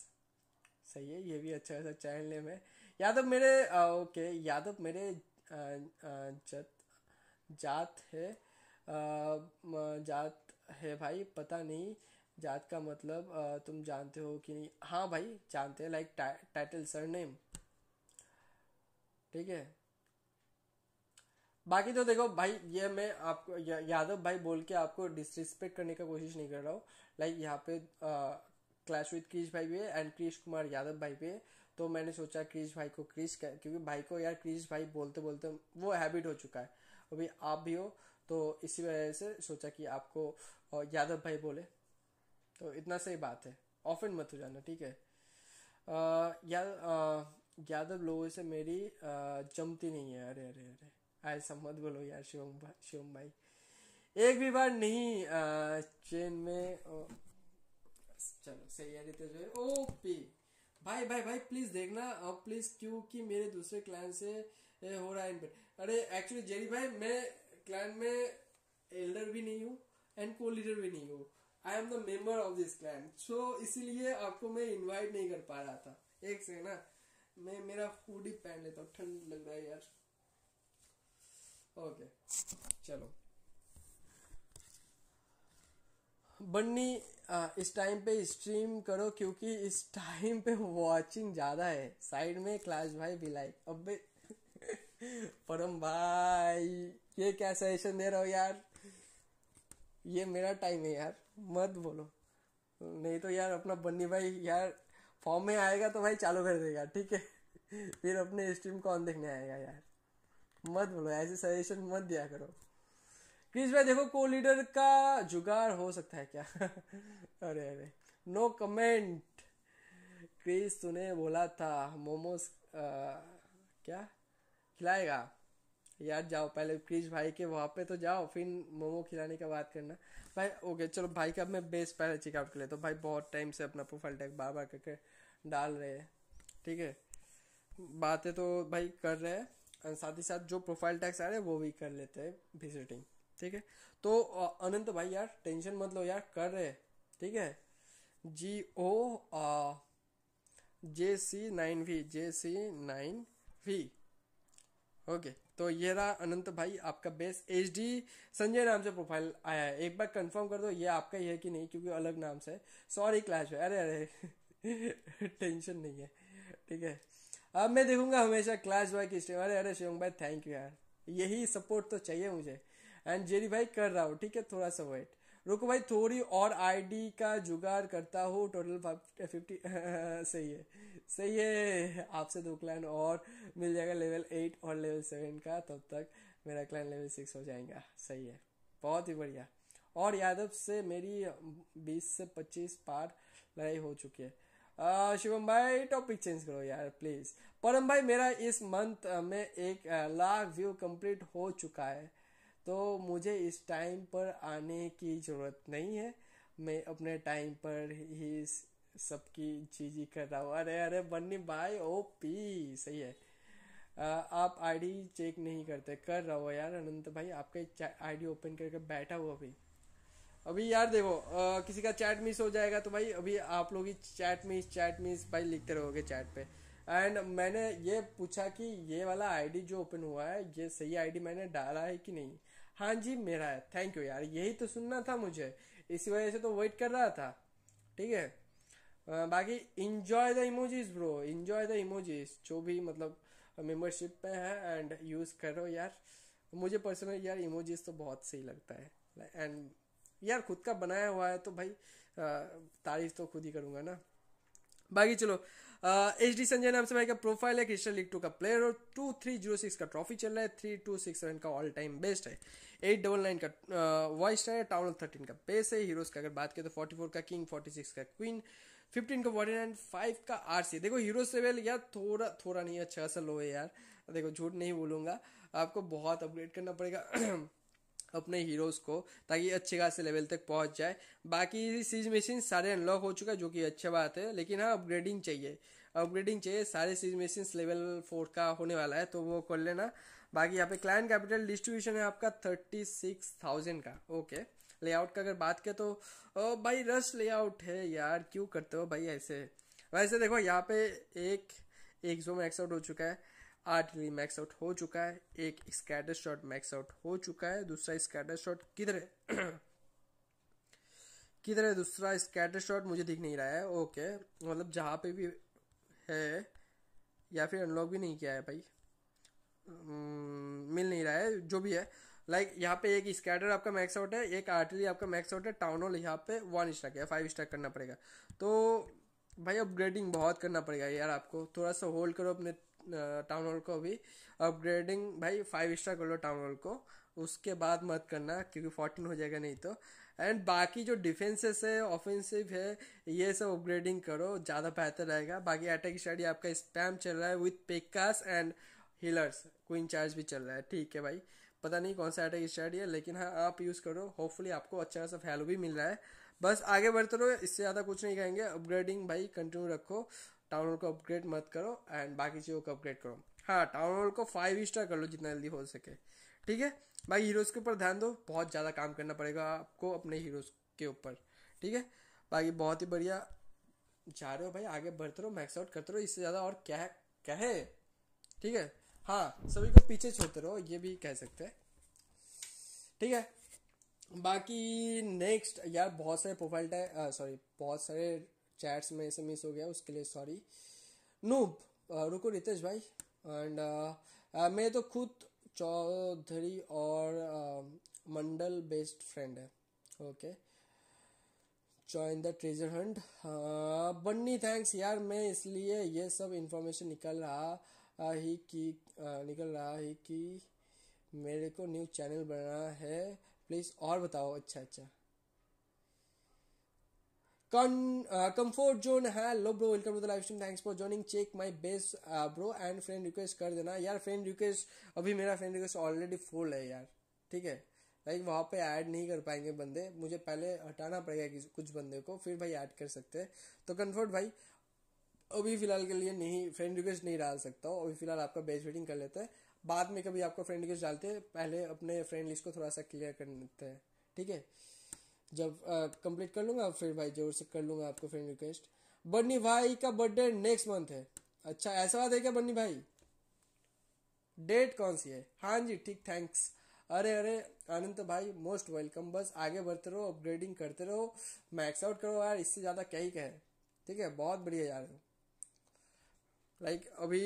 सही है ये भी अच्छा सा चैनल नेम है यादव मेरे आ, ओके यादव मेरे आ, आ, जत जात है जात है भाई पता नहीं जात का मतलब तुम जानते हो कि नहीं हाँ भाई जानते हैं लाइक टाइटल सरनेम ठीक है बाकी तो देखो भाई ये मैं आपको या, यादव भाई बोल के आपको डिसरिस्पेक्ट करने का कोशिश नहीं कर रहा हूँ लाइक यहाँ पे क्लैश विद क्रिश भाई भी है एंड क्रिश कुमार यादव भाई भी है तो मैंने सोचा क्रिश भाई को क्रिश क्योंकि भाई को यार क्रिश भाई बोलते बोलते वो हैबिट हो चुका है अभी आप भी हो तो इसी वजह से सोचा कि आपको यादव भाई बोले तो इतना सही बात है ऑफ मत हो जाना ठीक है यादव यादव लोगों से मेरी जमती नहीं है अरे अरे अरे आए मत बोलो यार शिवम भाई शिवम भाई एक भी बार नहीं चेन में ओ, चलो सही है रितेश भाई ओपी भाई भाई भाई प्लीज देखना और प्लीज क्योंकि मेरे दूसरे क्लाइंट से हो रहा है इन अरे एक्चुअली जेरी भाई मैं क्लाइंट में एल्डर भी नहीं हूँ एंड को लीडर भी नहीं हूँ I am the member of this clan so इसीलिए आपको मैं इनवाइट नहीं कर पा रहा था एक से ना हाँ। मैं मेरा फूड ही पहन लेता हूँ ठंड लग रहा है यार ओके चलो बन्नी इस टाइम पे स्ट्रीम करो क्योंकि इस टाइम पे वॉचिंग ज़्यादा है साइड में क्लास भाई भी लाइक अबे परम भाई ये क्या सजेशन दे रहा हो यार ये मेरा टाइम है यार मत बोलो नहीं तो यार अपना बन्नी भाई यार फॉर्म में आएगा तो भाई चालू कर देगा ठीक है फिर अपने स्ट्रीम कौन देखने आएगा यार मत बोलो ऐसे सजेशन मत दिया करो क्रिश भाई देखो को लीडर का जुगाड़ हो सकता है क्या अरे अरे नो कमेंट क्रिश तूने बोला था मोमोस क्या खिलाएगा यार जाओ पहले क्रिश भाई के वहाँ पे तो जाओ फिर मोमो खिलाने का बात करना भाई ओके चलो भाई का मैं बेस पहले चेकआउट कर लेता तो भाई बहुत टाइम से अपना प्रोफाइल टैग बार बार करके डाल रहे हैं ठीक है बातें तो भाई कर रहे हैं एंड साथ ही साथ जो प्रोफाइल टैक्स आ रहे हैं वो भी कर लेते हैं विजिटिंग ठीक है तो अनंत भाई यार टेंशन मत लो यार कर रहे ठीक है G O J C nine V J C nine V okay तो ये रहा अनंत भाई आपका बेस एच डी संजय नाम से प्रोफाइल आया है एक बार कंफर्म कर दो ये आपका ही है कि नहीं क्योंकि अलग नाम से सॉरी क्लैश है अरे अरे टेंशन नहीं है ठीक है अब मैं देखूंगा हमेशा क्लास भाई की स्ट्रीम अरे अरे शिवंग भाई थैंक यू यार यही सपोर्ट तो चाहिए मुझे एंड जेरी भाई कर रहा हूँ ठीक है थोड़ा सा वेट रुको भाई थोड़ी और आईडी का जुगाड़ करता हूँ टोटल फिफ्टी सही है सही है आपसे दो क्लाइन और मिल जाएगा लेवल एट और लेवल सेवन का तब तक मेरा क्लाइन लेवल सिक्स हो जाएगा सही है बहुत ही बढ़िया और यादव से मेरी बीस से पच्चीस पार लड़ाई हो चुकी है शिवम भाई टॉपिक चेंज करो यार प्लीज परम भाई मेरा इस मंथ में एक लाख व्यू कंप्लीट हो चुका है तो मुझे इस टाइम पर आने की ज़रूरत नहीं है मैं अपने टाइम पर ही सबकी जी कर रहा हूँ अरे अरे बन्नी भाई ओ पी सही है आप आईडी चेक नहीं करते कर रहा हो यार अनंत भाई आपके आईडी ओपन करके बैठा हुआ अभी अभी यार देखो आ, किसी का चैट मिस हो जाएगा तो भाई अभी आप लोग ही चैट मिस चैट मिस भाई लिखते रहोगे चैट पे एंड मैंने ये पूछा कि ये वाला आईडी जो ओपन हुआ है ये सही आईडी मैंने डाला है कि नहीं हाँ जी मेरा है थैंक यू यार यही तो सुनना था मुझे इसी वजह से तो वेट कर रहा था ठीक है बाकी enjoy the emojis bro enjoy the emojis जो भी मतलब मेंबरशिप पे है एंड यूज़ करो यार मुझे पर्सनली यार इमोजीज तो बहुत सही लगता है एंड यार खुद का बनाया हुआ है तो भाई तारीफ तो खुद ही करूंगा ना बाकी चलो एच डी संजय नाम से भाई का प्रोफाइल है क्रिस्टल लीग टू का प्लेयर और टू थ्री जीरो सिक्स का ट्रॉफी चल रहा है थ्री टू सिक्स रन का ऑल टाइम बेस्ट है एट डबल नाइन का वॉइस है टाउन थर्टीन का बेस है हीरोज का अगर बात करें तो फोर्टी फोर का किंग फोर्टी सिक्स का क्वीन फिफ्टीन का फोर्टी नाइन फाइव का आर सी देखो हीरो सेवेल यार थोड़ा थोड़ा नहीं अच्छा सा लो है यार देखो झूठ नहीं बोलूंगा आपको बहुत अपग्रेड करना पड़ेगा अपने हीरोज को ताकि अच्छे खासे लेवल तक पहुंच जाए बाकी सीज मशीन सारे अनलॉक हो चुका है जो कि अच्छी बात है लेकिन हाँ अपग्रेडिंग चाहिए अपग्रेडिंग चाहिए सारे सीज मशीन लेवल फोर का होने वाला है तो वो कर लेना बाकी यहाँ पे क्लाइंट कैपिटल डिस्ट्रीब्यूशन है आपका थर्टी सिक्स थाउजेंड का ओके लेआउट का अगर बात करें तो ओ भाई रश लेआउट है यार क्यों करते हो भाई ऐसे वैसे देखो यहाँ पे एक एक जोम एक्सआउट हो चुका है आठ मैक्स आउट हो चुका है एक स्कैटर शॉट मैक्स आउट हो चुका है दूसरा स्कैटर शॉट किधर है किधर है दूसरा स्कैटर शॉट मुझे दिख नहीं रहा है ओके मतलब जहाँ पे भी है या फिर अनलॉक भी नहीं किया है भाई हम्म, मिल नहीं रहा है जो भी है लाइक like, यहाँ पे एक स्कैटर आपका मैक्स आउट है एक आर्टिली आपका मैक्स आउट है टाउन हॉल यहाँ पे वन स्टैक है फाइव स्टैक करना पड़ेगा तो भाई अपग्रेडिंग बहुत करना पड़ेगा यार आपको थोड़ा सा होल्ड करो अपने टाउन हॉल को अभी अपग्रेडिंग भाई फाइव स्टार कर लो टाउन हॉल को उसके बाद मत करना क्योंकि फोर्टीन हो जाएगा नहीं तो एंड बाकी जो डिफेंसेस है ऑफेंसिव है ये सब अपग्रेडिंग करो ज़्यादा बेहतर रहेगा बाकी अटैक स्टडी आपका स्पैम चल रहा है with pekkas and healers queen charge भी चल रहा है ठीक है भाई पता नहीं कौन सा अटैक स्टडी है लेकिन हाँ आप यूज़ करो होपफुली आपको अच्छा खासा फैलो भी मिल रहा है बस आगे बढ़ते रहो इससे ज़्यादा कुछ नहीं कहेंगे अपग्रेडिंग भाई कंटिन्यू रखो टाउन हॉल को अपग्रेड मत करो एंड बाकी चीज़ों को अपग्रेड करो हाँ टाउन हॉल को फाइव स्टार कर लो जितना जल्दी हो सके ठीक है बाकी हीरोज़ के ऊपर ध्यान दो बहुत ज़्यादा काम करना पड़ेगा आपको अपने हीरोज़ के ऊपर ठीक है बाकी बहुत ही बढ़िया जा रहे हो भाई आगे बढ़ते रहो मैक्स आउट करते रहो इससे ज़्यादा और क्या है क्या है ठीक है हाँ सभी को पीछे छोड़ते रहो ये भी कह सकते हैं ठीक है बाकी नेक्स्ट यार बहुत सारे प्रोफाइल टाइप सॉरी बहुत सारे चैट्स में ऐसे मिस हो गया उसके लिए सॉरी नूब रुको रितेश भाई एंड मैं तो खुद चौधरी और मंडल बेस्ट फ्रेंड है okay join the treasure hunt Bunny thanks यार मैं इसलिए ये सब इन्फॉर्मेशन निकल रहा ही कि निकल रहा है कि मेरे को न्यू चैनल बनाना है प्लीज़ और बताओ अच्छा अच्छा कंफर्ट जोन uh, है लो bro welcome to the live stream thanks for joining check my base bro and friend request कर देना यार फ्रेंड रिक्वेस्ट अभी मेरा फ्रेंड रिक्वेस्ट ऑलरेडी फुल है यार ठीक है लाइक वहाँ पे ऐड नहीं कर पाएंगे बंदे मुझे पहले हटाना पड़ेगा कुछ बंदे को फिर भाई ऐड कर सकते हैं तो कन्फर्ट भाई अभी फिलहाल के लिए नहीं फ्रेंड रिक्वेस्ट नहीं डाल सकता हूँ अभी फिलहाल आपका बेस वेटिंग कर लेते हैं बाद में कभी आपको फ्रेंड रिक्वेस्ट डालते हैं पहले अपने फ्रेंड लिस्ट को थोड़ा सा क्लियर कर लेते हैं ठीक है जब कंप्लीट कर लूंगा फिर भाई जरूर से कर लूंगा आपको फ्रेंड रिक्वेस्ट बन्नी भाई का बर्थडे नेक्स्ट मंथ है अच्छा ऐसा बात है क्या बन्नी भाई डेट कौन सी है हाँ जी ठीक थैंक्स अरे अरे अनंत तो भाई मोस्ट वेलकम बस आगे बढ़ते रहो अपग्रेडिंग करते रहो मैक्स आउट करो यार इससे ज़्यादा क्या ही कहे ठीक है बहुत बढ़िया यार लाइक अभी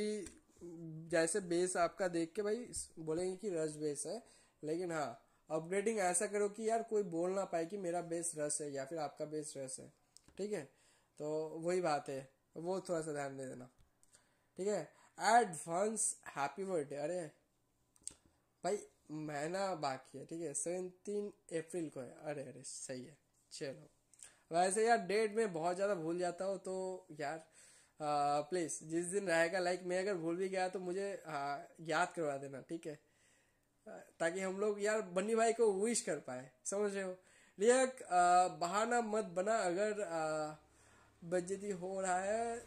जैसे बेस आपका देख के भाई बोलेंगे कि रश बेस है लेकिन हाँ अपग्रेडिंग ऐसा करो कि यार कोई बोल ना पाए कि मेरा बेस रस है या फिर आपका बेस रस है ठीक है तो वही बात है वो थोड़ा सा ध्यान दे देना ठीक है एडवांस हैप्पी बर्थडे अरे भाई महीना बाकी है ठीक है सेवनटीन अप्रैल को है अरे अरे सही है चलो वैसे यार डेट में बहुत ज़्यादा भूल जाता हूँ तो यार प्लीज़ जिस दिन रहेगा लाइक मैं अगर भूल भी गया तो मुझे आ, याद करवा देना ठीक है ताकि हम लोग यार बन्नी भाई को विश कर पाए समझ रहे हो लियक बहाना मत बना अगर बजती हो रहा है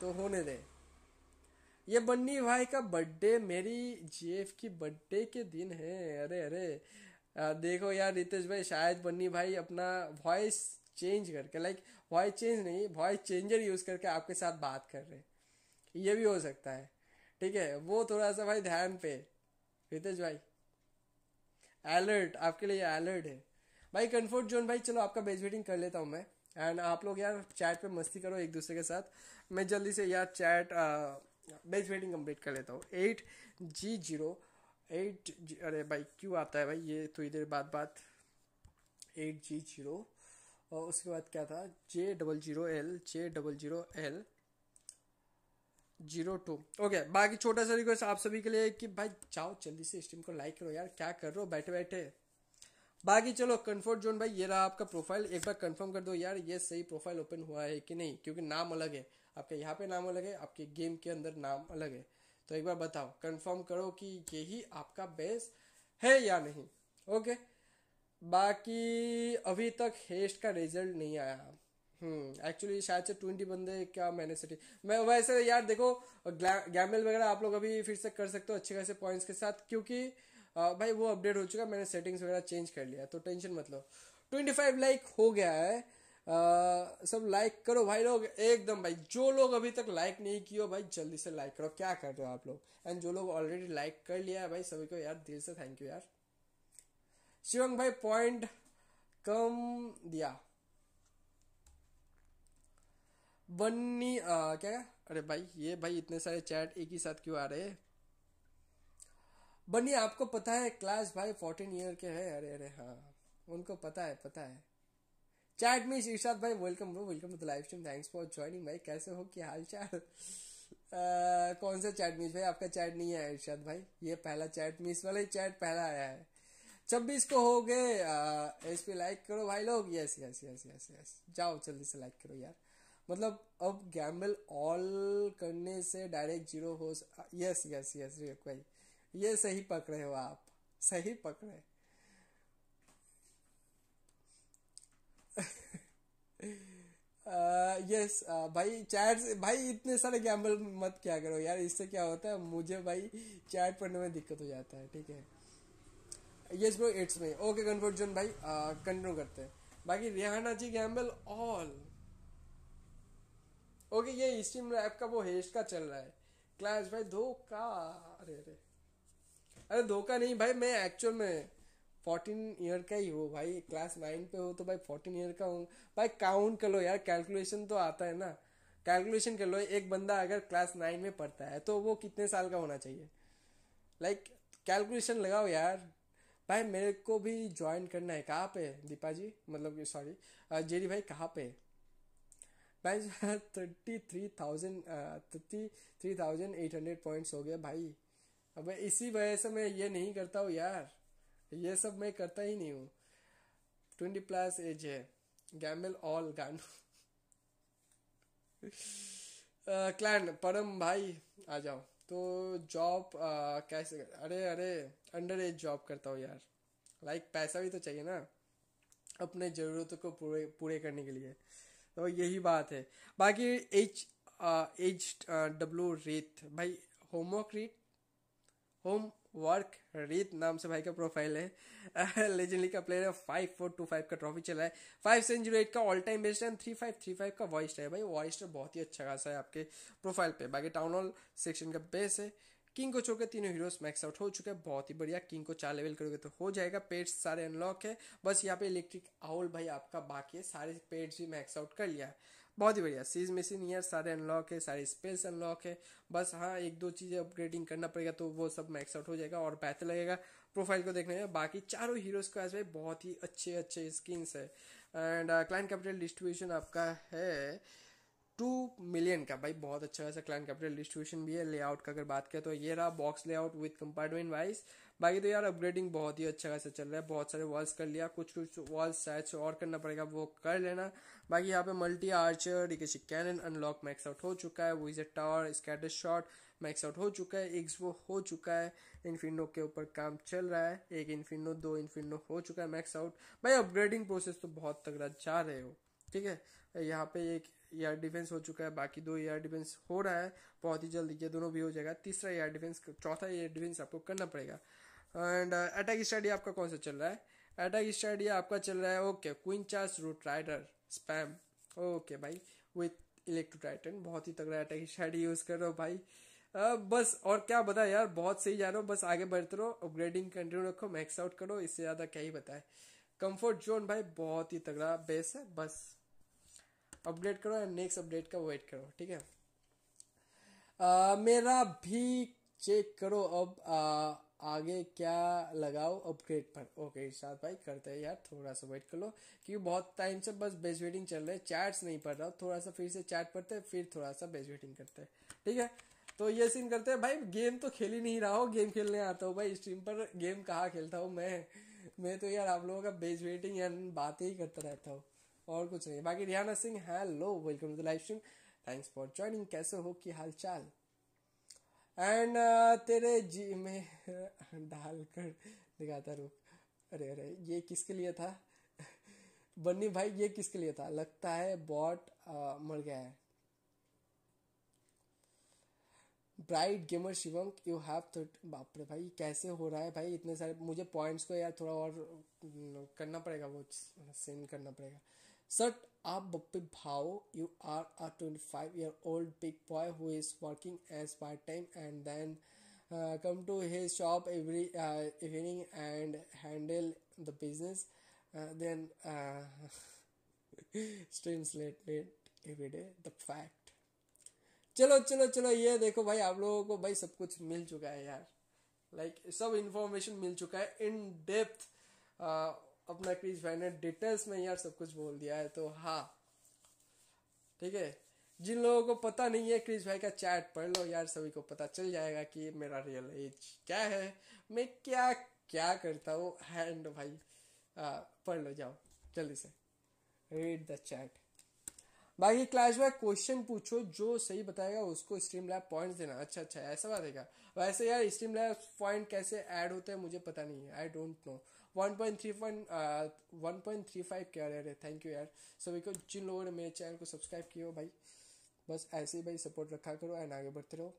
तो होने दे ये बन्नी भाई का बर्थडे मेरी जीएफ की बर्थडे के दिन है अरे अरे आ, देखो यार रितेश भाई शायद बन्नी भाई अपना वॉइस चेंज करके लाइक वॉइस चेंज नहीं वॉइस चेंजर यूज़ करके आपके साथ बात कर रहे ये भी हो सकता है ठीक है वो थोड़ा सा भाई ध्यान पे रितेश भाई अलर्ट आपके लिए अलर्ट है भाई कंफर्ट जोन भाई चलो आपका बेच वेटिंग कर लेता हूँ मैं एंड आप लोग यार चैट पे मस्ती करो एक दूसरे के साथ मैं जल्दी से यार चैट बेच वेटिंग कंप्लीट कर लेता हूँ eight G zero eight G, अरे भाई क्यों आता है भाई ये थोड़ी तो देर बाद बात एट जी जीरो और उसके बाद क्या था J double zero L J double zero L zero two okay बाकी छोटा सा रिक्वेस्ट आप सभी के लिए कि भाई जाओ जल्दी से स्ट्रीम को लाइक करो यार क्या कर रहे हो बैठे बैठे बाकी चलो कंफर्ट जोन भाई ये रहा आपका प्रोफाइल एक बार कंफर्म कर दो यार ये सही प्रोफाइल ओपन हुआ है कि नहीं क्योंकि नाम अलग है आपके यहाँ पे नाम अलग है आपके गेम के अंदर नाम अलग है तो एक बार बताओ कंफर्म करो कि यही आपका बेस है या नहीं ओके बाकी अभी तक हेस्ट का रिजल्ट नहीं आया एक्चुअली हम्म, शायद से ट्वेंटी बंदे क्या मैंने सिटी मैं वैसे यार देखो गैमल वगैरह आप लोग अभी फिर से कर सकते हो अच्छे खासे पॉइंट्स के साथ क्योंकि भाई वो अपडेट हो चुका है मैंने सेटिंग्स वगैरह चेंज कर लिया तो टेंशन मत लो ट्वेंटी फाइव लाइक हो गया है आ, सब लाइक करो भाई लोग एकदम भाई जो लोग अभी तक लाइक नहीं किए भाई जल्दी से लाइक करो क्या कर रहे हो आप लोग एंड जो लोग ऑलरेडी लाइक कर लिया है भाई सभी को यार दिल से थैंक यू यार शिवंग भाई पॉइंट कम दिया वन्नी आ, क्या है? अरे भाई ये भाई इतने सारे चैट एक ही साथ क्यों आ रहे हैं बनी आपको पता है क्लास भाई फोर्टीन ईयर के हैं अरे अरे हाँ उनको पता है पता है चैट में इर्शाद भाई welcome bro welcome to the live stream thanks for joining भाई कैसे हो क्या हाल चाल कौन सा चैट मिस भाई आपका चैट नहीं आया इर्शाद भाई ये पहला चैट मिस वाला ही चैट पहला आया है छब्बीस को हो गए एस पी लाइक करो भाई लोग yes yes yes yes yes जाओ जल्दी से लाइक करो यार मतलब अब गैम्बल ऑल करने से डायरेक्ट जीरो हो यस यस यस भाई ये सही पकड़े हो आप सही पकड़े यस uh, yes, uh, भाई चैट भाई इतने सारे गैम्बल मत क्या करो यार इससे क्या होता है मुझे भाई चैट पढ़ने में दिक्कत हो जाता है ठीक है यस ब्रो इट्स में ओके कन्वर्जन भाई कंटिन्यू uh, करते हैं बाकी Rihanna ji gamble all okay ये स्टीम रैप का वो हेस्ट का चल रहा है क्लैश भाई धोखा अरे अरे अरे धोखा नहीं भाई मैं एक्चुअल में फोर्टीन ईयर का ही हूँ भाई क्लास नाइन पे हो तो भाई फोर्टीन ईयर का हूँ भाई काउंट कर लो यार कैलकुलेशन तो आता है ना कैलकुलेशन कर लो एक बंदा अगर क्लास नाइन में पढ़ता है तो वो कितने साल का होना चाहिए लाइक like, कैलकुलेशन लगाओ यार भाई मेरे को भी ज्वाइन करना है कहाँ पे दीपा जी मतलब सॉरी जेरी भाई कहाँ पे भाई thirty three thousand thirty three thousand eight hundred points हो गया भाई अब इसी वजह से मैं ये नहीं करता हूँ यार ये सब मैं करता ही नहीं हूँ ट्वेंटी प्लस एज है गैम्बल ऑल गांडू क्लैंड परम भाई आ जाओ तो जॉब uh, कैसे अरे अरे अंडर एज जॉब करता हूँ यार लाइक like, पैसा भी तो चाहिए ना अपने ज़रूरतों को पूरे पूरे करने के लिए तो यही बात है बाकी एच एच डब्ल्यू रेत भाई रेत होम वर्क रीत नाम से भाई का प्रोफाइल है लेजेंडली का प्लेयर है फाइव फोर टू फाइव का ट्रॉफी चला है फाइव सेंचुरी एट का ऑल टाइम बेस्ट है थ्री फाइव थ्री फाइव का वॉइस है भाई वॉइस तो बहुत ही अच्छा खासा है आपके प्रोफाइल पे बाकी टाउन हॉल सेक्शन का बेस है किंग को छोड़कर तीनों हीरोज मैक्स आउट हो चुके हैं बहुत ही बढ़िया किंग को चार लेवल करोगे तो हो जाएगा पेट्स सारे अनलॉक है बस यहाँ पे इलेक्ट्रिक आउल भाई आपका बाकी है सारे पेट्स भी मैक्स आउट कर लिया है बहुत ही बढ़िया सीज मशीन ईयर सारे अनलॉक है सारे स्पेल्स अनलॉक है बस हाँ एक दो चीज़ें अपग्रेडिंग करना पड़ेगा तो वो सब मैक्स आउट हो जाएगा और बेहतर लगेगा प्रोफाइल को देखने में बाकी चारों हीरोज को एज भाई बहुत ही अच्छे अच्छे स्किन्स है एंड क्लाइंट कैपिटल डिस्ट्रीब्यूशन आपका है टू मिलियन का भाई बहुत अच्छा खासा क्लाइंट कैपिटल डिस्ट्रीब्यूशन भी है लेआउट का अगर बात करें तो ये रहा box layout with compartment wise बाकी तो यार अपग्रेडिंग बहुत ही अच्छा खासा चल रहा है बहुत सारे वॉल्स कर लिया कुछ कुछ वॉल्स शायद और करना पड़ेगा वो कर लेना बाकी यहाँ पे मल्टी आर्चर डिकेशी कैनन अनलॉक मैक्स आउट हो चुका है wizard tower scatter shot max out हो चुका है एक्स वो हो चुका है इन्फिनो के ऊपर काम चल रहा है एक इन्फिनो दो इन्फिनो हो चुका है मैक्स आउट भाई अपग्रेडिंग प्रोसेस तो बहुत तगड़ा जा रहे हो ठीक है यहाँ पे एक यार डिफेंस हो चुका है बाकी दो यार डिफेंस हो रहा है बहुत ही जल्दी ये दोनों भी हो जाएगा तीसरा यार डिफेंस चौथा यार डिफेंस आपको करना पड़ेगा एंड अटैक स्टडी आपका कौन सा चल रहा है अटैक स्टडी आपका चल रहा है okay queen charge root rider spam okay भाई विथ इलेक्ट्रो टाइटन बहुत ही तगड़ा अटैक स्टडी यूज कर रहा हूँ भाई Uh, बस और क्या बता यार बहुत सही जा रहा हो बस आगे बढ़ते रहो अपग्रेडिंग कंटिन्यू रखो मैक्स आउट करो इससे ज़्यादा क्या ही बताए कंफर्ट जोन भाई बहुत ही तगड़ा बेस है बस अपडेट करो एंड नेक्स्ट अपडेट का वेट करो ठीक है मेरा भी चेक करो अब आगे क्या लगाओ अपग्रेड पर ओके साथ भाई करते हैं यार थोड़ा सा वेट कर लो क्योंकि बहुत टाइम से बस बेस वेटिंग चल रहा है चैट्स नहीं पढ़ रहा थोड़ा सा फिर से चैट पढ़ते हैं फिर थोड़ा सा बेस वेटिंग करते हैं ठीक है तो ये सीन करते हैं भाई गेम तो खेल ही नहीं रहा हो गेम खेलने आता हूँ भाई स्ट्रीम पर गेम कहाँ खेलता हूँ मैं मैं तो यार आप लोगों का बेस वेटिंग एंड बातें ही करता रहता हूँ और कुछ नहीं बाकी Rihanna Singh hello welcome to the live stream thanks for joining कैसे हो कि हाल चाल एंड uh, तेरे जी में डाल कर दिखाता रूप अरे अरे ये किसके लिए था बन्नी भाई ये किसके लिए था लगता है बॉट uh, मर गया है bright gamer Shivam you have थर्ट बाप रे भाई कैसे हो रहा है भाई इतने सारे मुझे पॉइंट्स को यार थोड़ा और mm, करना पड़ेगा वो सेंड करना पड़ेगा Shut up, Bappi Bhao. You are a 25 year old big boy who is working as part time and then uh, come to his shop every uh, evening and handle the business. Uh, then streams late late every day. The fact. चलो चलो चलो ये देखो भाई आप लोगों को भाई सब कुछ मिल चुका है यार लाइक like, सब इन्फॉर्मेशन मिल चुका है इन डेप्थ अपना क्रिज भाई ने डिटेल्स में यार सब कुछ बोल दिया है तो हाँ ठीक है जिन लोगों को पता नहीं है क्रिज भाई का चैट पढ़ लो यार सभी को पता चल जाएगा कि मेरा रियल एज क्या है मैं क्या क्या करता हूँ हैंड भाई आ, पढ़ लो जाओ जल्दी से रीड द चैट बाकी क्लास में क्वेश्चन पूछो जो सही बताएगा उसको स्ट्रीम लैब पॉइंट देना अच्छा अच्छा ऐसा बात है क्या वैसे यार स्ट्रीम लैब पॉइंट कैसे ऐड होते हैं मुझे पता नहीं है I don't know one point three point के अरे थैंक यू यार सभी को जिन लोगों ने मेरे चैनल को सब्सक्राइब किया हो भाई बस ऐसे ही भाई सपोर्ट रखा करो एंड आगे बढ़ते रहो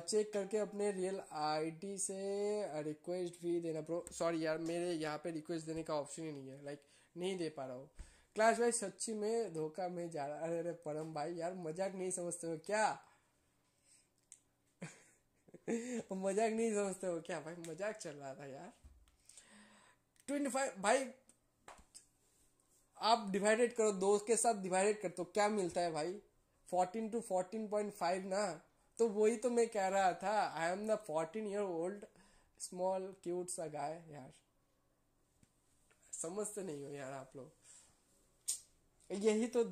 चेक uh, करके अपने रियल आईडी से रिक्वेस्ट uh, भी देना प्रो सॉरी यार मेरे यहाँ पे रिक्वेस्ट देने का ऑप्शन ही नहीं है लाइक नहीं दे पा रहा हूँ क्लास भाई सच्ची में धोखा में जा रहा अरे अरे परम भाई यार मजाक नहीं समझते हो क्या मजाक नहीं समझते हो क्या भाई मजाक चल रहा था यार ट्वेंटी फाइव भाई आप डिवाइडेड करो दो के साथ डिवाइडेड कर तो क्या मिलता है भाई fourteen to fourteen point five ना तो वही तो मैं कह रहा था I am the fourteen year old small cute सा गाय यार समझते नहीं हो यार आप लोग यही तो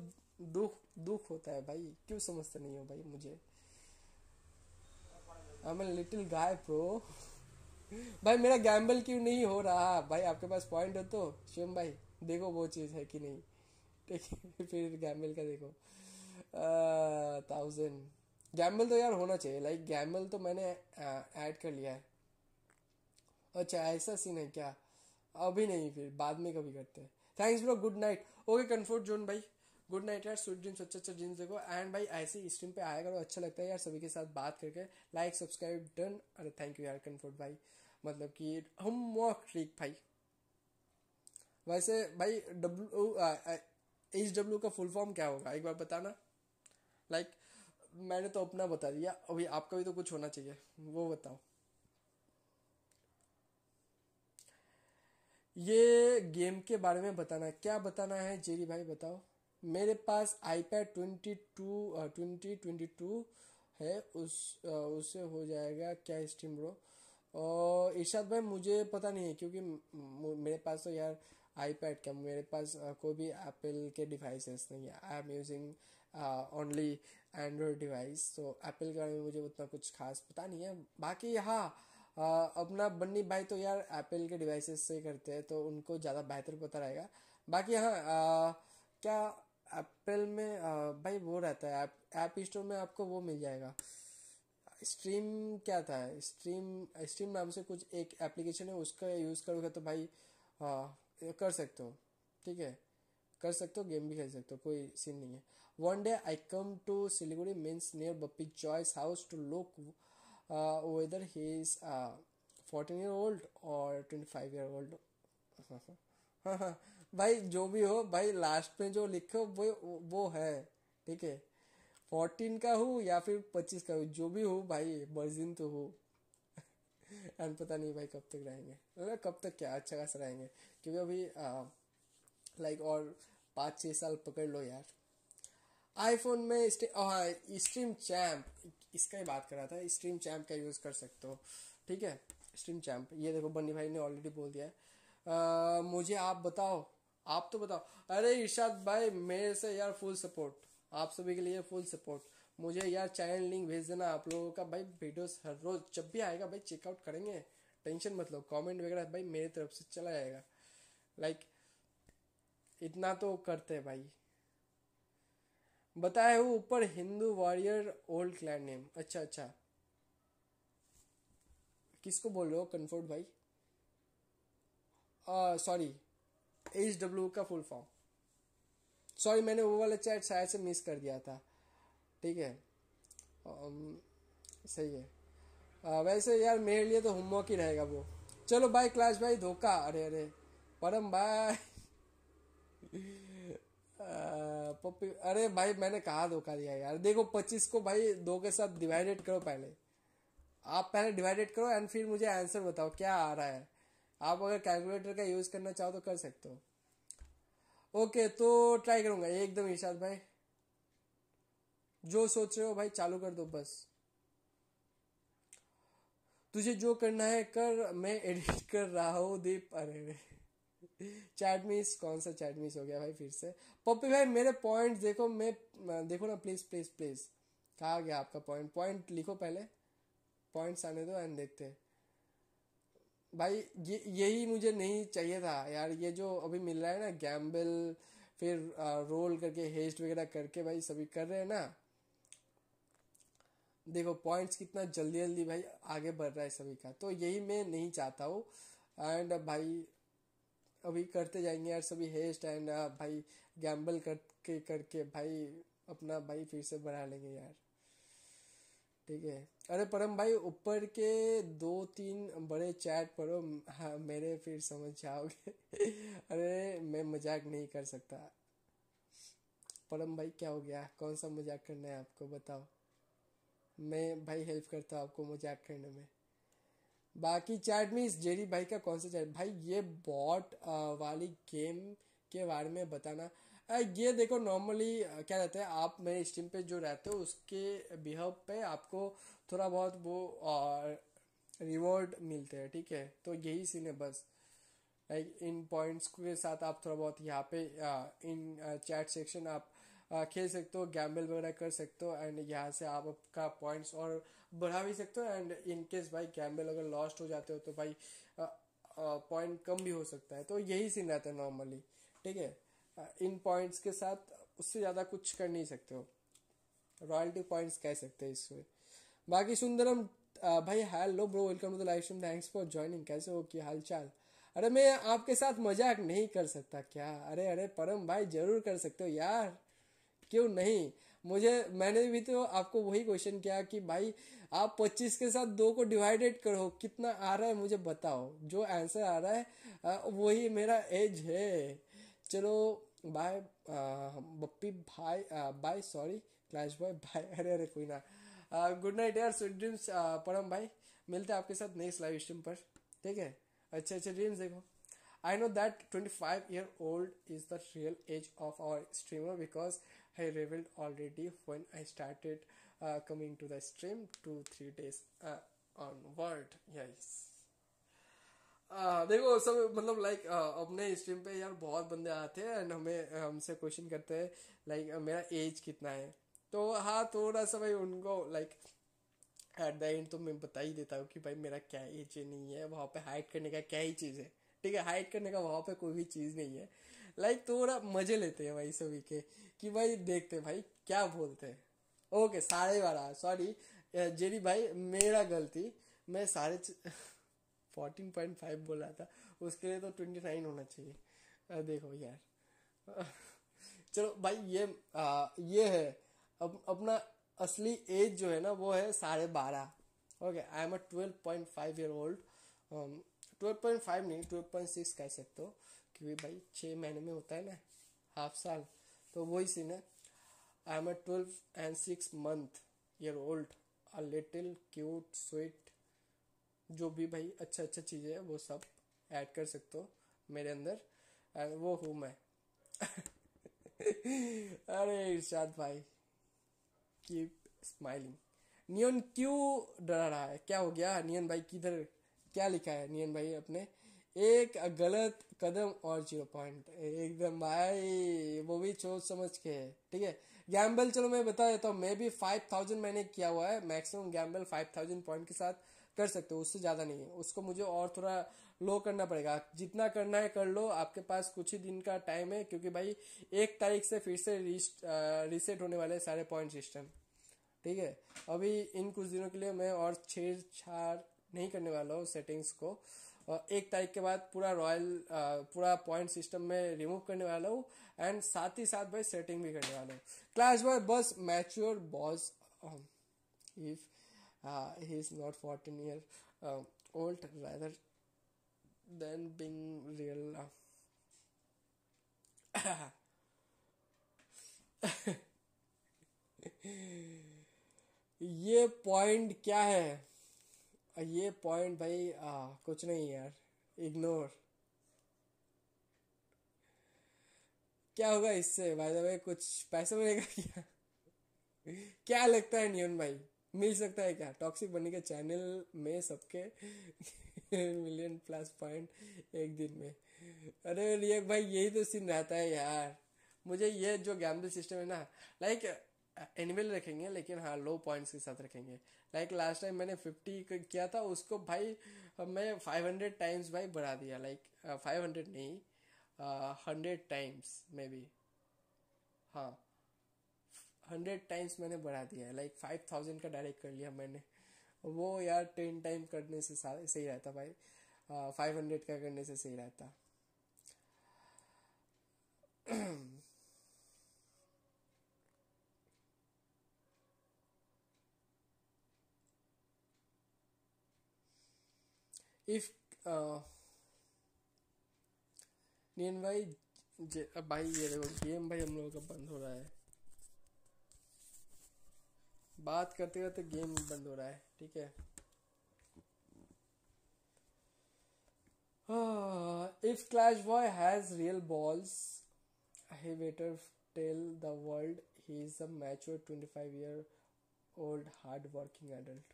दुख दुख होता है भाई क्यों समझते नहीं हो भाई मुझे I am little guy pro भाई मेरा गैम्बल क्यों नहीं हो रहा भाई आपके पास पॉइंट हो तो शिवम भाई देखो वो चीज़ है कि नहीं ठीक है फिर गैम्बल का देखो थाउजेंड गैम्बल तो यार होना चाहिए लाइक गैम्बल तो मैंने ऐड कर लिया है अच्छा ऐसा सीन है क्या अभी नहीं फिर बाद में कभी करते हैं thanks bro good night okay comfort zone भाई गुड नाइट यार स्वीट ड्रीम्स अच्छे अच्छे ड्रीम्स देखो एंड भाई ऐसे ही स्ट्रीम पे आया करो अच्छा लगता है यार सभी के साथ बात करके लाइक सब्सक्राइब डन अरे थैंक यू यार कन्फर्ट भाई मतलब कि हम वॉक ट्रिक भाई वैसे भाई डब्ल्यू एच डब्ल्यू का फुल फॉर्म क्या होगा एक बार बताना लाइक like, मैंने तो अपना बता दिया अभी आपका भी तो कुछ होना चाहिए वो बताओ ये गेम के बारे में बताना क्या बताना है जेरी भाई बताओ मेरे पास iPad twenty two twenty twenty two है उस उससे हो जाएगा क्या स्टीम ब्रो और इर्शाद भाई मुझे पता नहीं है क्योंकि मेरे पास तो यार आईपैड का मेरे पास कोई भी एप्पल के डिवाइसेस नहीं है I am using only Android device तो एप्पल के बारे में मुझे उतना कुछ खास पता नहीं है बाकी हाँ अपना बन्नी भाई तो यार एप्पल के डिवाइसेस से करते हैं तो उनको ज़्यादा बेहतर पता रहेगा बाकी हाँ क्या एप्पल में आ, भाई वो रहता है ऐप स्टोर में आपको वो मिल जाएगा स्ट्रीम क्या था स्ट्रीम स्ट्रीम नाम से कुछ एक एप्लीकेशन है उसका यूज़ करोगे तो भाई आ, हाँ, कर सकते हो ठीक है कर सकते हो गेम भी खेल सकते हो कोई सीन नहीं है one day I come to Siliguri means near Bappi Joy's house to look whether he is fourteen year old और ट्वेंटी फाइव ईयर ओल्ड भाई जो भी हो भाई लास्ट में जो लिखे हो वो वो है ठीक है फोर्टीन का हो या फिर पच्चीस का हो जो भी हो भाई बर्जिन तो हो एंड पता नहीं भाई कब तक रहेंगे मतलब कब तक क्या अच्छा खासा रहेंगे क्योंकि अभी लाइक और पाँच छः साल पकड़ लो यार आईफोन में स्ट्रीम चैम्प इसका ही बात कर रहा था स्ट्रीम चैम्प का यूज़ कर सकते हो ठीक है स्ट्रीम चैम्प ये देखो बन्नी भाई ने ऑलरेडी बोल दिया है आ, मुझे आप बताओ आप तो बताओ अरे इर्शाद भाई मेरे से यार फुल सपोर्ट आप सभी के लिए फुल सपोर्ट मुझे यार चैनल लिंक भेज देना आप लोगों का भाई वीडियोस हर रोज जब भी आएगा भाई चेकआउट करेंगे टेंशन मत लो कमेंट वगैरह भाई मेरे तरफ से चला जाएगा लाइक इतना तो करते हैं भाई बताए हूँ ऊपर Hindu warrior old clan name अच्छा अच्छा किसको बोल रहे हो कन्फर्ट भाई सॉरी एच डब्ल्यू का फुल फॉर्म सॉरी मैंने वो वाला चैट शायद से मिस कर दिया था ठीक है um, सही है आ, uh, वैसे यार मेरे लिए तो होमवर्क ही रहेगा वो चलो बाय क्लास भाई धोखा अरे अरे परम भाई uh, पप्पी अरे भाई मैंने कहा धोखा दिया यार देखो पच्चीस को भाई दो के साथ डिवाइडेड करो पहले आप पहले डिवाइडेड करो एंड फिर मुझे आंसर बताओ क्या आ रहा है आप अगर कैलकुलेटर का यूज़ करना चाहो तो कर सकते हो ओके तो ट्राई करूंगा एकदम इशाद भाई जो सोच रहे हो भाई चालू कर दो बस तुझे जो करना है कर मैं एडिट कर रहा हूँ दीप अरे चैट मिस कौन सा चैट मिस हो गया भाई फिर से पप्पी भाई मेरे पॉइंट देखो मैं देखो ना प्लीज प्लीज प्लीज कहा गया आपका पॉइंट पॉइंट लिखो पहले पॉइंट्स आने दो एंड देखते हैं भाई ये यही मुझे नहीं चाहिए था यार ये जो अभी मिल रहा है ना गैम्बल फिर आ, रोल करके हेस्ट वगैरह करके भाई सभी कर रहे हैं ना देखो पॉइंट्स कितना जल्दी जल्दी भाई आगे बढ़ रहा है सभी का तो यही मैं नहीं चाहता हूँ एंड भाई अभी करते जाएंगे यार सभी हेस्ट एंड भाई गैम्बल करके करके भाई अपना भाई फिर से बढ़ा लेंगे यार ठीक है अरे परम भाई ऊपर के दो तीन बड़े चैट पढ़ो हाँ मेरे फिर समझ जाओगे अरे मैं मजाक नहीं कर सकता परम भाई क्या हो गया कौन सा मजाक करना है आपको बताओ मैं भाई हेल्प करता हूँ आपको मजाक करने में बाकी चैट में इस जेरी भाई का कौन सा चैट भाई ये बॉट वाली गेम के बारे में बताना ये देखो नॉर्मली क्या रहता है आप मेरे स्टीम पे जो रहते हो उसके बिहेव पे आपको थोड़ा बहुत वो रिवॉर्ड मिलते हैं ठीक है तो यही सीन है बस लाइक इन पॉइंट्स के साथ आप थोड़ा बहुत यहाँ पे इन चैट सेक्शन आप खेल सकते हो गैम्बल वगैरह कर सकते हो एंड यहाँ से आप आपका पॉइंट्स और बढ़ा भी सकते हो एंड इन केस भाई गैम्बल अगर लॉस्ट हो जाते हो तो भाई पॉइंट कम भी हो सकता है तो यही सीन रहता है नॉर्मली ठीक है इन पॉइंट्स के साथ उससे ज़्यादा कुछ कर नहीं सकते हो रॉयल्टी पॉइंट्स कह सकते हैं इसमें बाकी सुंदरम भाई hello bro welcome to the live stream thanks for joining कैसे हो हाल हालचाल अरे मैं आपके साथ मजाक नहीं कर सकता क्या अरे अरे परम भाई जरूर कर सकते हो यार क्यों नहीं मुझे मैंने भी तो आपको वही क्वेश्चन किया कि भाई आप पच्चीस के साथ दो को डिवाइडेड करो कितना आ रहा है मुझे बताओ जो आंसर आ रहा है वही मेरा एज है चलो बाय बप्पी भाई bye sorry clash boy bye अरे अरे कोई ना गुड नाइट यार स्वीट ड्रीम्स परम भाई मिलते हैं आपके साथ नेक्स्ट लाइव स्ट्रीम पर ठीक है अच्छे अच्छे ड्रीम्स देखो I know that twenty five year old is the real age of our streamer because I revealed already when I started coming to the stream two three days on yes हाँ, देखो सब मतलब like हाँ, अपने stream पे यार बहुत बंदे आते हैं एंड हमें हमसे क्वेश्चन करते हैं लाइक मेरा एज कितना है तो हाँ थोड़ा सा भाई उनको लाइक एट द एंड तो मैं बता ही देता हूँ कि भाई मेरा क्या एज नहीं है वहाँ पे हाइड करने का क्या ही चीज़ है ठीक है हाइड करने का वहाँ पे कोई भी चीज़ नहीं है लाइक थोड़ा मज़े लेते हैं भाई सभी के कि भाई देखते हैं भाई क्या बोलते हैं ओके साढ़े बारह सॉरी जेरी भाई मेरा गलती मैं साढ़े फोर्टीन पॉइंट फाइव बोला था उसके लिए तो ट्वेंटी नाइन होना चाहिए आ, देखो यार चलो भाई ये आ, ये है अप, अपना असली एज जो है ना वो है साढ़े बारह okay I am a twelve point five year old twelve point five नहीं ट्वेल्व पॉइंट सिक्स कह सकते हो क्योंकि भाई छः महीने में होता है ना हाफ साल तो वही सीन है I am a twelve and six month year old a little cute sweet जो भी भाई अच्छा अच्छा चीज़ें है वो सब ऐड कर सकते हो मेरे अंदर वो हूँ मैं अरे इर्शाद भाई कीप स्माइलिंग नियन क्यों डरा रहा है क्या हो गया नियन भाई किधर क्या लिखा है नियन भाई अपने एक गलत कदम और जीरो पॉइंट एकदम भाई वो भी सोच समझ के है ठीक है गैम्बल चलो मैं बता देता हूँ मैं भी फाइव थाउजेंड मैंने किया हुआ है maximum gamble five thousand point के साथ कर सकते हो उससे ज़्यादा नहीं है उसको मुझे और थोड़ा लो करना पड़ेगा जितना करना है कर लो आपके पास कुछ ही दिन का टाइम है क्योंकि भाई एक तारीख से फिर से रिसेट होने वाले सारे पॉइंट सिस्टम ठीक है अभी इन कुछ दिनों के लिए मैं और छेड़छाड़ नहीं करने वाला हूँ सेटिंग्स को और एक तारीख के बाद पूरा रॉयल पूरा पॉइंट सिस्टम में रिमूव करने वाला हूँ एंड साथ ही साथ भाई सेटिंग भी करने वाला हूँ क्लास बॉय बस mature boss if Uh, he is not 14 year uh, old rather than being real uh, ये पॉइंट क्या है uh, ये पॉइंट भाई आ, uh, कुछ नहीं यार इग्नोर क्या होगा इससे भाई कुछ पैसा मिलेगा क्या क्या लगता है नियन भाई मिल सकता है क्या टॉक्सिक बनने के चैनल में सबके मिलियन प्लस पॉइंट एक दिन में अरे रियक भाई यही तो सीन रहता है यार मुझे ये जो गैम्बल सिस्टम है ना लाइक एनिमल रखेंगे लेकिन हाँ लो पॉइंट्स के साथ रखेंगे लाइक लास्ट टाइम मैंने फिफ्टी किया था उसको भाई मैं फाइव हंड्रेड टाइम्स भाई बढ़ा दिया लाइक फाइव हंड्रेड नहीं हंड्रेड टाइम्स मे बी हाँ हंड्रेड टाइम्स मैंने बढ़ा दिया है लाइक फाइव थाउजेंड का डायरेक्ट कर लिया मैंने वो यार टेन टाइम करने से सही रहता भाई फाइव हाँ, हंड्रेड का करने से सही रहता इफ नीन uh, भाई भाई ये देखो गेम भाई हम लोगों का बंद हो रहा है बात करते करते गेम बंद हो रहा है ठीक है if clash boy has real balls he better tell the world he is a mature twenty five year old hard working adult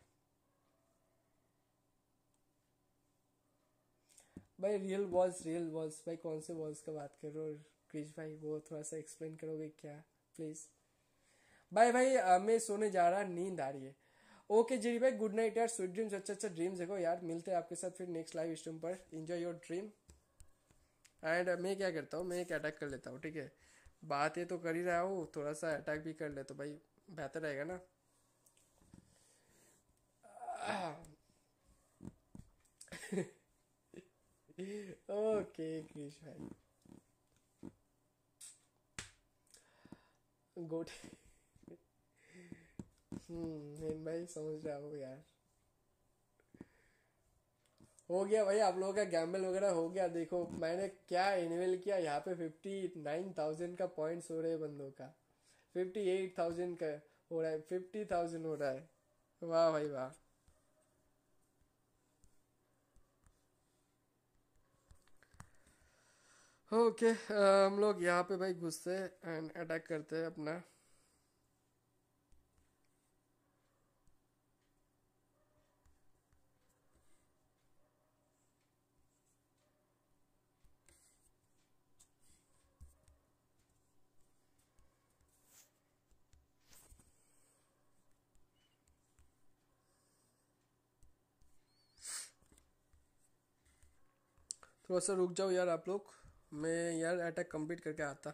भाई रियल बॉल्स रियल बॉल्स भाई कौन से बॉल्स का बात कर रहे हो क्रिश भाई वो थोड़ा सा एक्सप्लेन करोगे क्या प्लीज़ भाई भाई मैं सोने जा रहा नींद आ रही है ओके जी भाई गुड नाइट यार स्वीट ड्रीम्स अच्छा अच्छा ड्रीम्स देखो यार मिलते हैं आपके साथ फिर नेक्स्ट लाइव स्ट्रीम पर इंजॉय योर ड्रीम एंड मैं क्या करता हूँ मैं एक अटैक कर लेता हूँ ठीक है बात ये तो कर ही रहा हूँ थोड़ा सा अटैक भी कर ले तो भाई बेहतर रहेगा ना ओके क्रिश भाई गोट हम्म भाई समझ रहा हूँ यार हो गया भाई आप लोगों का गैम्बल वगैरह हो गया देखो मैंने क्या इनवेल किया यहाँ पे फिफ्टी नाइन थाउजेंड का पॉइंट हो रहे बंदों का फिफ्टी एट थाउजेंड का हो रहा है फिफ्टी थाउजेंड हो रहा है वाह भाई वाह ओके okay, uh, हम लोग यहाँ पे भाई घुसते हैं एंड अटैक करते हैं अपना थोड़ा सा रुक जाओ यार आप लोग मैं यार अटैक कंप्लीट करके आता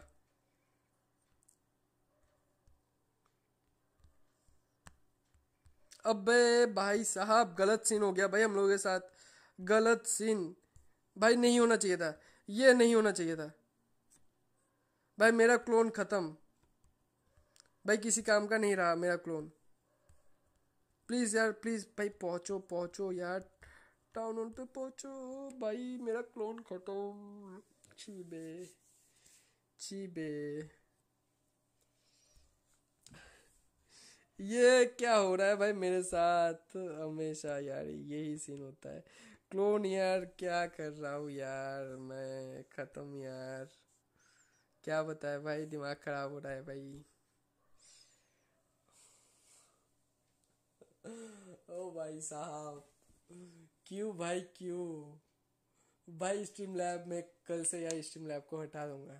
अबे भाई साहब गलत सीन हो गया भाई हम लोगों के साथ गलत सीन भाई नहीं होना चाहिए था ये नहीं होना चाहिए था भाई मेरा क्लोन ख़त्म भाई किसी काम का नहीं रहा मेरा क्लोन प्लीज़ यार प्लीज़ भाई पहुंचो पहुंचो यार टाउन हॉल पे पहुंचो भाई मेरा क्लोन खटो चीबे चीबे ये क्या हो रहा है भाई मेरे साथ हमेशा यार यही सीन होता है क्लोन यार क्या कर रहा हूँ यार मैं ख़त्म यार क्या बताए भाई दिमाग ख़राब हो रहा है भाई ओ भाई साहब क्यों भाई क्यों भाई स्ट्रीम लैब में कल से या स्ट्रीम लैब को हटा दूंगा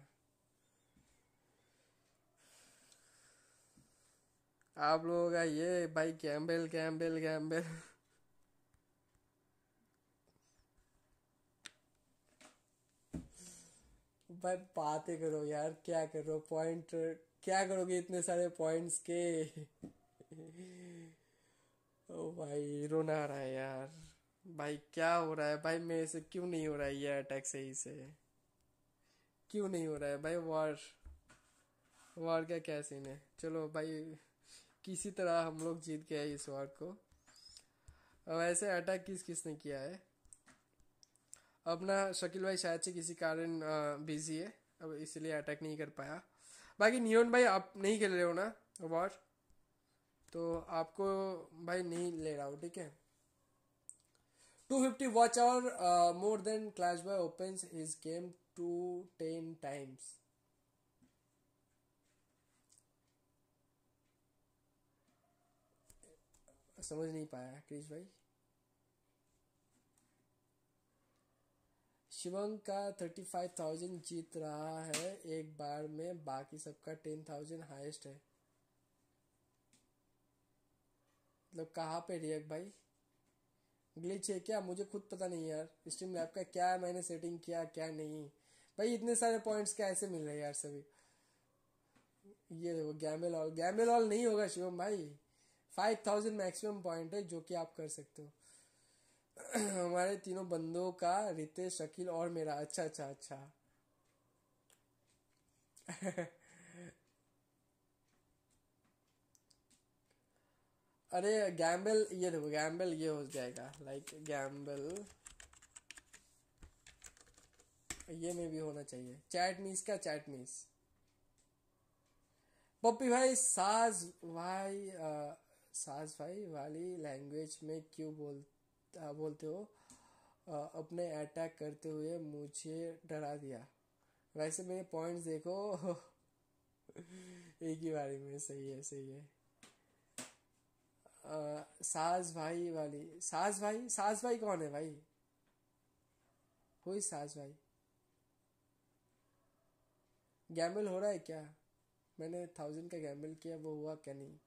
आप लोगों का ये भाई कैम्बेल कैम्बेल कैम्बेल भाई बातें करो यार क्या करो पॉइंट क्या करोगे इतने सारे पॉइंट्स के ओ भाई रोना आ रहा है यार भाई क्या हो रहा है भाई मेरे से क्यों नहीं हो रहा है ये अटैक सही से क्यों नहीं हो रहा है भाई वॉर वॉर का क्या सीन है चलो भाई किसी तरह हम लोग जीत गए इस वॉर को वैसे अटैक किस किसने किया है अपना शकील भाई शायद से किसी कारण बिजी है अब इसलिए अटैक नहीं कर पाया बाकी नियोन भाई आप नहीं खेल रहे हो ना वॉर तो आपको भाई नहीं ले रहा हूँ ठीक है 250 watch hour uh, more than Clash Boy opens his game to 10 times. समझ नहीं पाया क्रिश भाई शिवम का थर्टी फाइव थाउजेंड जीत रहा है एक बार में बाकी सबका टेन थाउजेंड हाइस्ट है मतलब कहाँ पे रियक भाई ग्लिच है क्या मुझे खुद पता नहीं यार स्ट्रीम लैब का क्या मैंने सेटिंग किया क्या नहीं भाई इतने सारे पॉइंट्स कैसे मिल रहे यार सभी ये देखो गैमेल ऑल गैमेल ऑल नहीं होगा शिवम भाई फाइव थाउजेंड मैक्सिमम पॉइंट है जो कि आप कर सकते हो हमारे तीनों बंदों का रितेश शकील और मेरा अच्छा अच्छा अच्छा अरे गैम्बल ये देखो गैम्बल ये हो जाएगा लाइक गैम्बल ये में भी होना चाहिए चैट मीस का चैट मीस पप्पी भाई साज भाई आ, साज भाई वाली लैंग्वेज में क्यों बोल आ, बोलते हो आ, अपने अटैक करते हुए मुझे डरा दिया वैसे मेरे पॉइंट्स देखो एक ही बारे में सही है सही है साज सास भाई वाली सास भाई सास भाई कौन है भाई कोई सास भाई गैम्बल हो रहा है क्या मैंने थाउजेंड का गैम्बल किया वो हुआ क्या नहीं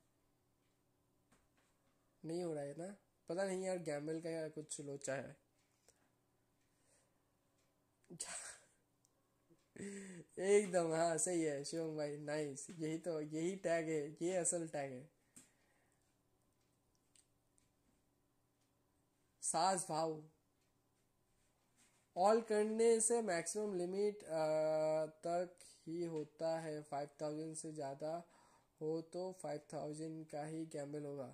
नहीं हो रहा है ना पता नहीं यार गैम्बल का या कुछ लोचा है एकदम हाँ सही है शिवम भाई नाइस यही तो यही टैग है ये असल टैग है सास भाव ऑल करने से मैक्सिमम लिमिट तक ही होता है फाइव थाउजेंड से ज़्यादा हो तो फाइव थाउजेंड का ही गैम्बल होगा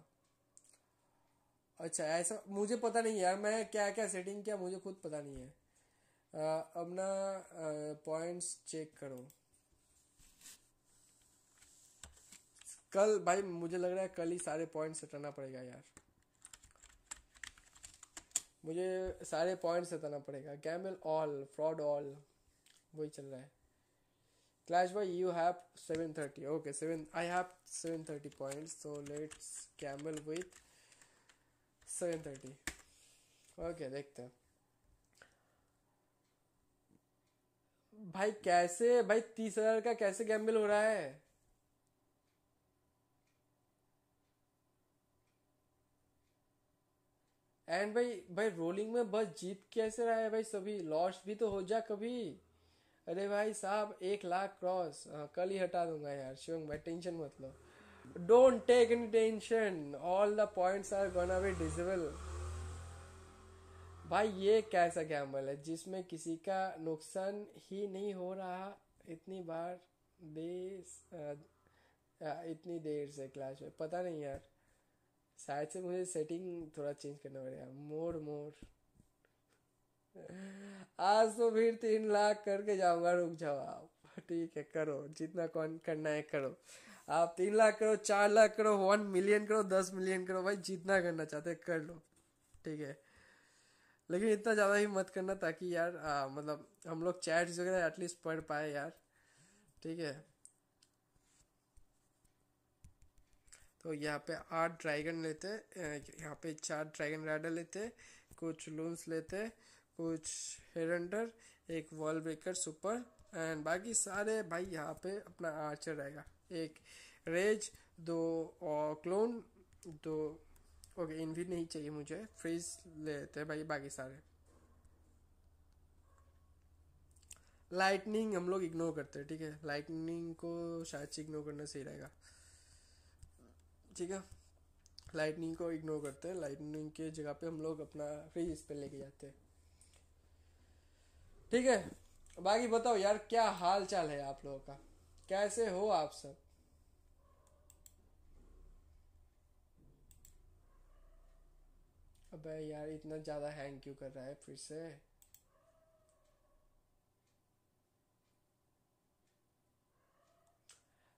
अच्छा ऐसा मुझे पता नहीं यार मैं क्या क्या सेटिंग किया मुझे खुद पता नहीं है आ, अब ना पॉइंट्स चेक करो कल भाई मुझे लग रहा है कल ही सारे पॉइंट्स हटाना पड़ेगा यार मुझे सारे पॉइंट्स बताना पड़ेगा कैमल ऑल फ्रॉड ऑल वही चल रहा है clash boy you have seven thirty okay seven I have seven thirty points so let's gamble with seven thirty okay देखते हैं भाई कैसे भाई तीस हजार का कैसे गैम्बल हो रहा है एंड भाई भाई रोलिंग में बस जीत कैसे रहा है भाई सभी लॉस भी तो हो जा कभी अरे भाई साहब एक लाख क्रॉस हाँ, कल ही हटा दूंगा यार शिवंग भाई टेंशन मत लो don't take any tension all the points are gonna be disable भाई ये कैसा गैम्बल है जिसमें किसी का नुकसान ही नहीं हो रहा इतनी बार देर इतनी देर से क्लास में पता नहीं यार शायद से मुझे सेटिंग थोड़ा चेंज करना पड़ेगा मोर मोर आज तो फिर तीन लाख करके जाऊंगा रुक जाओ आप ठीक है करो जितना कौन करना है करो आप तीन लाख करो चार लाख करो वन मिलियन करो दस मिलियन करो भाई जितना करना चाहते कर लो ठीक है लेकिन इतना ज़्यादा ही मत करना ताकि यार आ, मतलब हम लोग चैट्स वगैरह एटलीस्ट पढ़ पाए यार ठीक है तो यहाँ पे आठ ड्रैगन लेते यहाँ पे चार ड्रैगन राइडर लेते कुछ लूंस लेते कुछ हेरेंडर एक वॉल ब्रेकर सुपर एंड बाकी सारे भाई यहाँ पे अपना आर्चर रहेगा एक रेज दो और क्लोन दो ओके भी नहीं चाहिए मुझे फ्रीज ले लेते हैं भाई बाकी सारे लाइटनिंग हम लोग इग्नोर करते हैं ठीक है लाइटनिंग को शायद से इग्नोर करना सही रहेगा ठीक है लाइटनिंग को इग्नोर करते हैं लाइटनिंग के जगह पे हम लोग अपना फ्रिज इस पर लेके जाते हैं ठीक है बाकी बताओ यार क्या हाल चाल है आप लोगों का कैसे हो आप सब अबे यार इतना ज़्यादा हैंग क्यों कर रहा है फिर से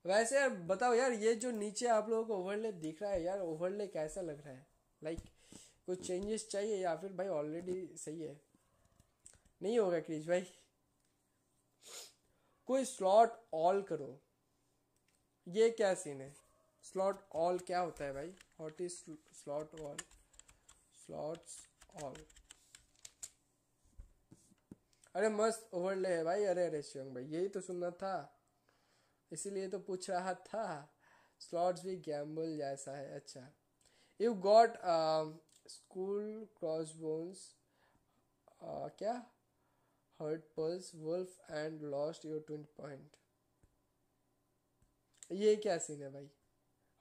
वैसे यार बताओ यार ये जो नीचे आप लोगों को ओवरले दिख रहा है यार ओवरले कैसा लग रहा है लाइक like, कुछ चेंजेस चाहिए या फिर भाई ऑलरेडी सही है नहीं होगा क्रिज भाई कोई स्लॉट ऑल करो ये क्या सीन है स्लॉट ऑल क्या होता है भाई what is slot all slots all अरे मस्त ओवरले है भाई अरे अरे शिवंग भाई यही तो सुनना था इसीलिए तो पूछ रहा था स्लॉट्स भी गैम्बल जैसा है अच्छा you got skull cross bones क्या hurt pulse wolf and lost your twenty point ये क्या सीन है भाई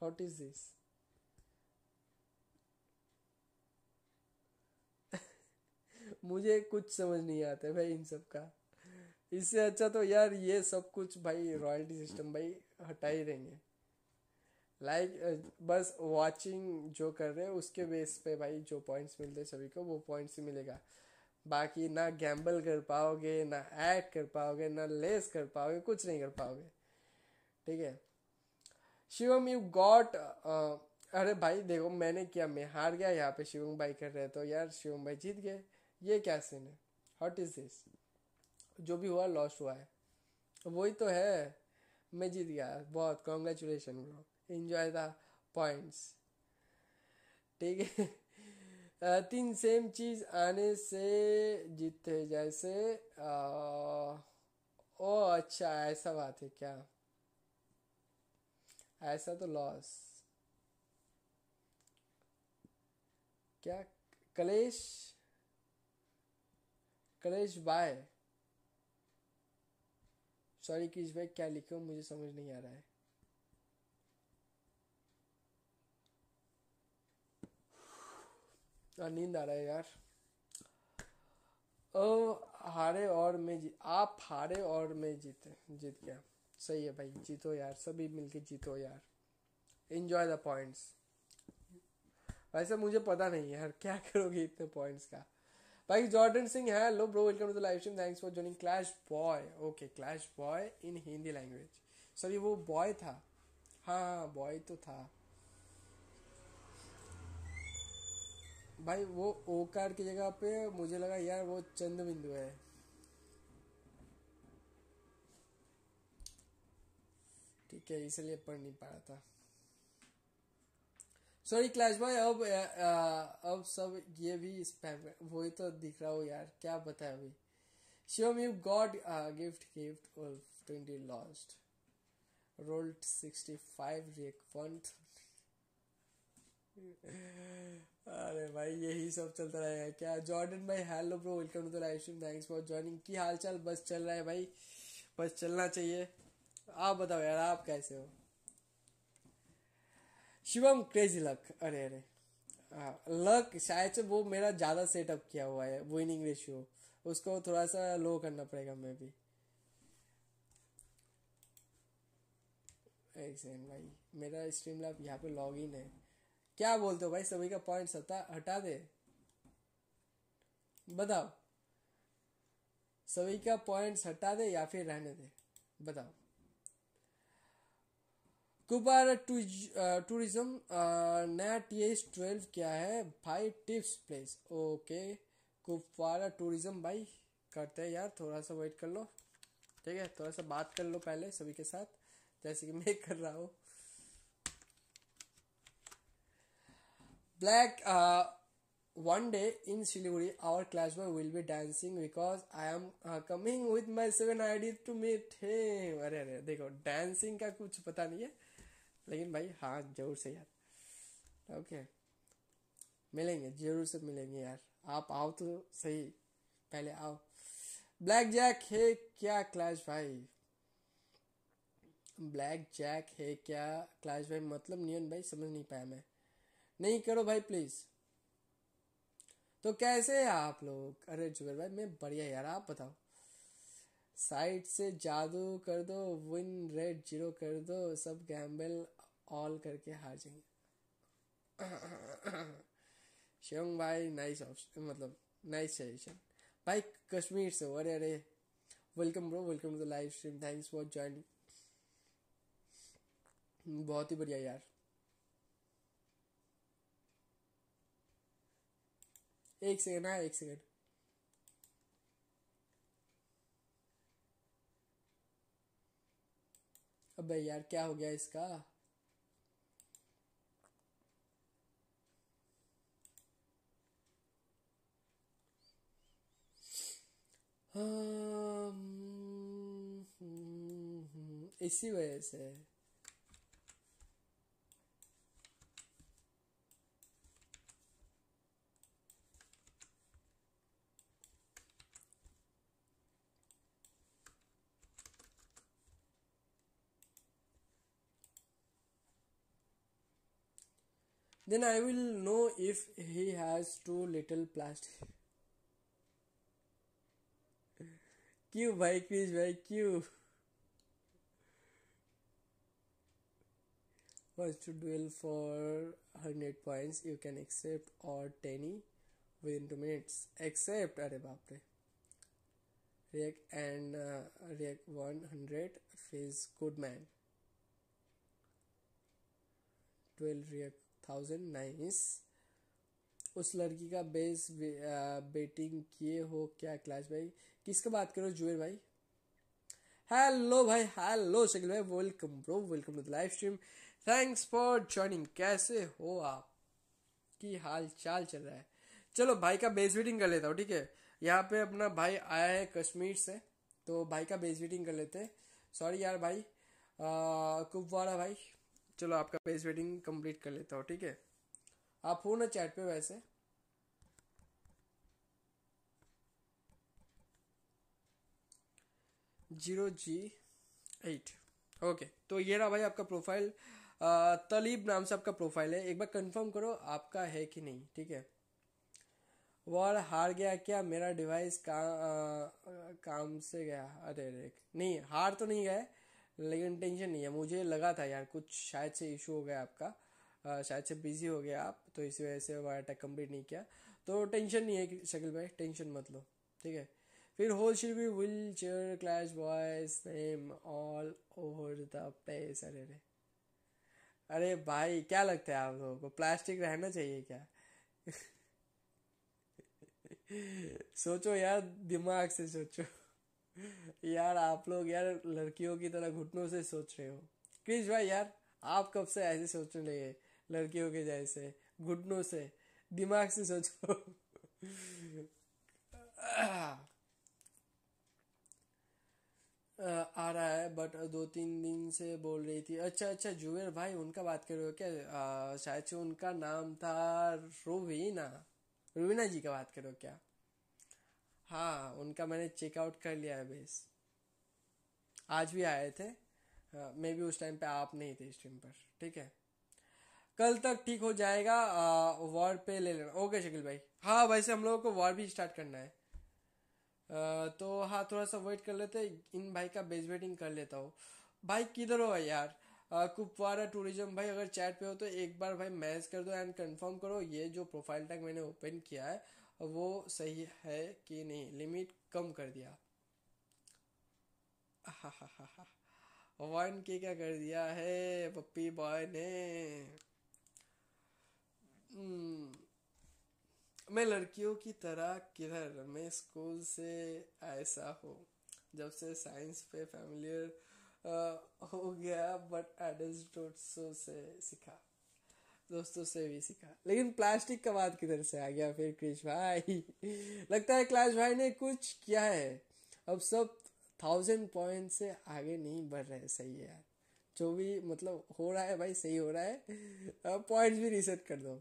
हॉट इज दिस मुझे कुछ समझ नहीं आता भाई इन सब का इससे अच्छा तो यार ये सब कुछ भाई रॉयल्टी सिस्टम भाई हटा ही रहेंगे लाइक बस वॉचिंग जो कर रहे हैं उसके बेस पे भाई जो पॉइंट्स मिलते हैं सभी को वो पॉइंट्स ही मिलेगा बाकी ना गैम्बल कर पाओगे ना ऐड कर पाओगे ना लेस कर पाओगे कुछ नहीं कर पाओगे ठीक है शिवम यू गॉट अरे भाई देखो मैंने किया मैं हार गया यहाँ पे शिवम भाई कर रहे तो यार शिवम भाई जीत गए ये क्या सीन है हॉट इज दिस जो भी हुआ लॉस हुआ है वही तो है मैं जीत गया बहुत congratulation bro enjoy the points ठीक है तीन सेम चीज़ आने से जीतते जैसे ओ अच्छा ऐसा बात है क्या ऐसा तो लॉस क्या कलेश कलेश बाय सॉरी किस भाई क्या लिखे हो मुझे समझ नहीं आ रहा है नींद आ रहा है यार ओ हारे और मैं जी आप हारे और मैं जीते जीत गया सही है भाई जीतो यार सभी मिलके जीतो यार इन्जॉय द पॉइंट्स वैसे मुझे पता नहीं यार क्या करोगे इतने पॉइंट्स का भाई जॉर्डन सिंह है लो bro welcome to the live stream thanks for joining clash boy okay clash boy in Hindi language sorry वो बॉय था हाँ हाँ बॉय हाँ, तो था भाई वो ओकार की जगह पे मुझे लगा यार वो चंद बिंदु है ठीक है इसलिए पढ़ नहीं पा रहा था सॉरी क्लैश भाई अब अब सब ये भी स्पैम ही तो दिख रहा हो यार क्या बताया अभी Shivam me god gift gift और twenty lost rolled sixty five रेक वन अरे भाई यही सब चलता रहेगा क्या जॉर्डन भाई hello bro welcome to the live stream thanks for joining की हालचाल बस चल रहा है भाई बस चलना चाहिए आप बताओ यार आप कैसे हो शिवम क्रेजी लक अरे अरे लक हाँ, शायद से वो मेरा ज़्यादा सेटअप किया हुआ है विनिंग रेशियो उसको थोड़ा सा लो करना पड़ेगा मैं भी एक सेकंड भाई मेरा स्ट्रीम लैब यहाँ पे लॉग इन है क्या बोलते हो भाई सभी का पॉइंट हटा हटा दे बताओ सभी का पॉइंट्स हटा दे या फिर रहने दे बताओ कुबार टूरिज्म uh, uh, नया टी एस ट्वेल्व क्या है भाई tips place okay Kupwara tourism भाई करते हैं यार थोड़ा सा वेट कर लो ठीक है थोड़ा सा बात कर लो पहले सभी के साथ जैसे कि मैं कर रहा हूँ black one day in Siliguri our class will be dancing because I am coming coming my seven I D to meet hey अरे अरे देखो डांसिंग का कुछ पता नहीं है लेकिन भाई हाँ जरूर से यार ओके मिलेंगे जरूर से मिलेंगे यार आप आओ तो सही पहले आओ ब्लैक जैक है क्या क्लैश भाई ब्लैक जैक है क्या क्लैश भाई मतलब नियन भाई समझ नहीं पाया मैं नहीं करो भाई प्लीज तो कैसे है आप लोग अरे जुबेर भाई मैं बढ़िया यार आप बताओ साइड से जादू कर दो विन रेड जीरो कर दो सब गैम्बल ऑल करके हार जाएंगे शिवम भाई नाइस ऑप्शन मतलब नाइस सजेशन भाई कश्मीर से अरे अरे welcome bro welcome to the live stream thanks for joining बहुत ही बढ़िया यार एक सेकेंड हाँ एक सेकेंड अबे यार क्या हो गया इसका हम्म, हम्म, हम्म, इसी वजह से then I will know if he has too little plastic. क्यों by प्लीज by क्यों wants to duel for 100 points you can accept or 10 within 2 minutes accept are baapre react and uh, react 100 face good man 12 react thousand nice उस लड़की का base betting किए हो क्या class भाई किसका बात करो जुबेर भाई हेलो भाई हेलो शकिल भाई welcome bro welcome to the live stream thanks for joining कैसे हो आप की हाल चाल चल रहा है चलो भाई का बेस वेटिंग कर लेता हूँ ठीक है यहाँ पे अपना भाई आया है कश्मीर से तो भाई का बेस वेटिंग कर लेते हैं सॉरी यार भाई कुपवाड़ा भाई चलो आपका पेज वेटिंग कंप्लीट कर लेता हूँ ठीक है आप हो ना चैट पे वैसे जीरो जी एट ओके तो ये रहा भाई आपका प्रोफाइल तलीब नाम से आपका प्रोफाइल है एक बार कंफर्म करो आपका है कि नहीं ठीक है वॉर हार गया क्या मेरा डिवाइस का, आ, काम से गया अरे अरे नहीं हार तो नहीं गया लेकिन टेंशन नहीं है मुझे लगा था यार कुछ शायद से इशू हो गया आपका आ, शायद से बिजी हो गया आप तो इस वजह से वायर अटैक कम्प्लीट नहीं किया तो टेंशन नहीं है शकील भाई टेंशन मत लो ठीक है फिर होल शिल भी will share clash boy's name all over the place अरे अरे अरे भाई क्या लगता है आप लोगों को प्लास्टिक रहना चाहिए क्या सोचो यार दिमाग से सोचो यार आप लोग यार लड़कियों की तरह घुटनों से सोच रहे हो क्रिश भाई यार आप कब से ऐसे सोचने लगे लड़कियों के जैसे घुटनों से दिमाग से सोचो आ रहा है बट दो तीन दिन से बोल रही थी अच्छा अच्छा जुबेर भाई उनका बात कर रहे हो क्या शायद से उनका नाम था रुबीना रूवीना जी का बात करो क्या हाँ उनका मैंने चेकआउट कर लिया है बेस आज भी आए थे मे हाँ, बी उस टाइम पे आप नहीं थे स्ट्रीम पर ठीक है कल तक ठीक हो जाएगा वॉर पे ले लेना ओके शकिल भाई हाँ वैसे हम लोगों को वॉर भी स्टार्ट करना है आ, तो हाँ थोड़ा सा वेट कर लेते इन भाई का बेस वेटिंग कर लेता हूँ भाई किधर हो यार कुपवारा टूरिज्म भाई अगर चैट पे हो तो एक बार भाई मैसेज कर दो एंड कंफर्म करो ये जो प्रोफाइल टैग मैंने ओपन किया है वो सही है कि नहीं लिमिट कम कर दिया वन के क्या कर दिया है पप्पी बॉय ने hmm. मैं लड़कियों की तरह किधर मैं स्कूल से ऐसा हो जब से साइंस पे फैमिलियर uh, हो गया बट एडल्ट से सीखा दोस्तों से भी सीखा लेकिन प्लास्टिक का बात किधर से आ गया फिर क्रिश भाई लगता है क्लाश भाई ने कुछ किया है अब सब थाउजेंड पॉइंट से आगे नहीं बढ़ रहे सही है यार जो भी मतलब हो रहा है भाई सही हो रहा है पॉइंट्स भी रिसेट कर दो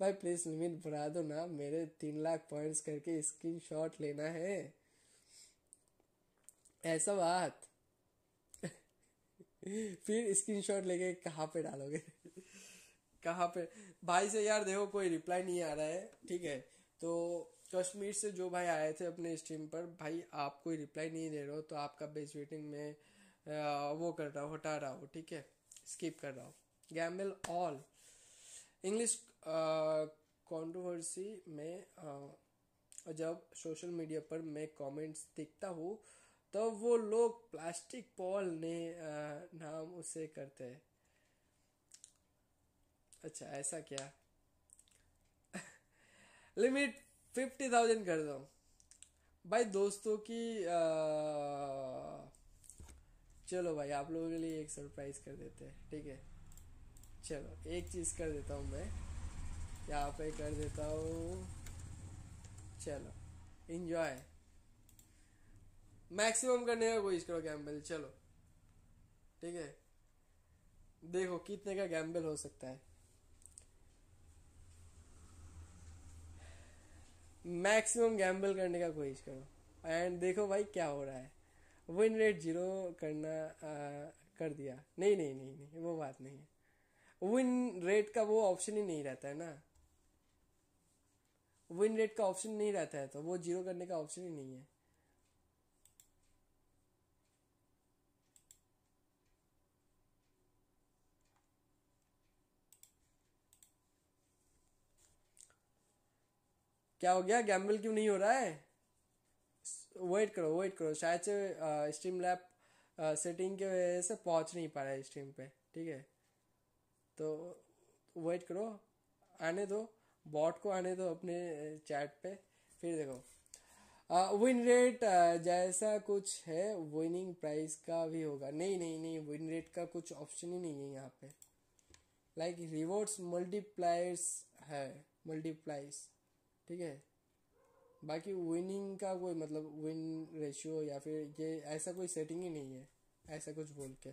भाई प्लीज लिमिट बढ़ा दो ना मेरे तीन लाख पॉइंट्स करके स्क्रीन लेना है ऐसा बात फिर स्क्रीनशॉट लेके कहाँ पे डालोगे कहाँ पे भाई से यार देखो कोई रिप्लाई नहीं आ रहा है ठीक है तो कश्मीर से जो भाई आए थे अपने स्ट्रीम पर भाई आप कोई रिप्लाई नहीं दे रहे हो तो आपका बेस वेटिंग में वो कर रहा हूँ हटा रहा हूँ ठीक है स्किप कर रहा हूँ गैम्बल ऑल इंग्लिश कॉन्ट्रोवर्सी में आ, जब सोशल मीडिया पर मैं कमेंट्स देखता हूँ तो वो लोग प्लास्टिक पॉल ने नाम उसे करते हैं अच्छा ऐसा क्या लिमिट फिफ्टी थाउजेंड कर दो भाई दोस्तों की आ, चलो भाई आप लोगों के लिए एक सरप्राइज कर देते हैं ठीक है चलो एक चीज़ कर देता हूँ मैं यहाँ पे कर देता हूँ चलो इंजॉय मैक्सिमम करने का कोशिश करो गैम्बल चलो ठीक है देखो कितने का गैम्बल हो सकता है मैक्सिमम गैम्बल करने का कोशिश करो एंड देखो भाई क्या हो रहा है विन रेट जीरो करना आ, कर दिया नहीं नहीं नहीं नहीं वो बात नहीं है विन रेट का वो ऑप्शन ही नहीं रहता है ना विन रेट का ऑप्शन नहीं रहता है तो वो जीरो करने का ऑप्शन ही नहीं है क्या हो गया गैम्बल क्यों नहीं हो रहा है वेट करो वेट करो शायद से स्ट्रीम लैब सेटिंग के वजह से पहुंच नहीं पा रहा है स्ट्रीम पे ठीक है तो वेट करो आने दो बॉट को आने दो अपने चैट पे फिर देखो विन रेट जैसा कुछ है विनिंग प्राइस का भी होगा नहीं नहीं नहीं विन रेट का कुछ ऑप्शन ही नहीं है यहाँ पे लाइक रिवॉर्ड्स मल्टीप्लायर्स है मल्टीप्लाइज ठीक है बाकी विनिंग का कोई मतलब विन रेशियो या फिर ये ऐसा कोई सेटिंग ही नहीं है ऐसा कुछ बोल के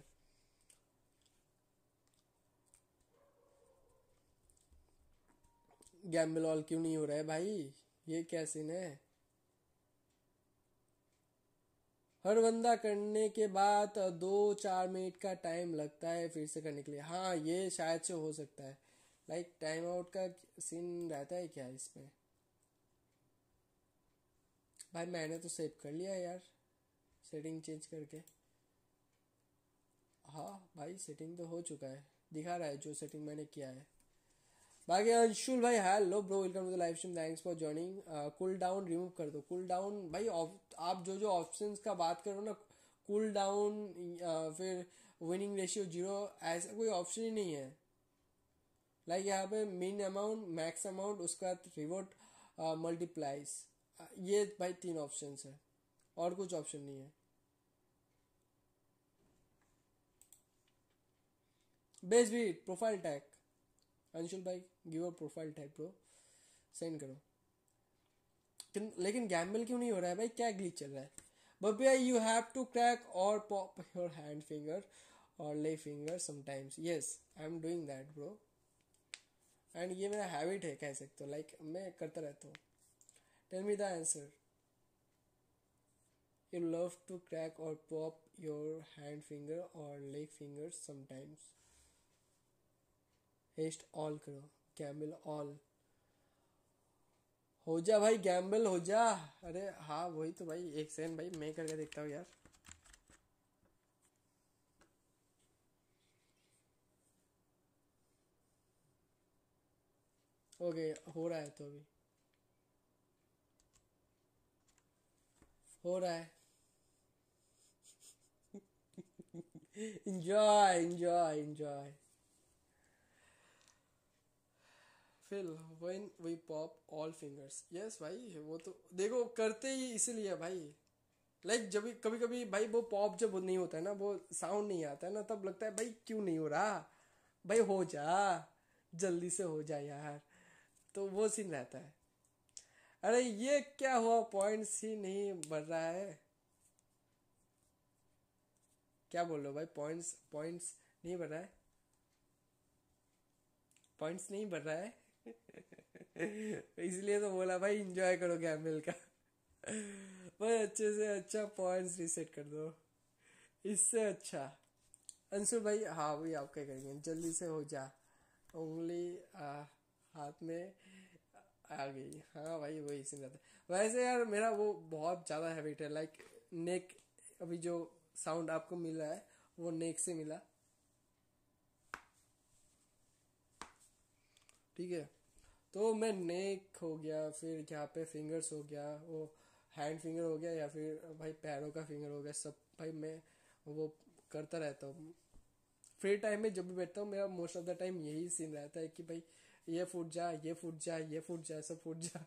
गैम्बल ऑल क्यों नहीं हो रहा है भाई ये क्या सीन है हर बंदा करने के बाद दो चार मिनट का टाइम लगता है फिर से करने के लिए हाँ ये शायद से हो सकता है लाइक टाइम आउट का सीन रहता है क्या इसमें भाई मैंने तो सेव कर लिया यार सेटिंग चेंज करके हाँ भाई सेटिंग तो हो चुका है दिखा रहा है जो सेटिंग मैंने किया है बाकी अंशुल भाई hello bro welcome to live stream thanks for joining cool down remove कर दो कूल डाउन भाई आप जो जो ऑप्शन का बात करो ना कूल डाउन uh, फिर विनिंग रेशियो जीरो ऐसा कोई ऑप्शन ही नहीं है लाइक like यहाँ पे मिन अमाउंट मैक्स अमाउंट उसका रिवोट मल्टीप्लाइज uh, Uh, ये भाई तीन ऑप्शन है और कुछ ऑप्शन नहीं है बेस भी प्रोफाइल टैग अंशुल भाई give a profile tag pro send करो लेकिन गैम्बल क्यों नहीं हो रहा है भाई क्या ग्लिच चल रहा है भैया you have to crack or pop your hand finger or leg finger sometimes yes I am doing that bro and ये मेरा हैबिट है कह सकते हो लाइक मैं करता रहता हूँ Tell me the answer. You love to crack or pop your hand finger or leg finger sometimes. हेस्ट ऑल करो गैम्बल ऑल हो जा भाई गैम्बल हो जा अरे हाँ वही तो भाई एक सेकेंड भाई मैं करके देखता हूँ यार ओके okay, हो रहा है तो अभी हो रहा है enjoy enjoy enjoy feel when we pop all fingers yes भाई वो तो देखो करते ही इसीलिए भाई लाइक like जब कभी कभी भाई वो पॉप जब नहीं होता है ना वो साउंड नहीं आता है ना तब लगता है भाई क्यों नहीं हो रहा भाई हो जा जल्दी से हो जा यार तो वो सीन रहता है अरे ये क्या हुआ पॉइंट्स ही नहीं बढ़ रहा है क्या बोल रहे हो भाई पॉइंट्स पॉइंट्स नहीं बढ़ रहा है पॉइंट्स नहीं बढ़ रहा है इसलिए तो बोला भाई एंजॉय करो गैमिल का भाई अच्छे से अच्छा पॉइंट्स रिसेट कर दो इससे अच्छा अंशु भाई हाँ भाई आप क्या करेंगे जल्दी से हो जा उंगली आ, हाथ में आ गई हाँ भाई वही सीन रहता है वैसे यार मेरा वो बहुत ज़्यादा हैबिट है लाइक नेक अभी जो साउंड आपको मिला है वो नेक से मिला ठीक है तो मैं नेक हो गया फिर यहाँ पे फिंगर्स हो गया वो हैंड फिंगर हो गया या फिर भाई पैरों का फिंगर हो गया सब भाई मैं वो करता रहता हूँ फ्री टाइम में जब भी बैठता हूँ मेरा मोस्ट ऑफ द टाइम यही सीन रहता है कि भाई ये फूट जा ये फूट जा ये फूट जा सब फूट जा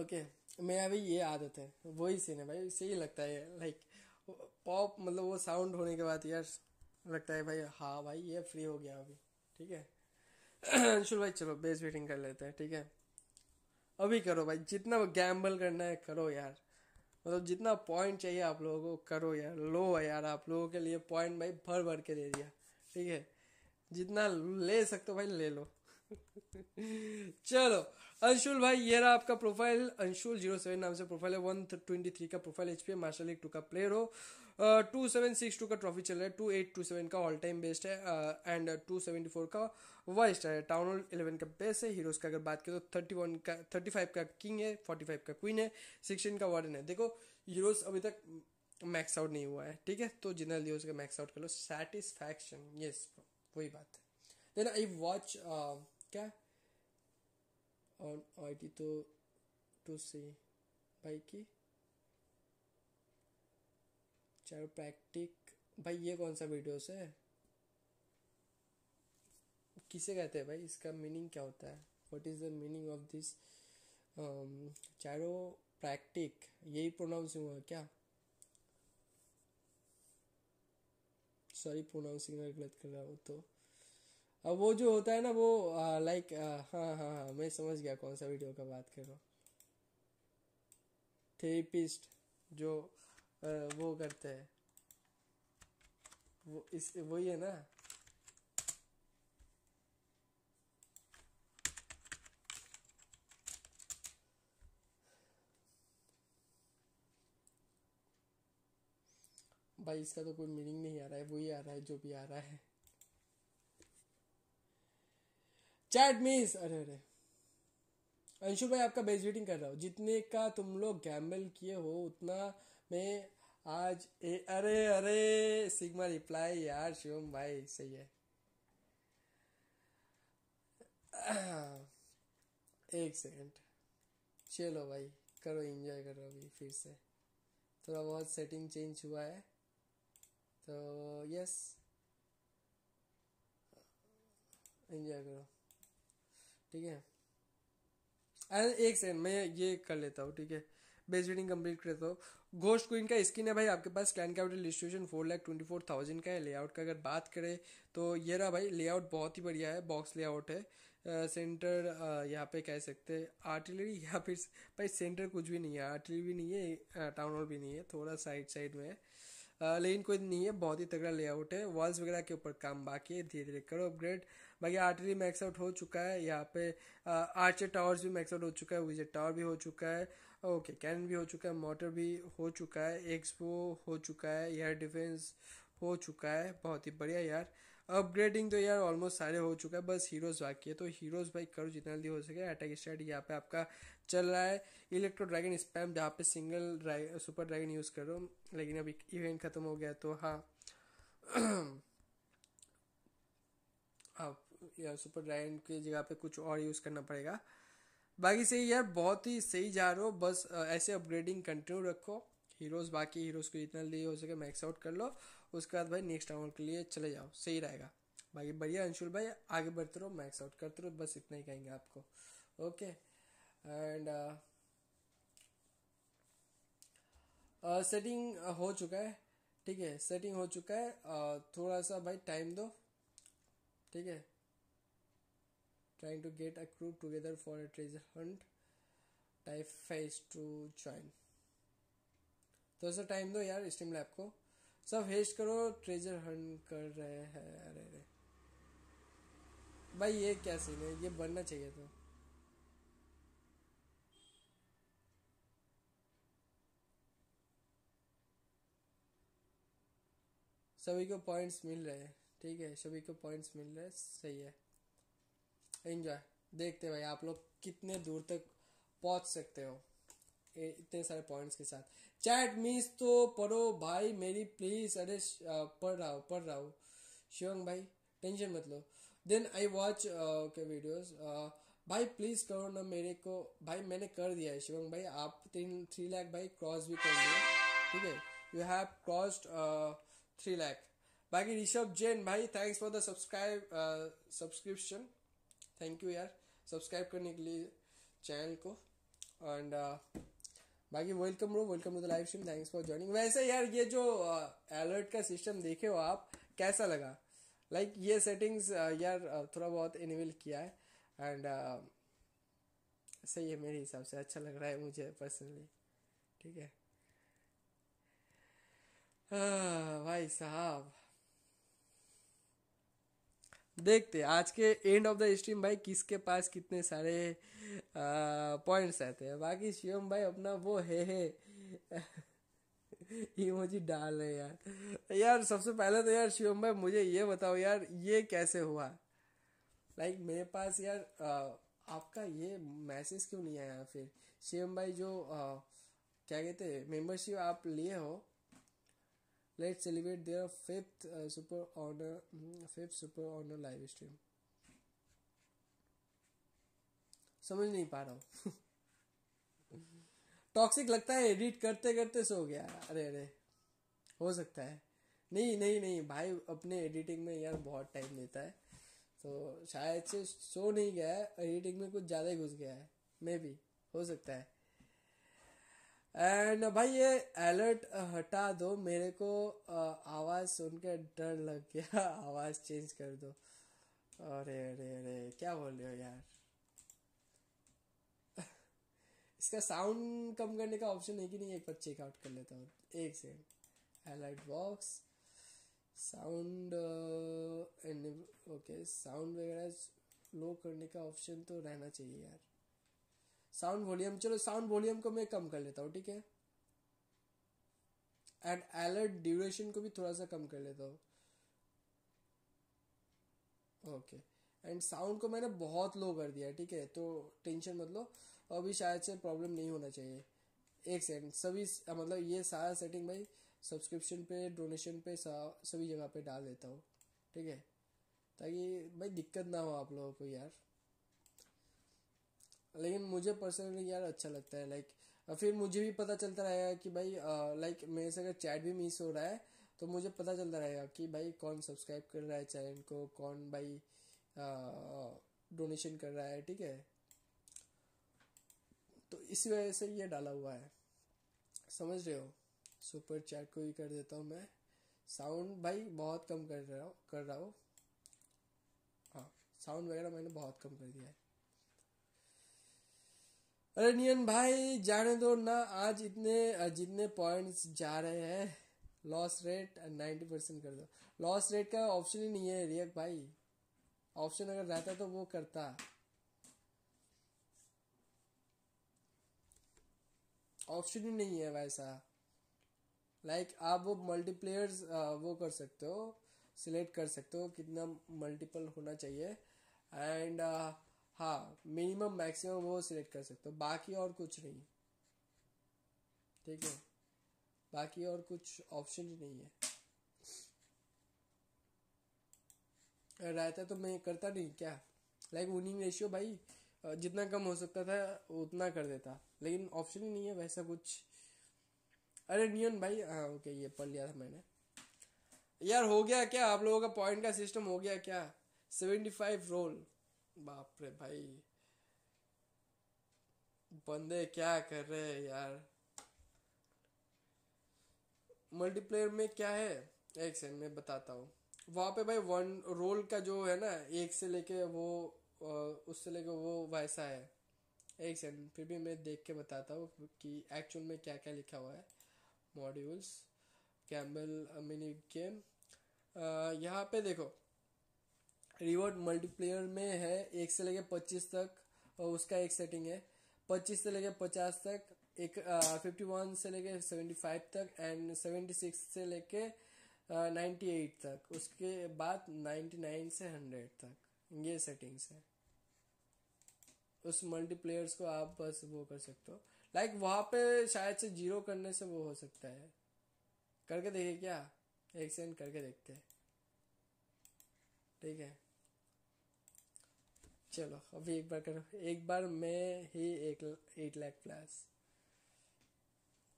ओके मेरा अभी ये आदत है वही सीन है भाई सही लगता है लाइक पॉप मतलब वो साउंड होने के बाद यार लगता है भाई हाँ भाई ये फ्री हो गया अभी ठीक है अंशुल भाई चलो बेस वेटिंग कर लेते हैं ठीक है अभी करो भाई जितना गैम्बल करना है करो यार मतलब जितना पॉइंट चाहिए आप लोगों को करो यार लो है यार आप लोगों के लिए पॉइंट भाई भर भर के दे दिया ठीक है जितना ले सकते हो भाई ले लो चलो अंशुल भाई ये रहा आपका प्रोफाइल अंशुल जीरो सेवन नाम से प्रोफाइल है वन ट्वेंटी थ्री का प्रोफाइल एच पी है मार्शल लीग टू का प्लेयर हो टू सेवन सिक्स टू का ट्रॉफी चल रहा है टू एट टू सेवन का ऑल टाइम बेस्ट है एंड टू सेवेंटी फोर का वाइट है टाउन हॉल इलेवन का बेस्ट है हीरोज का अगर बात करें तो थर्टी वन का थर्टी फाइव का किंग है फोर्टी फाइव का क्वीन है सिक्सटीन का वार्डन है देखो हीरोज अभी तक मैक्स आउट नहीं हुआ है ठीक है तो जिनरल हीरोज का मैक्स आउट कर लो सेटिस्फैक्शन यस वही बात है देन आई वॉच क्या ऑन आई टी तो टू सी भाई की चारो प्रैक्टिक भाई ये कौन सा वीडियोस है किसे कहते हैं भाई इसका मीनिंग क्या होता है what is the meaning of this चैरो प्रैक्टिक यही प्रोनाउंस हुआ क्या सॉरी प्रोनाउंसिंग अगर गलत कर रहा हूँ तो अब वो जो होता है ना वो लाइक हाँ हाँ हाँ मैं समझ गया कौन सा वीडियो का बात कर रहा हूँ थेरेपिस्ट जो आ, वो करते हैं वो इस वही है ना भाई इसका तो कोई मीनिंग नहीं आ रहा है वही आ रहा है जो भी आ रहा है चैट मीस अरे अरे अंशु भाई आपका बेस वेटिंग कर रहा हूँ जितने का तुम लोग गैम्बल किए हो उतना मैं आज ए, अरे अरे सिग्मा रिप्लाई यार शिवम भाई सही है एक सेकंड चलो भाई करो एंजॉय करो अभी फिर से थोड़ा बहुत सेटिंग चेंज हुआ है तो यस एंजॉय करो ठीक है अरे एक सेकेंड मैं ये कर लेता हूँ ठीक है बेस रीडिंग कंप्लीट करता हूँ गोश्त क्वीन का स्किन है भाई आपके पास clan capital registration four lakh twenty four thousand का है लेआउट का अगर बात करें तो ये रहा भाई लेआउट बहुत ही बढ़िया है बॉक्स लेआउट है आ, सेंटर यहाँ पे कह सकते हैं आर्टिलरी या फिर भाई सेंटर कुछ भी नहीं है आर्टिलरी भी नहीं है टाउन हॉल भी नहीं है थोड़ा साइड साइड में है लेकिन कोई नहीं है बहुत ही तगड़ा लेआउट है वॉल्स वगैरह के ऊपर काम बाकी है धीरे धीरे करो अपग्रेड बाकी आर्टरी मैक्स आउट हो चुका है यहाँ पे आर्चर टावर्स भी मैक्स आउट हो चुका है विजेट टावर भी हो चुका है ओके कैन भी हो चुका है मोटर भी हो चुका है एक्सपो हो चुका है एयर डिफेंस हो चुका है बहुत ही बढ़िया यार अपग्रेडिंग तो यार ऑलमोस्ट सारे हो चुका है बस हीरोज़ बाकी है तो हीरोज़ भाई करो जितना जल्दी हो सके अटैक स्टार्ट यहाँ पे आपका चल रहा है इलेक्ट्रो ड्रैगन स्पैम जहाँ पे single dragon super dragon use करो लेकिन अब इवेंट ख़त्म हो गया तो हाँ आप यार सुपर ड्रैगन की जगह पे कुछ और यूज़ करना पड़ेगा बाकी सही यार बहुत ही सही जा रहे हो बस ऐसे अपग्रेडिंग कंटिन्यू रखो हीरोज़ बाकी हीरोज़ को जितना जल्दी हो सके मैक्स आउट कर लो उसके बाद भाई नेक्स्ट राउंड के लिए चले जाओ सही रहेगा बाकी बढ़िया अंशुल भाई आगे बढ़ते रहो मैक्स आउट करते रहो बस इतना ही कहेंगे आपको ओके एंड सेटिंग हो चुका है ठीक है सेटिंग हो चुका है uh, थोड़ा सा भाई टाइम दो ठीक है trying to get a crew together for a treasure hunt type phase to join थोड़ा सा टाइम दो यार स्टीम लैब को सब हेस्ट करो ट्रेजर हंट कर रहे हैं अरे अरे भाई ये क्या सीन है ये बनना चाहिए था तो। सभी को पॉइंट्स मिल रहे हैं ठीक है सभी को पॉइंट्स मिल रहे हैं सही है एंजॉय देखते भाई आप लोग कितने दूर तक पहुंच सकते हो इतने सारे पॉइंट्स के साथ चैट मिस तो पढ़ो भाई मेरी प्लीज अरे पढ़ रहा हूँ पढ़ रहा हूँ शिवंग भाई टेंशन मत लो देन आई वॉच के वीडियोस भाई प्लीज करो ना मेरे को भाई मैंने कर दिया है शिवंग भाई आप तीन थ्री लाख भाई क्रॉस भी कर दिया ठीक है you have crossed three lakh बाकी ऋषभ जैन भाई thanks for the subscribe subscription thank you यार सब्सक्राइब करने के लिए चैनल को एंड बाकी welcome bro welcome to the live stream thanks for joining वैसे यार ये जो अलर्ट का सिस्टम देखे हो आप कैसा लगा लाइक like, ये सेटिंग्स यार थोड़ा बहुत इनेबल किया है एंड uh, सही है मेरे हिसाब से अच्छा लग रहा है मुझे पर्सनली ठीक है आ, भाई साहब देखते आज के एंड ऑफ द स्ट्रीम भाई किसके पास कितने सारे पॉइंट्स आते हैं बाकी शिवम भाई अपना वो है है मुझे डाल रहे यार यार सबसे पहले तो यार शिवम भाई मुझे ये बताओ यार ये कैसे हुआ लाइक like, मेरे पास यार आ, आपका ये मैसेज क्यों नहीं आया फिर शिवम भाई जो आ, क्या कहते हैं मेंबरशिप आप लिए हो let celebrate their fifth super honour fifth super honour live stream समझ नहीं पा रहा हूँ टॉक्सिक लगता है एडिट करते करते सो गया अरे अरे हो सकता है नहीं नहीं नहीं भाई अपने एडिटिंग में यार बहुत टाइम लेता है तो शायद से सो नहीं गया है एडिटिंग में कुछ ज़्यादा ही घुस गया है मे भी हो सकता है एंड uh, भाई ये अलर्ट uh, हटा दो मेरे को uh, आवाज़ सुन के डर लग गया आवाज़ चेंज कर दो अरे अरे अरे क्या बोल रहे हो यार इसका साउंड कम करने का ऑप्शन है कि नहीं एक बार चेकआउट कर लेता हूँ एक second alert box sound okay sound वगैरह लो करने का ऑप्शन तो रहना चाहिए यार साउंड वॉल्यूम चलो साउंड वॉल्यूम को मैं कम कर लेता हूँ ठीक है एंड अलर्ट ड्यूरेशन को भी थोड़ा सा कम कर लेता हूँ ओके एंड साउंड को मैंने बहुत लो कर दिया ठीक है तो टेंशन मत लो अभी शायद से प्रॉब्लम नहीं होना चाहिए एक सेकेंड सभी मतलब ये सारा सेटिंग भाई सब्सक्रिप्शन पे डोनेशन पे सभी जगह पे डाल देता हूँ ठीक है ताकि भाई दिक्कत ना हो आप लोगों को यार लेकिन मुझे पर्सनली यार अच्छा लगता है लाइक फिर मुझे भी पता चलता रहेगा कि भाई लाइक मेरे से अगर चैट भी मिस हो रहा है तो मुझे पता चलता रहेगा कि भाई कौन सब्सक्राइब कर रहा है चैनल को कौन भाई डोनेशन कर रहा है ठीक है तो इसी वजह से ये डाला हुआ है समझ रहे हो सुपर चैट को ही कर देता हूँ मैं साउंड भाई बहुत कम कर रहा हूँ कर रहा हूँ हाँ साउंड वगैरह मैंने बहुत कम कर दिया है अरे नियन भाई जाने दो ना आज इतने जितने पॉइंट्स जा रहे हैं लॉस रेट नाइन्टी परसेंट कर दो लॉस रेट का ऑप्शन ही नहीं है रियक भाई ऑप्शन अगर रहता तो वो करता ऑप्शन ही नहीं है वैसा लाइक like, आप वो मल्टीप्लेयर्स वो कर सकते हो सिलेक्ट कर सकते हो कितना मल्टीपल होना चाहिए एंड uh, हाँ मिनिमम मैक्सिमम वो सिलेक्ट कर सकते हो बाकी और कुछ नहीं ठीक है बाकी और कुछ ऑप्शन ही नहीं है रहता तो मैं करता नहीं क्या लाइक विनिंग रेशियो भाई जितना कम हो सकता था उतना कर देता लेकिन ऑप्शन ही नहीं है वैसा कुछ अरे नियन भाई हाँ ओके ये पढ़ लिया था मैंने यार हो गया क्या आप लोगों का पॉइंट का सिस्टम हो गया क्या सेवेंटी फाइव रोल बाप रे भाई बंदे क्या कर रहे हैं यार मल्टीप्लेयर में क्या है एक सेकंड मैं बताता हूँ वहाँ पे भाई वन रोल का जो है ना एक से लेके वो उससे लेके वो वैसा है एक सेकंड फिर भी मैं देख के बताता हूँ कि एक्चुअल में क्या क्या लिखा हुआ है मॉड्यूल्स कैमल मिनी गेम यहाँ पे देखो रिवॉर्ड मल्टीप्लेयर में है एक से लेके पच्चीस तक और उसका एक सेटिंग है पच्चीस से लेके पचास तक एक फिफ्टी वन से लेके सेवेंटी फाइव तक एंड सेवेंटी सिक्स से लेके नाइन्टी एट तक उसके बाद नाइन्टी नाइन से हंड्रेड तक ये सेटिंग्स है उस मल्टीप्लेयर्स को आप बस वो कर सकते हो लाइक like, वहाँ पे शायद से जीरो करने से वो हो सकता है करके देखिए क्या एक सेकेंड करके देखते हैं ठीक है चलो अभी एक बार करो एक बार मैं ही एक एट लाख प्लस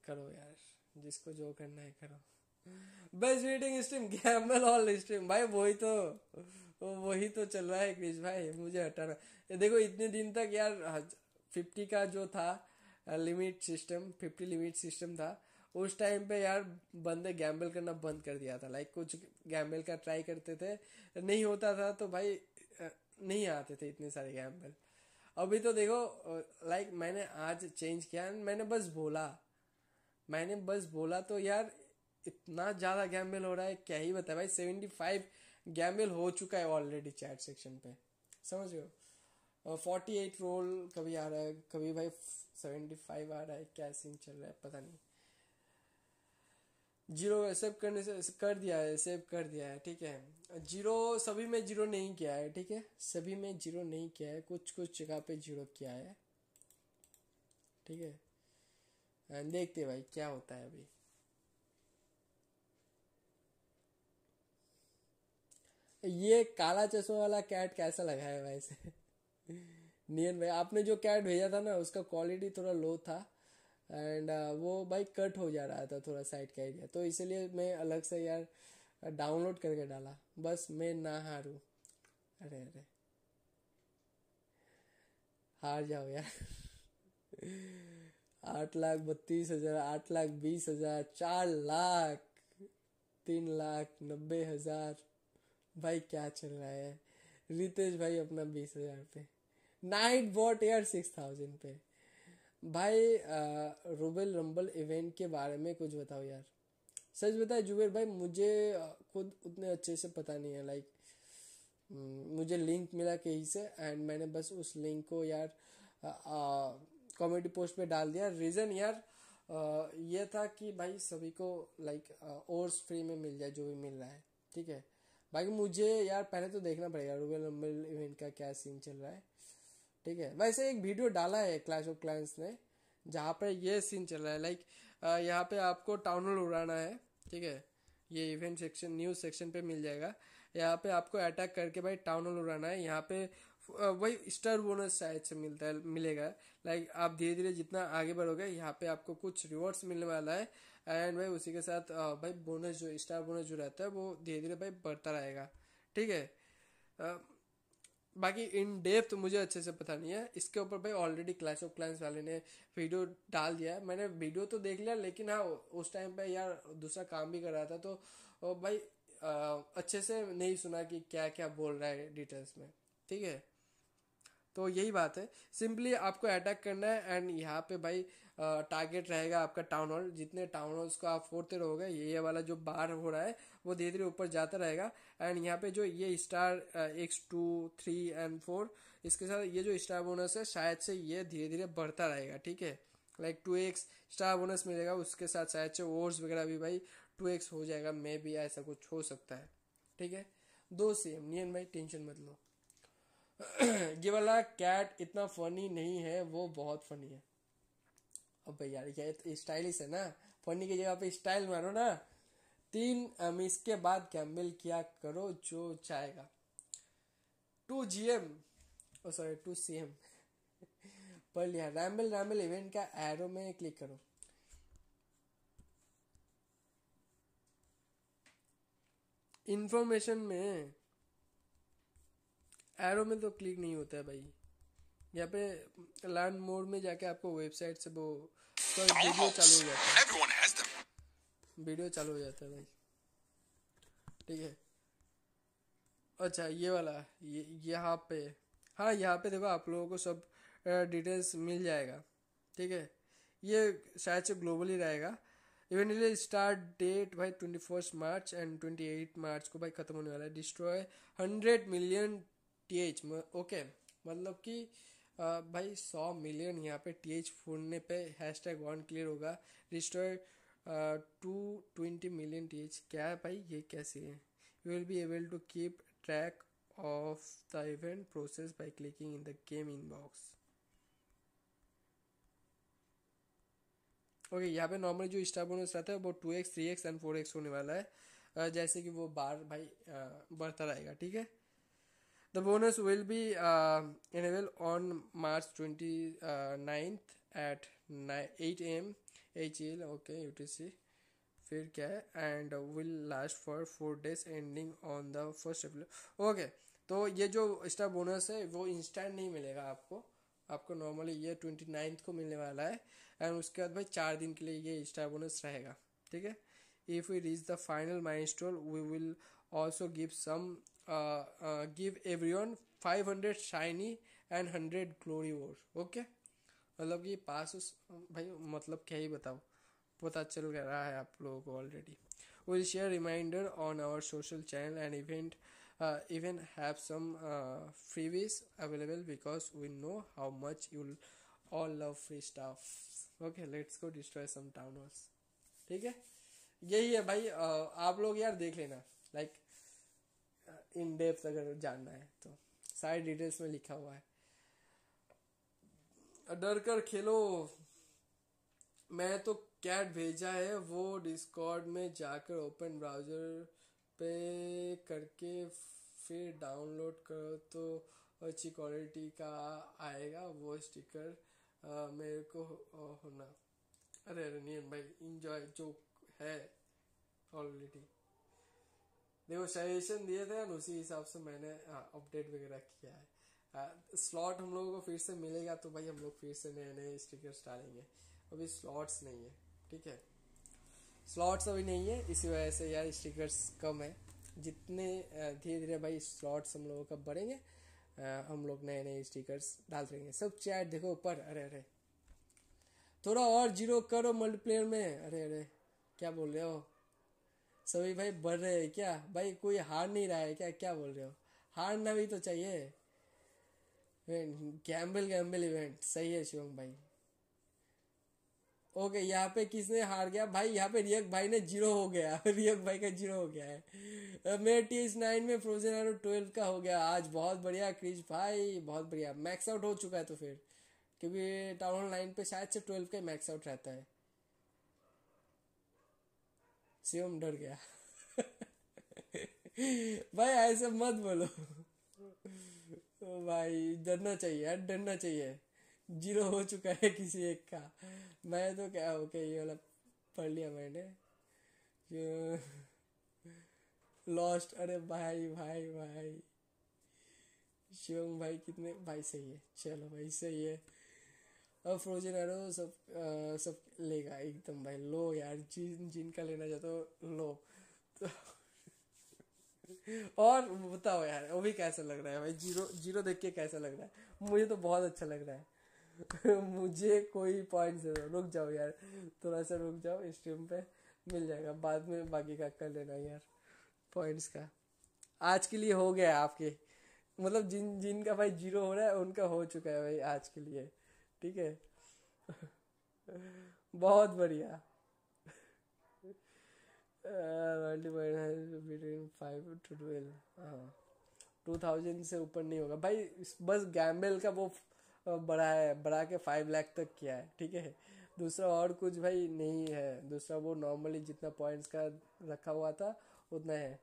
करो यार जिसको जो करना है करो best waiting stream gamble all stream भाई वही तो वही तो चल रहा है क्रिश भाई मुझे हटाना देखो इतने दिन तक यार फिफ्टी का जो था limit system fifty limit system था उस टाइम पे यार बंदे गैम्बल करना बंद कर दिया था लाइक कुछ गैम्बल का ट्राई करते थे नहीं होता था तो भाई नहीं आते थे इतने सारे गैम्बल अभी तो देखो लाइक मैंने आज चेंज किया मैंने बस बोला मैंने बस बोला तो यार इतना ज़्यादा गैम्बल हो रहा है क्या ही बता भाई सेवेंटी फाइव गैम्बल हो चुका है ऑलरेडी चैट सेक्शन पे समझ रहे हो फोर्टी एट रोल कभी आ रहा है कभी भाई सेवेंटी फाइव आ रहा है क्या सीन चल रहा है पता नहीं जीरो सेव करने से कर दिया है सेव कर दिया है ठीक है जीरो सभी में जीरो नहीं किया है ठीक है सभी में जीरो नहीं किया है कुछ कुछ जगह पे जीरो किया है ठीक है देखते भाई क्या होता है अभी ये काला चश्मा वाला कैट कैसा लगा है भाई से नियन भाई आपने जो कैट भेजा था ना उसका क्वालिटी थोड़ा लो था एंड uh, वो भाई कट हो जा रहा था थोड़ा साइड का एरिया तो इसलिए मैं अलग से यार डाउनलोड करके डाला बस मैं ना हारू अरे अरे हार जाओ यार आठ लाख बत्तीस हजार आठ लाख बीस हजार चार लाख तीन लाख नब्बे हजार भाई क्या चल रहा है रितेश भाई अपना बीस हजार पे नाइट बॉट एयर सिक्स थाउजेंड पे भाई आ, रुबेल रंबल इवेंट के बारे में कुछ बताओ यार सच बताए जुबेर भाई मुझे खुद उतने अच्छे से पता नहीं है लाइक मुझे लिंक मिला कहीं से एंड मैंने बस उस लिंक को यार कॉमेडी पोस्ट पे डाल दिया रीज़न यार यह ये था कि भाई सभी को लाइक ओर्स फ्री में मिल जाए जो भी मिल रहा है ठीक है बाकी मुझे यार पहले तो देखना पड़ेगा रूबेल अम्बल इवेंट का क्या सीन चल रहा है ठीक है वैसे एक वीडियो डाला है क्लैश ऑफ क्लाइंस ने जहाँ पे ये सीन चल रहा है लाइक यहाँ पे आपको टाउन हॉल उड़ाना है ठीक है ये इवेंट सेक्शन न्यूज सेक्शन पे मिल जाएगा यहाँ पे आपको अटैक करके भाई टाउन हॉल उड़ाना है यहाँ पे वही स्टार बोनस शायद से मिलता है मिलेगा लाइक आप धीरे धीरे जितना आगे बढ़ोगे यहाँ पे आपको कुछ रिवॉर्ड्स मिलने वाला है एंड भाई उसी के साथ भाई बोनस जो स्टार बोनस जो रहता है वो धीरे धीरे भाई बढ़ता रहेगा ठीक है बाकी इन डेप्थ मुझे अच्छे से पता नहीं है इसके ऊपर भाई ऑलरेडी क्लैश ऑफ क्लैंस वाले ने वीडियो डाल दिया है मैंने वीडियो तो देख लिया लेकिन हाँ उस टाइम पे यार दूसरा काम भी कर रहा था तो भाई आ, अच्छे से नहीं सुना कि क्या क्या बोल रहा है डिटेल्स में ठीक है तो यही बात है सिंपली आपको अटैक करना है एंड यहाँ पे भाई टारगेट रहेगा आपका टाउन हॉल जितने टाउन हॉल्स को आप फोड़ते रहोगे ये वाला जो बार हो रहा है वो धीरे धीरे ऊपर जाता रहेगा एंड यहाँ पे जो ये star X two three and four इसके साथ ये जो स्टार बोनस है शायद से ये धीरे धीरे बढ़ता रहेगा ठीक है like two X star bonus मिलेगा उसके साथ शायद से ओवर्स वगैरह भी भाई टू एक्स हो जाएगा मे भी ऐसा कुछ हो सकता है ठीक है दो सेम नियन भाई टेंशन मत लो ये वाला कैट इतना फनी नहीं है वो बहुत फनी है अब यार ये स्टाइलिश तो है ना फनी की जगह पे स्टाइल मारो ना तीन हम इसके बाद गैम्बल किया करो जो चाहेगा two G M O sorry two C M पढ़ लिया रैम्बल रैम्बल इवेंट का एरो में क्लिक करो इंफॉर्मेशन में एरो में तो क्लिक नहीं होता है भाई यहाँ पे लैंड मोड में जाके आपको वेबसाइट से वो तो वीडियो चालू हो जाता है वीडियो चालू हो जाता है भाई ठीक है अच्छा ये वाला ये यहाँ पे हाँ यहाँ पे देखो आप लोगों को सब डिटेल्स मिल जाएगा ठीक है ये शायद से ग्लोबली रहेगा इवेंटली स्टार्ट डेट भाई twenty first March and twenty eight March को भाई ख़त्म होने वाला है destroy hundred million T H okay मतलब कि भाई सौ मिलियन यहाँ पे टी एच फोड़ने पर हैश टैग वन क्लियर होगा restore two twenty million T H क्या है भाई ये कैसे है you will be able to keep track of the event process by clicking in the game inbox okay यहाँ पे नॉर्मली जो स्टार बोनस रहता है वो two X three X and four X होने वाला है जैसे कि वो बार भाई बढ़ता रहेगा ठीक है The bonus will be uh, enabled on March 29th at 9, 8 am hl okay UTC फिर क्या है and will last for four days ending on the first April okay तो ये जो एक्स्ट्रा बोनस है वो इंस्टेंट नहीं मिलेगा आपको आपको नॉर्मली ये ट्वेंटी नाइन्थ को मिलने वाला है एंड उसके बाद भाई चार दिन के लिए ये एक्स्ट्रा बोनस रहेगा ठीक है if we reach the final milestone we will also give some give everyone five hundred shiny and hundred glowy ores okay मतलब कि पास उस भाई मतलब क्या ही बताओ पता चल रहा है आप लोगों को already will share reminder on our social channel and event even have some freebies available because we know how much you all love free stuff okay let's go destroy some town ठीक है यही है भाई uh, आप लोग यार देख लेना लाइक like, इन डेप्थ अगर जानना है तो सारे डिटेल्स में लिखा हुआ है डर कर खेलो मैं तो कैट भेजा है वो डिस्कॉर्ड में जाकर ओपन ब्राउजर पे करके फिर डाउनलोड करो तो अच्छी क्वालिटी का आएगा वो स्टिकर आ, मेरे को हो, होना अरे अरे भाई इंजॉय जो है ऑलरेडी देखो सजेशन दिए थे और उसी हिसाब से मैंने अपडेट वगैरह किया है स्लॉट हम लोगों को फिर से मिलेगा तो भाई हम लोग फिर से नए नए स्टिकर्स डालेंगे अभी स्लॉट्स नहीं है ठीक है स्लॉट्स अभी नहीं है इसी वजह से यार स्टिकर्स कम है जितने धीरे धीरे भाई स्लॉट्स हम लोगों का बढ़ेंगे हम लोग नए नए स्टिकर्स डाल देंगे सब चैट देखो ऊपर अरे अरे थोड़ा और जीरो करो मल्टीप्लेयर में अरे अरे क्या बोल रहे हो सभी भाई बढ़ रहे हैं क्या भाई कोई हार नहीं रहा है क्या क्या बोल रहे हो हारना भी तो चाहिए गैम्बल गैम्बल इवेंट सही है शिवम भाई ओके यहाँ पे किसने हार गया भाई यहाँ पे रियक भाई ने जीरो हो गया रियक भाई का जीरो हो गया है मेरे टी एस नाइन में फ्रोजन आरो ट्वेल्व का हो गया आज बहुत बढ़िया क्रिश भाई बहुत बढ़िया मैक्स आउट हो चुका है तो फिर क्योंकि टाउन लाइन पे शायद से ट्वेल्व का मैक्स आउट रहता है शिवम डर गया भाई ऐसे मत बोलो भाई डरना चाहिए यार डरना चाहिए जीरो हो चुका है किसी एक का मैं तो क्या ओके ये वाला पढ़ लिया मैंने लॉस्ट अरे भाई भाई भाई शिवम भाई कितने भाई सही है चलो भाई सही है अब फ्रोजन एरो सब आ, सब लेगा एकदम भाई लो यार जिन जिनका लेना चाहते हो लो तो और बताओ यार वो भी कैसा लग रहा है भाई जीरो जीरो देख के कैसा लग रहा है मुझे तो बहुत अच्छा लग रहा है मुझे कोई पॉइंट दे दो रुक जाओ यार थोड़ा सा रुक जाओ स्ट्रीम पे मिल जाएगा बाद में बाकी का कर लेना यार पॉइंट्स का आज के लिए हो गया आपके मतलब जिन जिनका भाई जीरो हो रहा है उनका हो चुका है भाई आज के लिए ठीक है बहुत बढ़िया बिटवीन फाइव टू ट्वेल्व हाँ टू थाउजेंड से ऊपर नहीं होगा भाई बस गैम्बेल का वो बड़ा है बढ़ा के फाइव लाख तक किया है ठीक है दूसरा और कुछ भाई नहीं है दूसरा वो नॉर्मली जितना पॉइंट्स का रखा हुआ था उतना है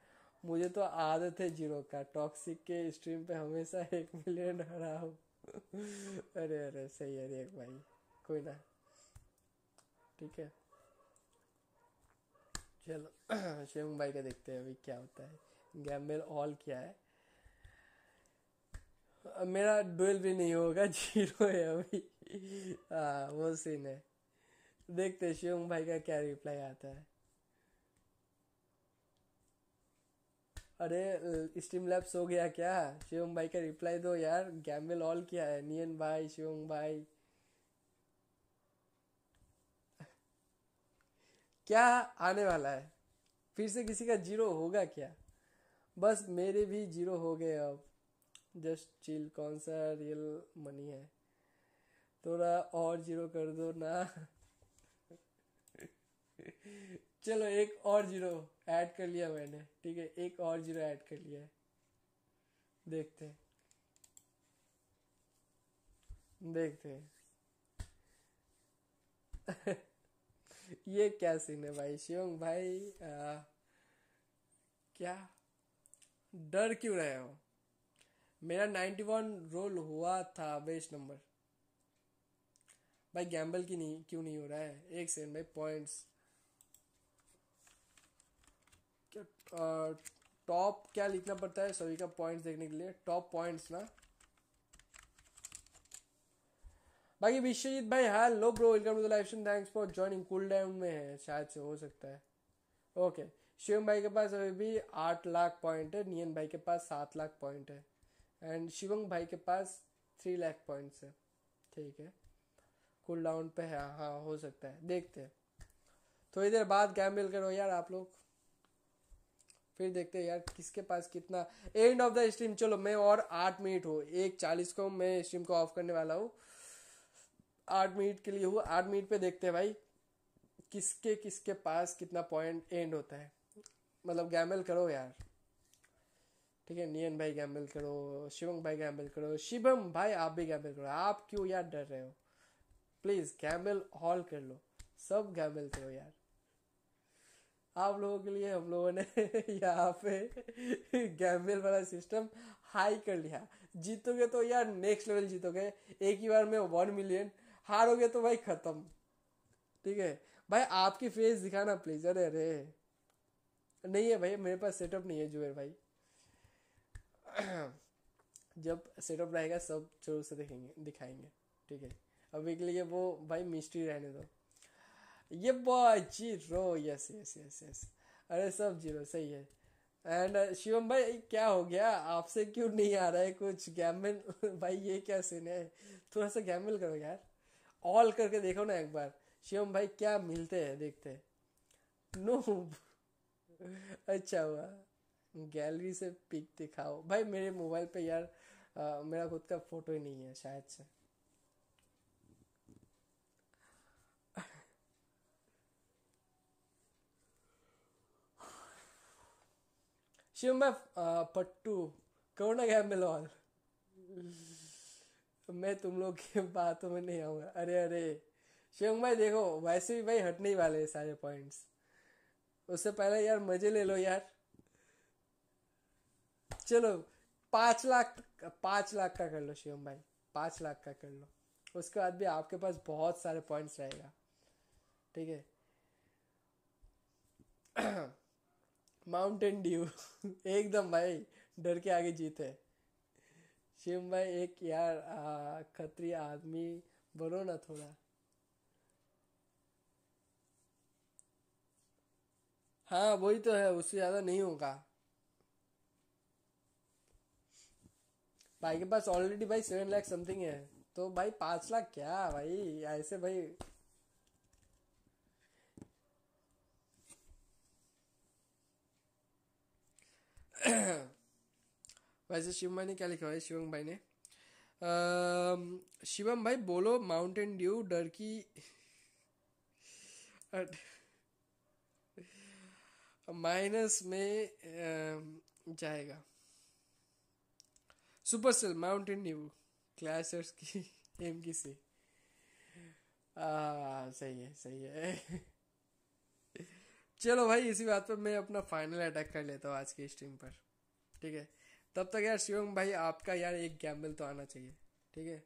मुझे तो आदत है जीरो का टॉक्सिक के स्ट्रीम पे हमेशा एक मिलियन हरा हूँ अरे अरे सही है देख भाई कोई ना ठीक है चलो शिवम भाई का देखते हैं अभी क्या होता है गैम्बल ऑल क्या है मेरा डुएल भी नहीं होगा जीरो है अभी हाँ वो सीन है देखते शिवम भाई का क्या रिप्लाई आता है अरे स्टीम लैब्स हो गया क्या शिवम भाई का रिप्लाई दो यार गैम्बल ऑल किया है नियन भाई शिवम भाई क्या आने वाला है फिर से किसी का जीरो होगा क्या बस मेरे भी जीरो हो गए अब जस्ट चिल कौन सा रियल मनी है थोड़ा और जीरो कर दो ना चलो एक और जीरो ऐड कर लिया मैंने ठीक है एक और जीरो ऐड कर लिया है देखते हैं देखते हैं ये क्या सीन है भाई शिवंग भाई आ, क्या डर क्यों रहे हो मेरा नाइन्टी वन रोल हुआ था बेस्ट नंबर भाई गैम्बल की नहीं क्यों नहीं हो रहा है एक सेकंड भाई पॉइंट्स टॉप क्या लिखना पड़ता है सभी का पॉइंट्स देखने के लिए टॉप पॉइंट्स ना बाकी विश्वजीत भाई लो bro welcome to the live stream thanks for joining cool down में है शायद से हो सकता है ओके शिवम भाई के पास अभी भी आठ लाख पॉइंट है नियन भाई के पास सात लाख पॉइंट है एंड शिवम भाई के पास थ्री लाख पॉइंट्स है ठीक है कूल डाउन पे है हाँ हो सकता है देखते हैं थोड़ी देर बाद गैम मिल करो यार आप लोग फिर देखते हैं यार किसके पास कितना एंड ऑफ द स्ट्रीम चलो मैं और आठ मिनट हूँ एक चालीस को मैं स्ट्रीम को ऑफ करने वाला हूँ आठ मिनट के लिए हूँ आठ मिनट पे देखते हैं भाई किसके किसके पास कितना पॉइंट एंड होता है मतलब गैमल करो यार ठीक है नियन भाई गैम्बल करो शिवम भाई गैम्बल करो शिवम भाई आप भी गैम्बल करो आप क्यों यार डर रहे हो प्लीज़ गैम्बल हॉल कर लो सब गैम्बल करो यार आप लोगों के लिए हम लोगों ने यहाँ पे गैमेल वाला सिस्टम हाई कर लिया जीतोगे तो यार नेक्स्ट लेवल जीतोगे एक ही बार में वन मिलियन हारोगे तो भाई ख़त्म ठीक है भाई आपकी फेस दिखाना प्लीज अरे अरे नहीं है भाई मेरे पास सेटअप नहीं है जुबेर भाई जब सेटअप रहेगा सब जरूर से देखेंगे दिखाएंगे ठीक है अभी के लिए वो भाई मिस्ट्री रहने दो ये boy zero yes yes yes yes अरे सब जीरो सही है एंड uh, शिवम भाई क्या हो गया आपसे क्यों नहीं आ रहा है कुछ गैमिल भाई ये क्या सीन है थोड़ा सा गैमिल करो यार ऑल करके देखो ना एक बार शिवम भाई क्या मिलते हैं देखते हैं नो अच्छा हुआ गैलरी से पिक दिखाओ भाई मेरे मोबाइल पे यार आ, uh, मेरा खुद का फोटो ही नहीं है शायद से ಶಿವಂಬ पट्टू कौन गया मिलॉन मैं तुम लोग की बातों में नहीं आऊंगा अरे अरे शिवम भाई देखो वैसे भी भाई हटने ही वाले सारे पॉइंट्स उससे पहले यार मजे ले लो यार चलो पाँच लाख पाँच लाख का कर लो शिवम भाई पाँच लाख का कर लो उसके बाद भी आपके पास बहुत सारे पॉइंट्स रहेगा ठीक है माउंटेन ड्यू एकदम भाई डर के आगे जीत है शिव भाई एक यार खतरी आदमी बनो ना थोड़ा हाँ वही तो है उससे ज़्यादा नहीं होगा भाई के पास ऑलरेडी भाई सेवन लाख समथिंग है तो भाई पांच लाख क्या भाई ऐसे भाई वैसे शिवम भाई ने क्या लिखा है शिवम भाई ने शिवम भाई बोलो माउंटेन ड्यू डर की माइनस में जाएगा Supercell Mountain Dew clashers की एम की सी सही है सही है चलो भाई इसी बात पर मैं अपना फाइनल अटैक कर लेता हूँ आज की स्ट्रीम पर ठीक है तब तक यार शिवम भाई आपका यार एक गैम्बल तो आना चाहिए ठीक है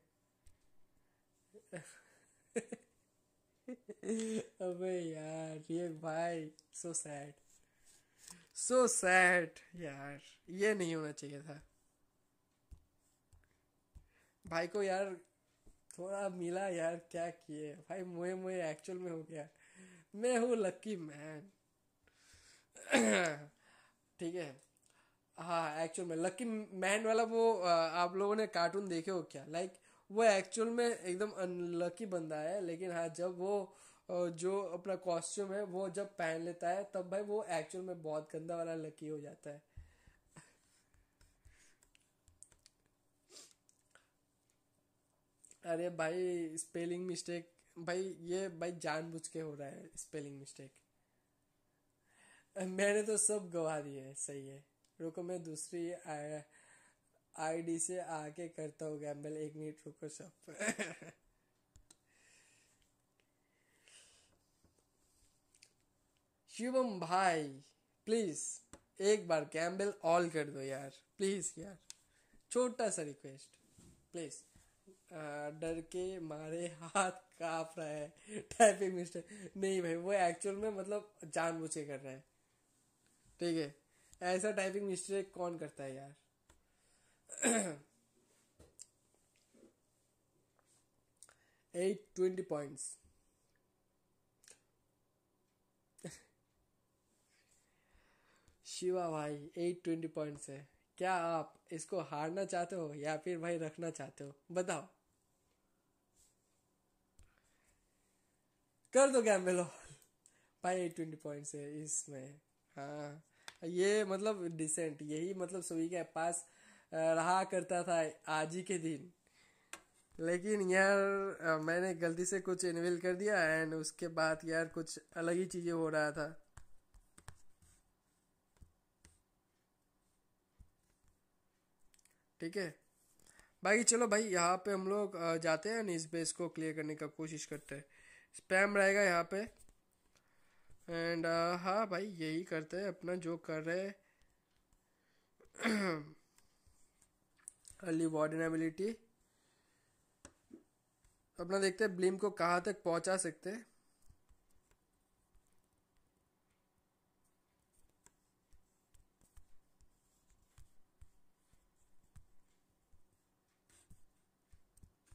अबे यार ये भाई सो सैड सो सैड यार ये नहीं होना चाहिए था भाई को यार थोड़ा मिला यार क्या किए भाई मोए मोए एक्चुअल में हो गया मैं हूँ लकी मैन ठीक है हाँ एक्चुअल में लकी मैन वाला वो आप लोगों ने कार्टून देखे हो क्या लाइक वो एक्चुअल में एकदम अनलकी बंदा है लेकिन हाँ जब वो जो अपना कॉस्ट्यूम है वो जब पहन लेता है तब भाई वो एक्चुअल में बहुत गंदा वाला लकी हो जाता है अरे भाई स्पेलिंग मिस्टेक भाई ये भाई जानबूझ के हो रहा है स्पेलिंग मिस्टेक मैंने तो सब गवा दिए सही है रुको मैं दूसरी आई डी से आके करता हूँ गैम्बल एक मिनट रुको सब शिवम भाई प्लीज एक बार गैम्बल ऑल कर दो यार प्लीज यार छोटा सा रिक्वेस्ट प्लीज डर के मारे हाथ काफ रहा है टाइपिंग मिस्टेक नहीं भाई वो एक्चुअल में मतलब जान बुझे कर रहा है ठीक है ऐसा टाइपिंग मिस्टेक कौन करता है यार एट ट्वेंटी पॉइंट्स शिवा भाई एट ट्वेंटी पॉइंट्स है क्या आप इसको हारना चाहते हो या फिर भाई रखना चाहते हो बताओ कर दो गैम्बेलो भाई एट ट्वेंटी पॉइंट्स है इसमें हाँ ये मतलब डिसेंट यही मतलब सभी के पास रहा करता था आज ही के दिन लेकिन यार मैंने गलती से कुछ इनविल कर दिया एंड उसके बाद यार कुछ अलग ही चीज़ें हो रहा था ठीक है बाकी चलो भाई यहाँ पे हम लोग जाते हैं इस बेस को क्लियर करने का कोशिश करते हैं स्पैम रहेगा यहाँ पे एंड uh, हाँ भाई यही करते हैं अपना जो कर रहे अर्ली वॉर्डिनेबिलिटी अपना देखते हैं ब्लीम को कहाँ तक पहुँचा सकते हैं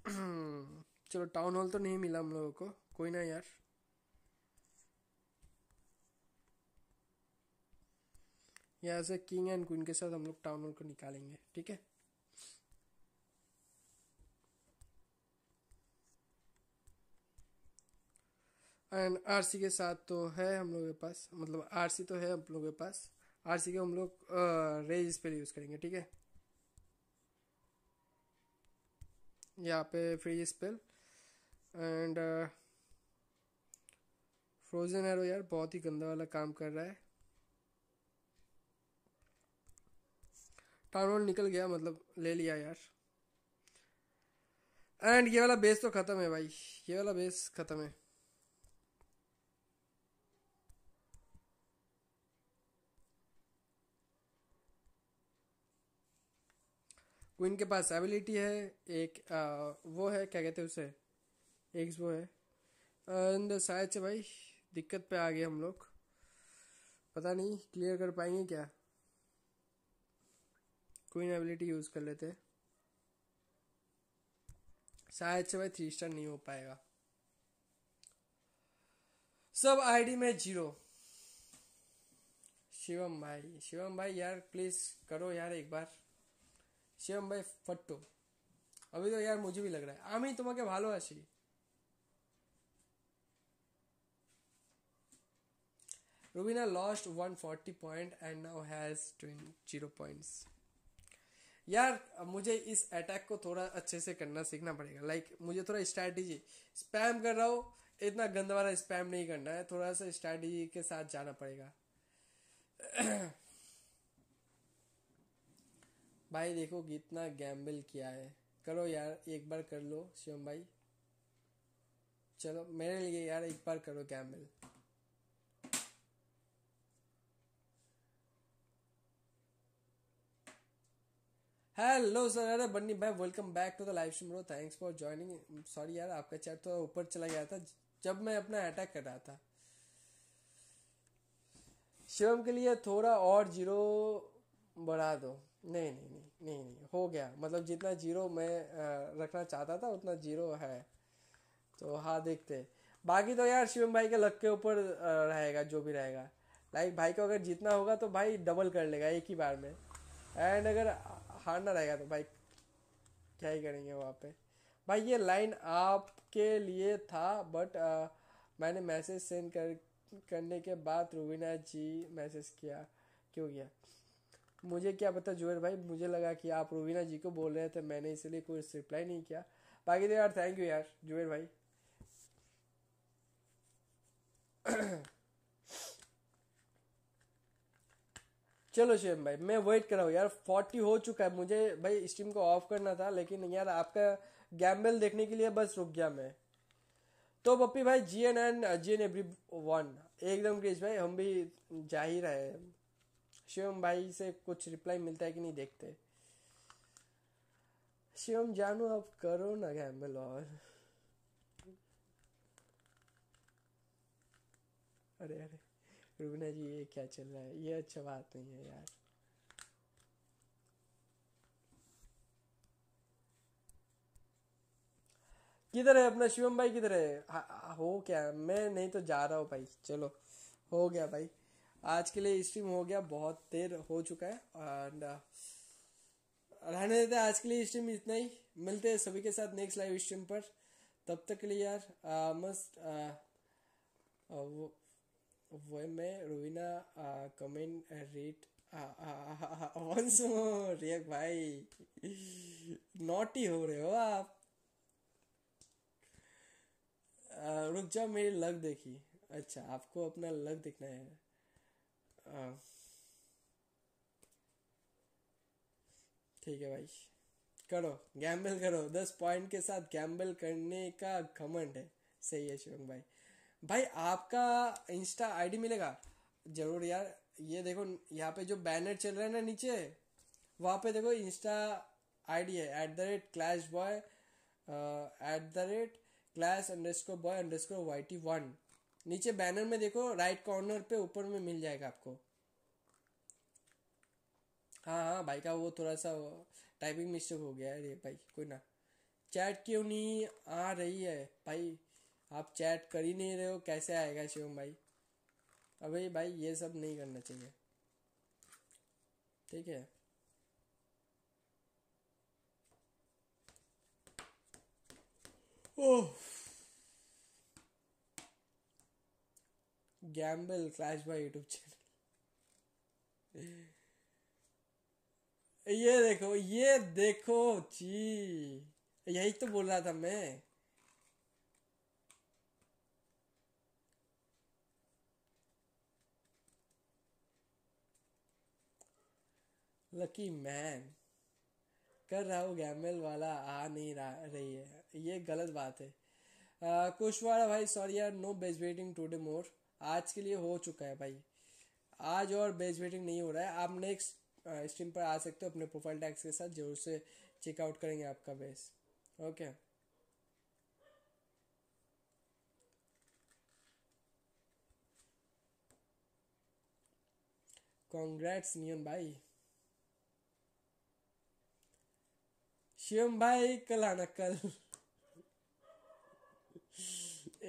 चलो टाउन हॉल तो नहीं मिला हम लोगों को कोई ना यार या as a king and queen के साथ हम लोग टाउन हॉल को निकालेंगे ठीक है एंड आरसी के साथ तो है हम लोग के पास मतलब आरसी तो है हम लोग के पास आरसी के हम लोग रेज स्पेल यूज़ करेंगे ठीक है यहाँ पे freeze spell and frozen arrow यार बहुत ही गंदा वाला काम कर रहा है टाउन निकल गया मतलब ले लिया यार एंड ये वाला बेस तो खत्म है भाई ये वाला बेस खत्म है क्वीन के पास एबिलिटी है एक आ, वो है क्या कहते हैं उसे एक वो है एंड शायद से भाई दिक्कत पे आ गए हम लोग पता नहीं क्लियर कर पाएंगे क्या क्वीन एबिलिटी यूज़ कर लेते शायद से भाई थ्री स्टार नहीं हो पाएगा सब आईडी में जीरो शिवम भाई शिवम भाई यार प्लीज़ करो यार एक बार शिवम भाई फटो अभी तो यार मुझे भी लग रहा है আমি তোমাকে ভালোবাসি Rubina lost 140 point and now has 20 0 points. यार मुझे इस अटैक को थोड़ा अच्छे से करना सीखना पड़ेगा लाइक मुझे थोड़ा स्ट्रैटेजी स्पैम कर रहा हो इतना गंद वाला स्पैम नहीं करना है थोड़ा सा स्ट्रैटेजी के साथ जाना पड़ेगा भाई देखो कितना गैम्बल किया है करो यार एक बार कर लो शिवम भाई चलो मेरे लिए यार एक बार करो गैम्बल हेलो सर अरे बन्नी भाई welcome back to the live stream bro thanks for joining sorry यार आपका चैट थोड़ा ऊपर चला गया था जब मैं अपना अटैक कर रहा था शिवम के लिए थोड़ा और जीरो बढ़ा दो नहीं नहीं नहीं नहीं नहीं हो गया मतलब जितना जीरो मैं रखना चाहता था उतना जीरो है तो हाँ देखते बाकी तो यार शिवम भाई के लक के ऊपर रहेगा जो भी रहेगा लाइक भाई को अगर जीतना होगा तो भाई डबल कर लेगा एक ही बार में एंड अगर हारना रहेगा तो भाई क्या ही करेंगे वहाँ पे भाई ये लाइन आपके लिए था बट आ, uh, मैंने मैसेज सेंड कर करने के बाद रुबीना जी मैसेज किया क्यों किया मुझे क्या पता जुवेर भाई मुझे लगा कि आप रुबीना जी को बोल रहे थे मैंने इसलिए कोई रिप्लाई नहीं किया बाकी तो यार थैंक यू यार जुबेर भाई चलो शेम भाई मैं वेट कर रहा हूँ यार फोर्टी हो चुका है मुझे भाई स्ट्रीम को ऑफ करना था लेकिन यार आपका गैम्बल देखने के लिए बस रुक गया मैं तो पप्पी भाई G N N G N everyone एकदम क्रेज भाई हम भी जा ही रहे हैं शिवम भाई से कुछ रिप्लाई मिलता है कि नहीं देखते शिवम जानो आप करो ना गैम्बल और अरे अरे रूबना जी ये क्या चल रहा है ये अच्छा बात नहीं है यार किधर है अपना शिवम भाई किधर है हो क्या मैं नहीं तो जा रहा हूँ भाई चलो हो गया भाई आज के लिए स्ट्रीम हो गया बहुत देर हो चुका है एंड uh, रहने देते आज के लिए स्ट्रीम इतना ही मिलते हैं सभी के साथ नेक्स्ट लाइव स्ट्रीम पर तब तक के लिए यार uh, मस्त uh, वो वे में Rovina comment rate once more react भाई नॉटी हो रहे हो आप रुक जाओ मेरी लग देखी अच्छा आपको अपना लग दिखना है ठीक है भाई करो गैम्बल करो दस पॉइंट के साथ गैम्बल करने का घमंड है सही है शिवम भाई भाई आपका इंस्टा आईडी मिलेगा जरूर यार ये देखो यहाँ पे जो बैनर चल रहा है ना नीचे वहाँ पे देखो इंस्टा आईडी है at the rate clash boy at the rate clash underscore boy underscore Y T one नीचे बैनर में देखो राइट कॉर्नर पे ऊपर में मिल जाएगा आपको हाँ हाँ भाई का वो थोड़ा सा टाइपिंग मिस्टेक हो गया है अरे भाई कोई ना चैट क्यों नहीं आ रही है भाई आप चैट कर ही नहीं रहे हो कैसे आएगा शिवम भाई अबे भाई ये सब नहीं करना चाहिए ठीक है oh gamble clash by YouTube channel ये देखो ये देखो जी यही तो बोल रहा था मैं लकी मैन कर रहा हूँ गैमल वाला आ नहीं रहा रही है ये गलत बात है कुशवाड़ा भाई सॉरी यार no base waiting today more आज के लिए हो चुका है भाई आज और बेज वेटिंग नहीं हो रहा है आप नेक्स्ट स्ट्रीम पर आ सकते हो अपने प्रोफाइल टैक्स के साथ जरूर से चेकआउट करेंगे आपका बेस ओके कॉन्ग्रेट्स नियन भाई शिवम भाई कल आना कल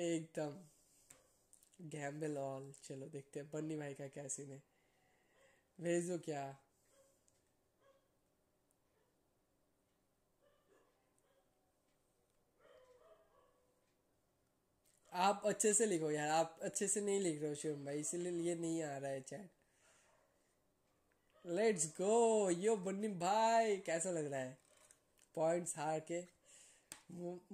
एकदम गैम्बल ऑल चलो देखते हैं बन्नी भाई का क्या सीन है क्या आप अच्छे से लिखो यार आप अच्छे से नहीं लिख रहे हो शिवम भाई इसीलिए नहीं आ रहा है चैट लेट्स गो यो बन्नी भाई कैसा लग रहा है पॉइंट्स हार के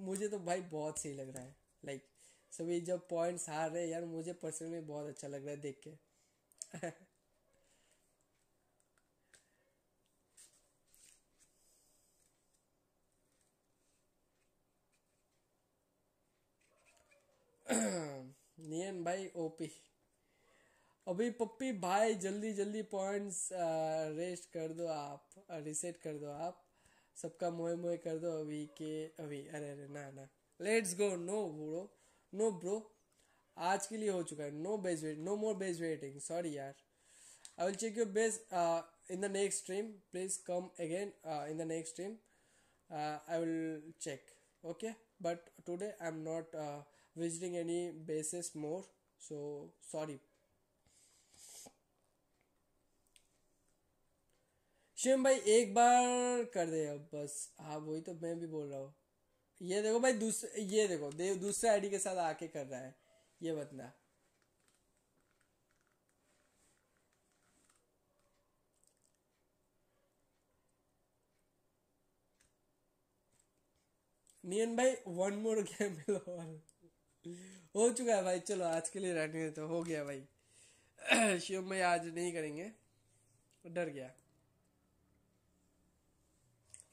मुझे तो भाई बहुत सही लग रहा है लाइक like, सभी जब पॉइंट्स हार रहे यार मुझे पर्सनली बहुत अच्छा लग रहा है देख के नियन भाई ओपी अभी पप्पी भाई जल्दी जल्दी पॉइंट्स रेस्ट कर दो आप रिसेट uh, कर दो आप सबका मोए मोए कर दो अभी के अभी अरे अरे ना ना let's go no bro no bro आज के लिए हो चुका है no base wait no more base waiting sorry यार I will check your best in the next stream please come again in the next stream I will check okay but today I am not visiting any bases more so sorry Shivam भाई एक बार कर दे अब बस हाँ वही तो मैं भी बोल रहा हूँ ये देखो भाई दूसरे ये देखो दे, दूसरे आईडी के साथ आके कर रहा है ये बतना नियन भाई वन मोर गेम हो चुका है भाई चलो आज के लिए रहने तो हो गया भाई शिवम भाई आज नहीं करेंगे डर गया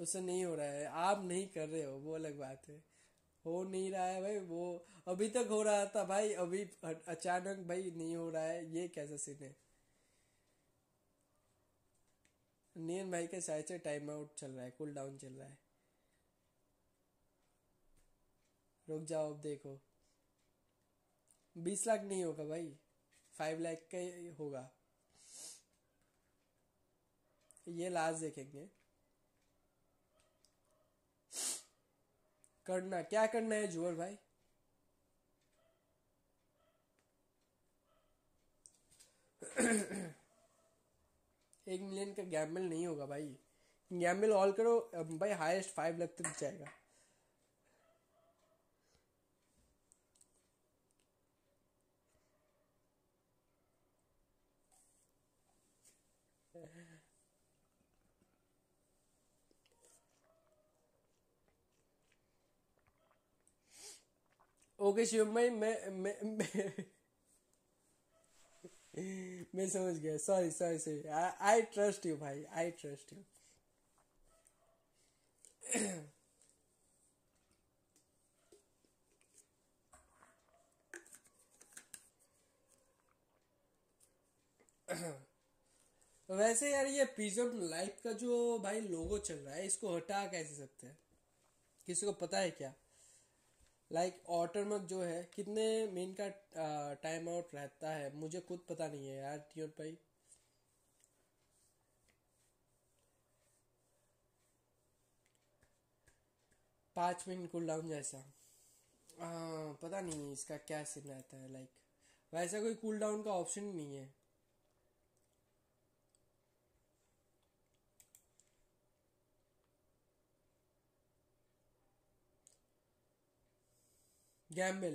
उससे नहीं हो रहा है आप नहीं कर रहे हो वो अलग बात है हो नहीं रहा है भाई वो अभी तक हो रहा था भाई अभी अचानक भाई नहीं हो रहा है ये कैसा सीन है नियन भाई के साइड से टाइम आउट चल रहा है कूल डाउन चल रहा है रुक जाओ अब देखो बीस लाख नहीं होगा भाई फाइव लाख का होगा ये लास्ट देखेंगे करना क्या करना है जोर भाई एक मिलियन का गैम्बल नहीं होगा भाई गैम्बल ऑल करो भाई हाईएस्ट फाइव लाख तक जाएगा ओके शिव भाई मैं मैं मैं, मैं समझ गया sorry sorry sorry I trust you भाई आई ट्रस्ट यू वैसे यार ये पिजम लाइफ का जो भाई लोगो चल रहा है इसको हटा कैसे सकते हैं किसी को पता है क्या लाइक ऑटरमक जो है कितने मिनट का टाइम आउट रहता है मुझे खुद पता नहीं है यार ट्यून भाई पाँच मिनट कूल डाउन जैसा आ, पता नहीं इसका क्या सीन रहता है लाइक वैसा कोई कूल डाउन का ऑप्शन नहीं है गैम्बिल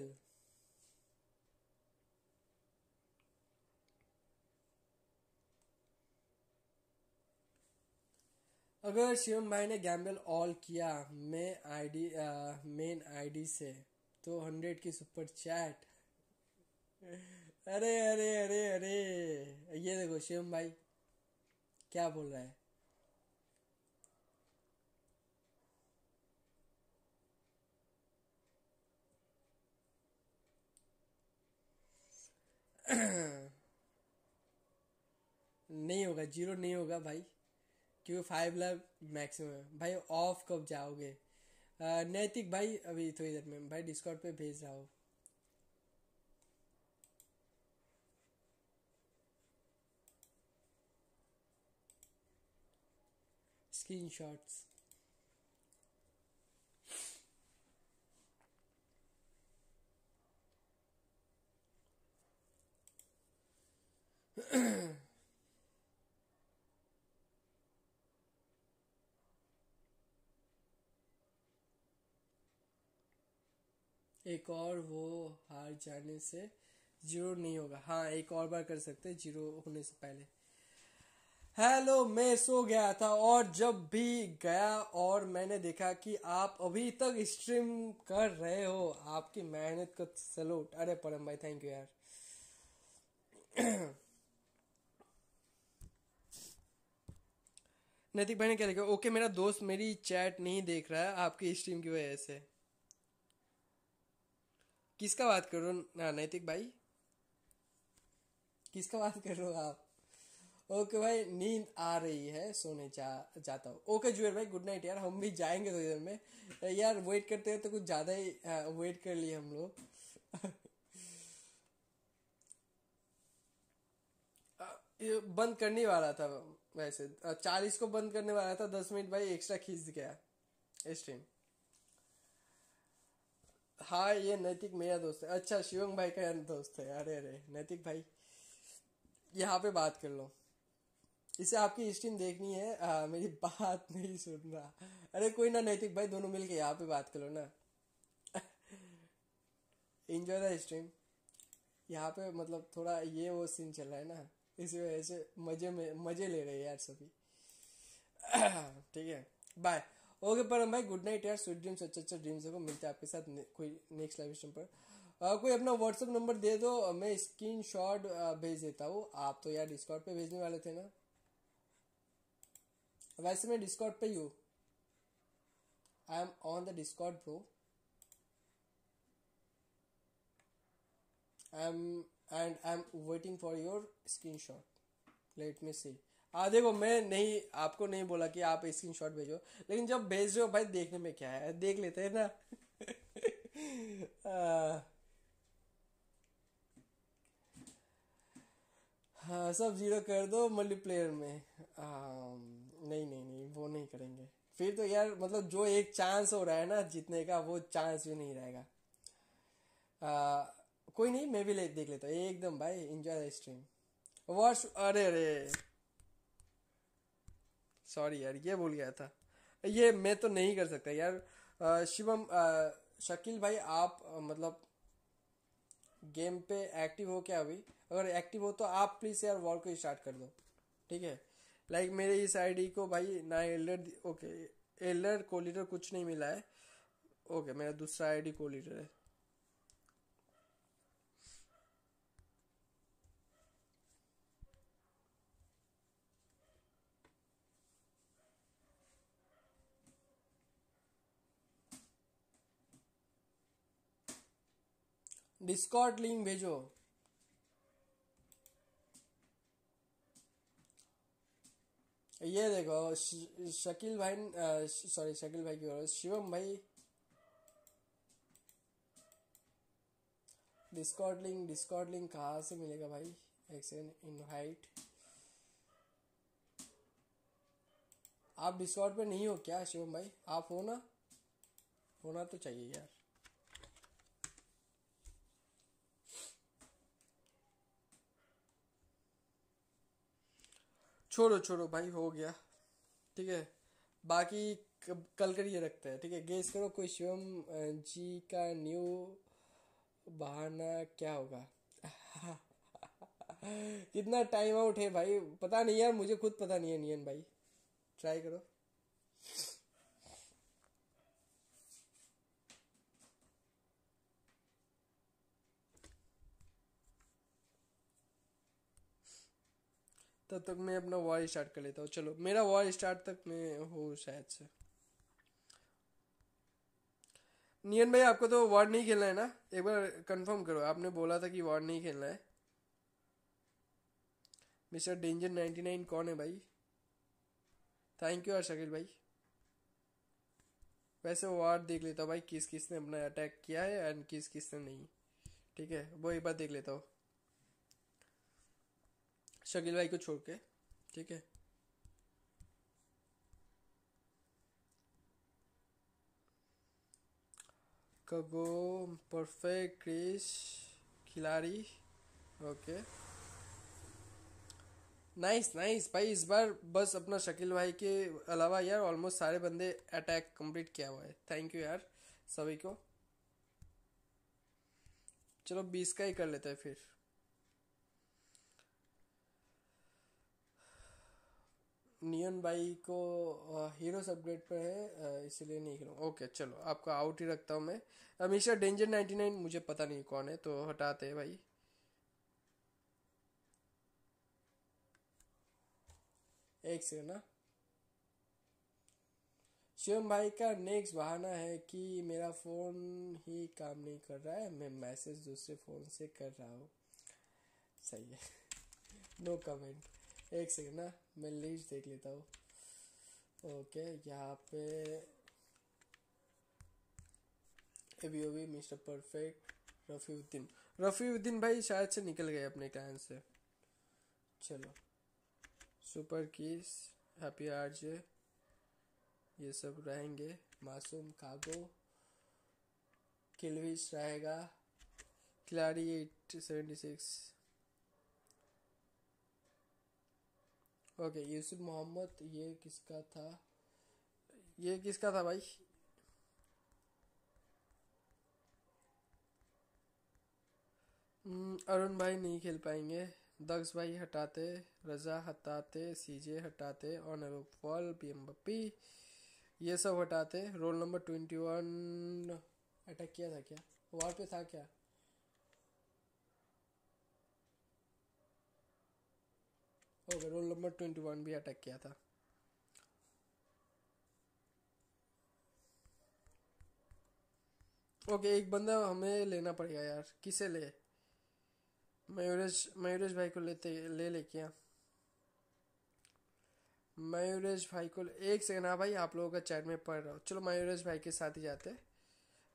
अगर शिवम भाई ने गैम्बल ऑल किया मैं आईडी मेन आईडी से तो हंड्रेड की सुपर चैट अरे अरे अरे अरे ये देखो शिवम भाई क्या बोल रहा है नहीं होगा जीरो नहीं होगा भाई क्योंकि फाइव लाख मैक्सिमम है भाई ऑफ कब जाओगे नैतिक भाई अभी थोड़ी देर में भाई डिस्काउंट पे भेज रहा हूँ स्क्रीनशॉट्स एक और वो हार जाने से जीरो नहीं होगा हाँ एक और बार कर सकते हैं जीरो होने से पहले हेलो मैं सो गया था और जब भी गया और मैंने देखा कि आप अभी तक स्ट्रीम कर रहे हो आपकी मेहनत को सलूट अरे परम भाई थैंक यू यार नैतिक भाई ने क्या लिखा ओके मेरा दोस्त मेरी चैट नहीं देख रहा है आपकी स्ट्रीम की वजह से किसका बात कर रहे हो नैतिक भाई किसका बात कर रहे हो आप ओके भाई नींद आ रही है सोने जा जाता हूँ ओके जुएल भाई गुड नाइट यार हम भी जाएंगे थोड़ी तो देर में यार वेट करते हैं तो कुछ ज़्यादा ही वेट हाँ, कर लिए हम लोग बंद करने वाला था वैसे चालीस को बंद करने वाला था दस मिनट भाई एक्स्ट्रा खींच गया स्ट्रीम हाँ ये नैतिक मेरा दोस्त है अच्छा शिवम भाई का दोस्त है अरे अरे नैतिक भाई यहाँ पे बात कर लो इसे आपकी स्ट्रीम देखनी है आ, मेरी बात नहीं सुन रहा अरे कोई ना नैतिक भाई दोनों मिलके यहाँ पे बात करो ना इंजॉय द स्ट्रीम यहाँ पे मतलब थोड़ा ये वो सीन चल रहा है ना इस वजह से मजे में मजे ले रहे हैं यार सभी ठीक है बाय ओके परम भाई गुड नाइट यार स्वीट ड्रीम्स अच्छे अच्छे ड्रीम्स को मिलते हैं आपके साथ ने, कोई नेक्स्ट लाइव स्ट्रीम पर आ, कोई अपना व्हाट्सअप नंबर दे दो मैं स्क्रीन शॉट भेज देता हूँ आप तो यार डिस्कॉर्ड पे भेजने वाले थे ना वैसे मैं डिस्कॉर्ड पे ही हूँ I am on the Discord pro I am and I am waiting for your screenshot let me see हाँ देखो मैं नहीं आपको नहीं बोला कि आप स्क्रीन शॉट भेजो लेकिन जब भेज रहे हो भाई देखने में क्या है देख लेते हैं ना हाँ सब जीरो कर दो मल्टीप्लेयर में आ, नहीं नहीं नहीं वो नहीं करेंगे फिर तो यार मतलब जो एक चांस हो रहा है ना जीतने का वो चांस भी नहीं रहेगा कोई नहीं मैं भी ले, देख लेता हूँ एकदम भाई एंजॉय द स्ट्रीम वॉश अरे अरे सॉरी यार ये भूल गया था ये मैं तो नहीं कर सकता यार शिवम शकील भाई आप मतलब गेम पे एक्टिव हो क्या अभी अगर एक्टिव हो तो आप प्लीज़ यार वॉल को स्टार्ट कर दो ठीक है लाइक मेरे इस आईडी को भाई ना एल्डर ओके एल्डर कोलिटर कुछ नहीं मिला है ओके मेरा दूसरा आईडी डी है डिस्कॉर्ड लिंक भेजो ये देखो शकील भाई सॉरी शकील भाई की शिवम भाई डिस्कॉर्ड लिंक डिस्कॉर्ड लिंक कहाँ से मिलेगा भाई एक्सन इनवाइट आप डिस्कॉर्ड पे नहीं हो क्या शिवम भाई आप हो ना होना तो चाहिए यार छोड़ो छोड़ो भाई हो गया ठीक है बाकी कल कर ये रखते हैं ठीक है गेस करो कोई शिवम जी का न्यू बहाना क्या होगा कितना टाइम आउट है भाई पता नहीं यार मुझे खुद पता नहीं है नियन भाई ट्राई करो तब तो तक मैं अपना वॉर स्टार्ट कर लेता हूँ चलो मेरा वॉर स्टार्ट तक मैं हो शायद से नियन भाई आपको तो वॉर नहीं खेलना है ना एक बार कंफर्म करो आपने बोला था कि वॉर नहीं खेलना है मिस्टर डेंजर नाइनटी नाइन कौन है भाई थैंक यू यार भाई वैसे वार देख लेता हूँ भाई किस किस ने अपना अटैक किया है एंड किस किस ने नहीं ठीक है वो एक बार देख लेता हूँ शकील भाई को छोड़ के ठीक है कगो परफेक्ट क्रिश खिलाड़ी ओके नाइस नाइस भाई इस बार बस अपना शकील भाई के अलावा यार ऑलमोस्ट सारे बंदे अटैक कंप्लीट किया हुआ है थैंक यू यार सभी को चलो बीस का ही कर लेते हैं फिर नियन बाई को हीरो अपग्रेड पर है इसलिए नहीं करूँ ओके चलो आपका आउट ही रखता हूँ मैं हमेशा डेंजर नाइन मुझे पता नहीं कौन है तो हटाते हैं भाई एक से ना शिवम भाई का नेक्स्ट बहाना है कि मेरा फ़ोन ही काम नहीं कर रहा है मैं मैसेज दूसरे फ़ोन से कर रहा हूँ सही है नो no कमेंट एक सेकेंड ना मैं लीज देख लेता हूँ ओके यहाँ पे अभी अभी मिस्टर परफेक्ट रफ़ीउद्दीन रफ़ीउद्दीन भाई शायद से निकल गए अपने क्लाइंट से चलो सुपर किस हैप्पी आरजे ये सब रहेंगे मासूम कागो किलविश रहेगा खिलाड़ी at seventy six okay Yusuf Mohammad ये किसका था ये किसका था भाई हम्म, अरुण भाई नहीं खेल पाएंगे दक्ष भाई हटाते रजा हटाते सीजे हटाते ऑनर फॉल पी ये सब हटाते roll number twenty one attack किया था क्या वार पे था क्या okay roll number twenty one भी अटैक किया था ओके एक बंदा हमें लेना पड़ेगा यार किसे ले मयूरेश मयूरेश भाई को लेते ले ले क्या मयूरेश भाई को एक सेकेंड हाँ भाई आप लोगों का चैट में पढ़ रहा हूँ चलो मयूरेश भाई के साथ ही जाते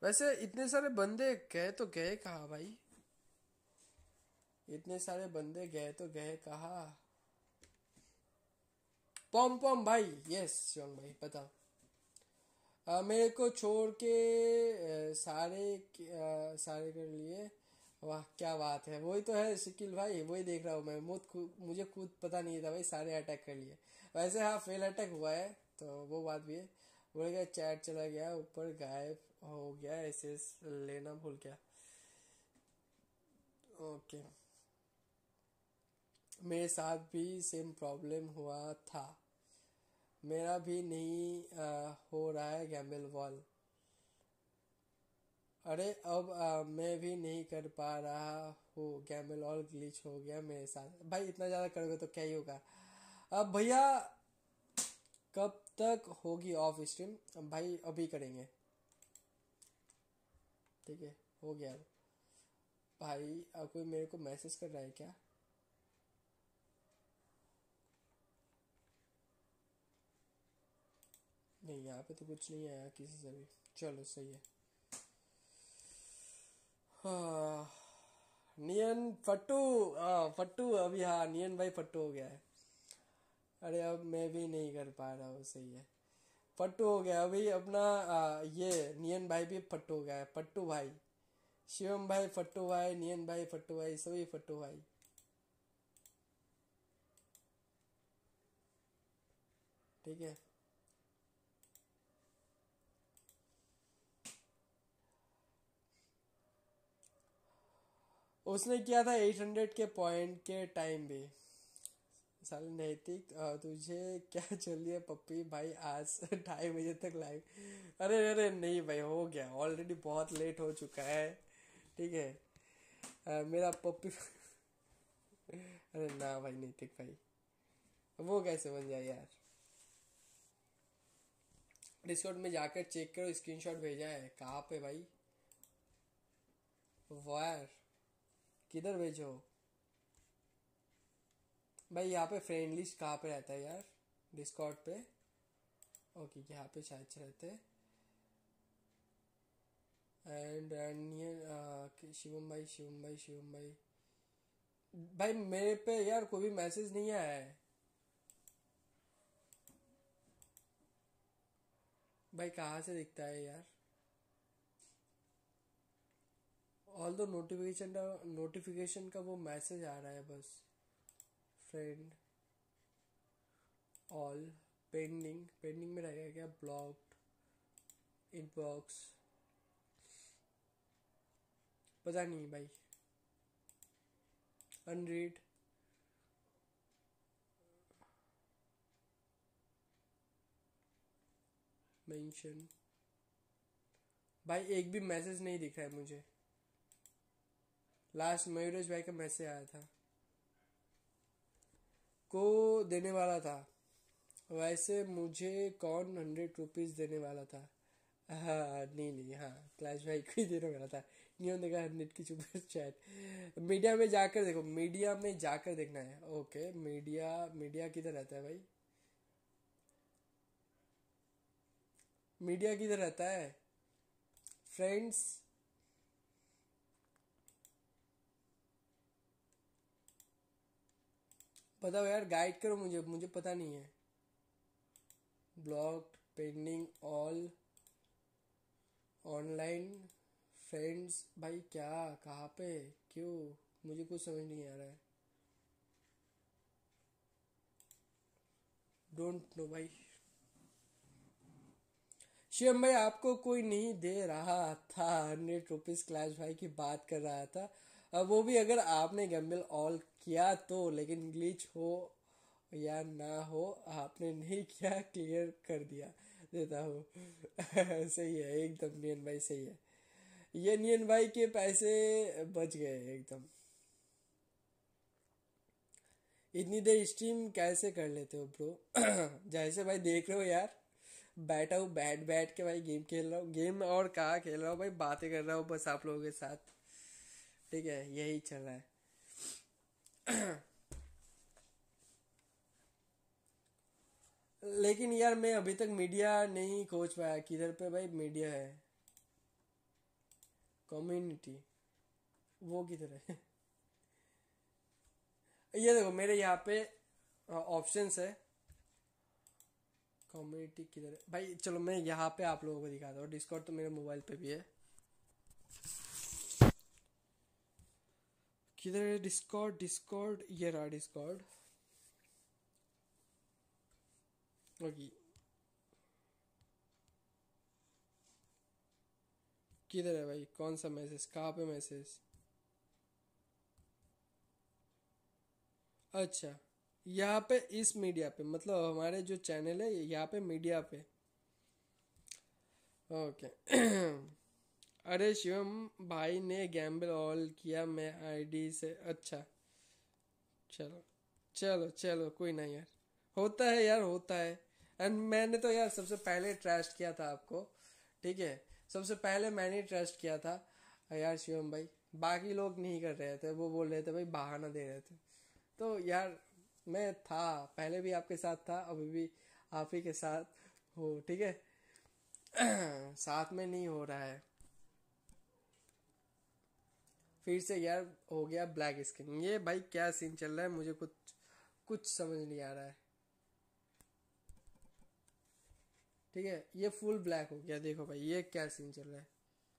वैसे इतने सारे बंदे गए तो गए कहा भाई इतने सारे बंदे गए तो गए कहा पॉम पॉम भाई यस शिवंग भाई पता आ, मेरे को छोड़ के सारे आ, सारे कर लिए वाह क्या बात है वही तो है शिकिल भाई वही देख रहा हूँ मैं मुझ मुझे खुद पता नहीं था भाई सारे अटैक कर लिए वैसे हाँ फेल अटैक हुआ है तो वो बात भी है बोल गया चैट चला गया ऊपर गायब हो गया ऐसे लेना भूल गया ओके मेरे साथ भी सेम प्रॉब्लम हुआ था मेरा भी नहीं आ, हो रहा है गैम्बिल वॉल अरे अब आ, मैं भी नहीं कर पा रहा हूँ गैम्बिल वॉल ग्लिच हो गया मेरे साथ भाई इतना ज़्यादा करोगे तो क्या ही होगा अब भैया कब तक होगी ऑफ स्ट्रीम भाई अभी करेंगे ठीक है हो गया भाई अब कोई मेरे को मैसेज कर रहा है क्या नहीं यहाँ पे तो कुछ नहीं आया किसी से भी चलो सही है हाँ नियन फट्टू हाँ फट्टू अभी हाँ नियन भाई फट्टू हो गया है अरे अब मैं भी नहीं कर पा रहा हूँ सही है फट्टू हो गया अभी अपना आ, ये नियन भाई भी फट्टू हो गया है फट्टू भाई शिवम भाई फट्टू भाई नियन भाई फट्टू भाई सभी फट्टू भाई ठीक है उसने किया था 800 के पॉइंट के टाइम भी साल नैतिक तुझे क्या चलिए पप्पी भाई आज ढाई बजे तक लाइव अरे अरे नहीं भाई हो गया ऑलरेडी बहुत लेट हो चुका है ठीक है मेरा पप्पी अरे ना भाई नैतिक भाई वो कैसे बन जाए यार डिस्कोट में जाकर चेक करो स्क्रीनशॉट भेजा है कहाँ पे भाई वायर किधर भेजो भाई यहाँ पे फ्रेंड लिस्ट कहाँ पे रहता है यार डिस्कॉर्ड पे ओके यहाँ पे शायद रहते एंड एंड uh, शिवम भाई शिवम भाई शिवम भाई भाई मेरे पे यार कोई भी मैसेज नहीं आया है भाई कहाँ से दिखता है यार ऑल दो नोटिफिकेशन नोटिफिकेशन का वो मैसेज आ रहा है बस फ्रेंड ऑल पेंडिंग पेंडिंग में रहेगा क्या ब्लॉक्ड इनबॉक्स पता नहीं भाई अनरीड मेंशन भाई एक भी मैसेज नहीं दिख रहा है मुझे लास्ट मयूरेश भाई का मैसेज आया था को देने वाला था वैसे मुझे कौन हंड्रेड रुपीज़ देने वाला था हाँ नहीं नहीं हाँ क्लैश भाई को ही देने वाला था नहीं होने का हंड्रेड की सुपर चैट मीडिया में जाकर देखो मीडिया में जाकर देखना है ओके मीडिया मीडिया किधर रहता है भाई मीडिया किधर रहता है फ्रेंड्स बताओ यार गाइड करो मुझे मुझे पता नहीं है block pending all online friends भाई क्या कहाँ पे क्यों मुझे कुछ समझ नहीं आ रहा है डोंट नो भाई शिवम भाई आपको कोई नहीं दे रहा था हंड्रेड रुपीज क्लास भाई की बात कर रहा था अब वो भी अगर आपने गैम्बल ऑल किया तो लेकिन ग्लिच हो या ना हो आपने नहीं किया क्लियर कर दिया देता हूँ सही है एकदम नियन भाई सही है ये नियन भाई के पैसे बच गए एकदम इतनी देर स्ट्रीम कैसे कर लेते हो ब्रो जैसे भाई देख रहे हो यार बैठा हूँ बैठ बैठ के भाई गेम खेल रहा हूँ गेम और कहा खेल रहा हूँ भाई बातें कर रहा हूँ बस आप लोगों के साथ ठीक है यही चल रहा है लेकिन यार मैं अभी तक मीडिया नहीं खोज पाया किधर पे भाई मीडिया है कम्युनिटी वो किधर है ये देखो मेरे यहाँ पे ऑप्शंस है कम्युनिटी किधर है भाई चलो मैं यहाँ पे आप लोगों को दिखाता हूँ डिस्कॉर्ड तो मेरे मोबाइल पे भी है किधर है डिस्कॉर्ड डिस्कॉर्ड ये रहा डिस्कॉर्ड ओके किधर है भाई कौन सा मैसेज कहाँ पे मैसेज अच्छा यहाँ पे इस मीडिया पे मतलब हमारे जो चैनल है यहाँ पे मीडिया पे ओके अरे शिवम भाई ने गैम्बल ऑल किया मैं आईडी से अच्छा चलो चलो चलो कोई ना यार होता है यार होता है एंड मैंने तो यार सबसे पहले ट्रस्ट किया था आपको ठीक है सबसे पहले मैंने ट्रस्ट किया था यार शिवम भाई बाकी लोग नहीं कर रहे थे वो बोल रहे थे भाई बहाना दे रहे थे तो यार मैं था पहले भी आपके साथ था अभी भी आप ही के साथ हो ठीक है साथ में नहीं हो रहा है फिर से यार हो गया ब्लैक स्किन ये भाई क्या सीन चल रहा है मुझे कुछ कुछ समझ नहीं आ रहा है ठीक है ये फुल ब्लैक हो गया देखो भाई ये क्या सीन चल रहा है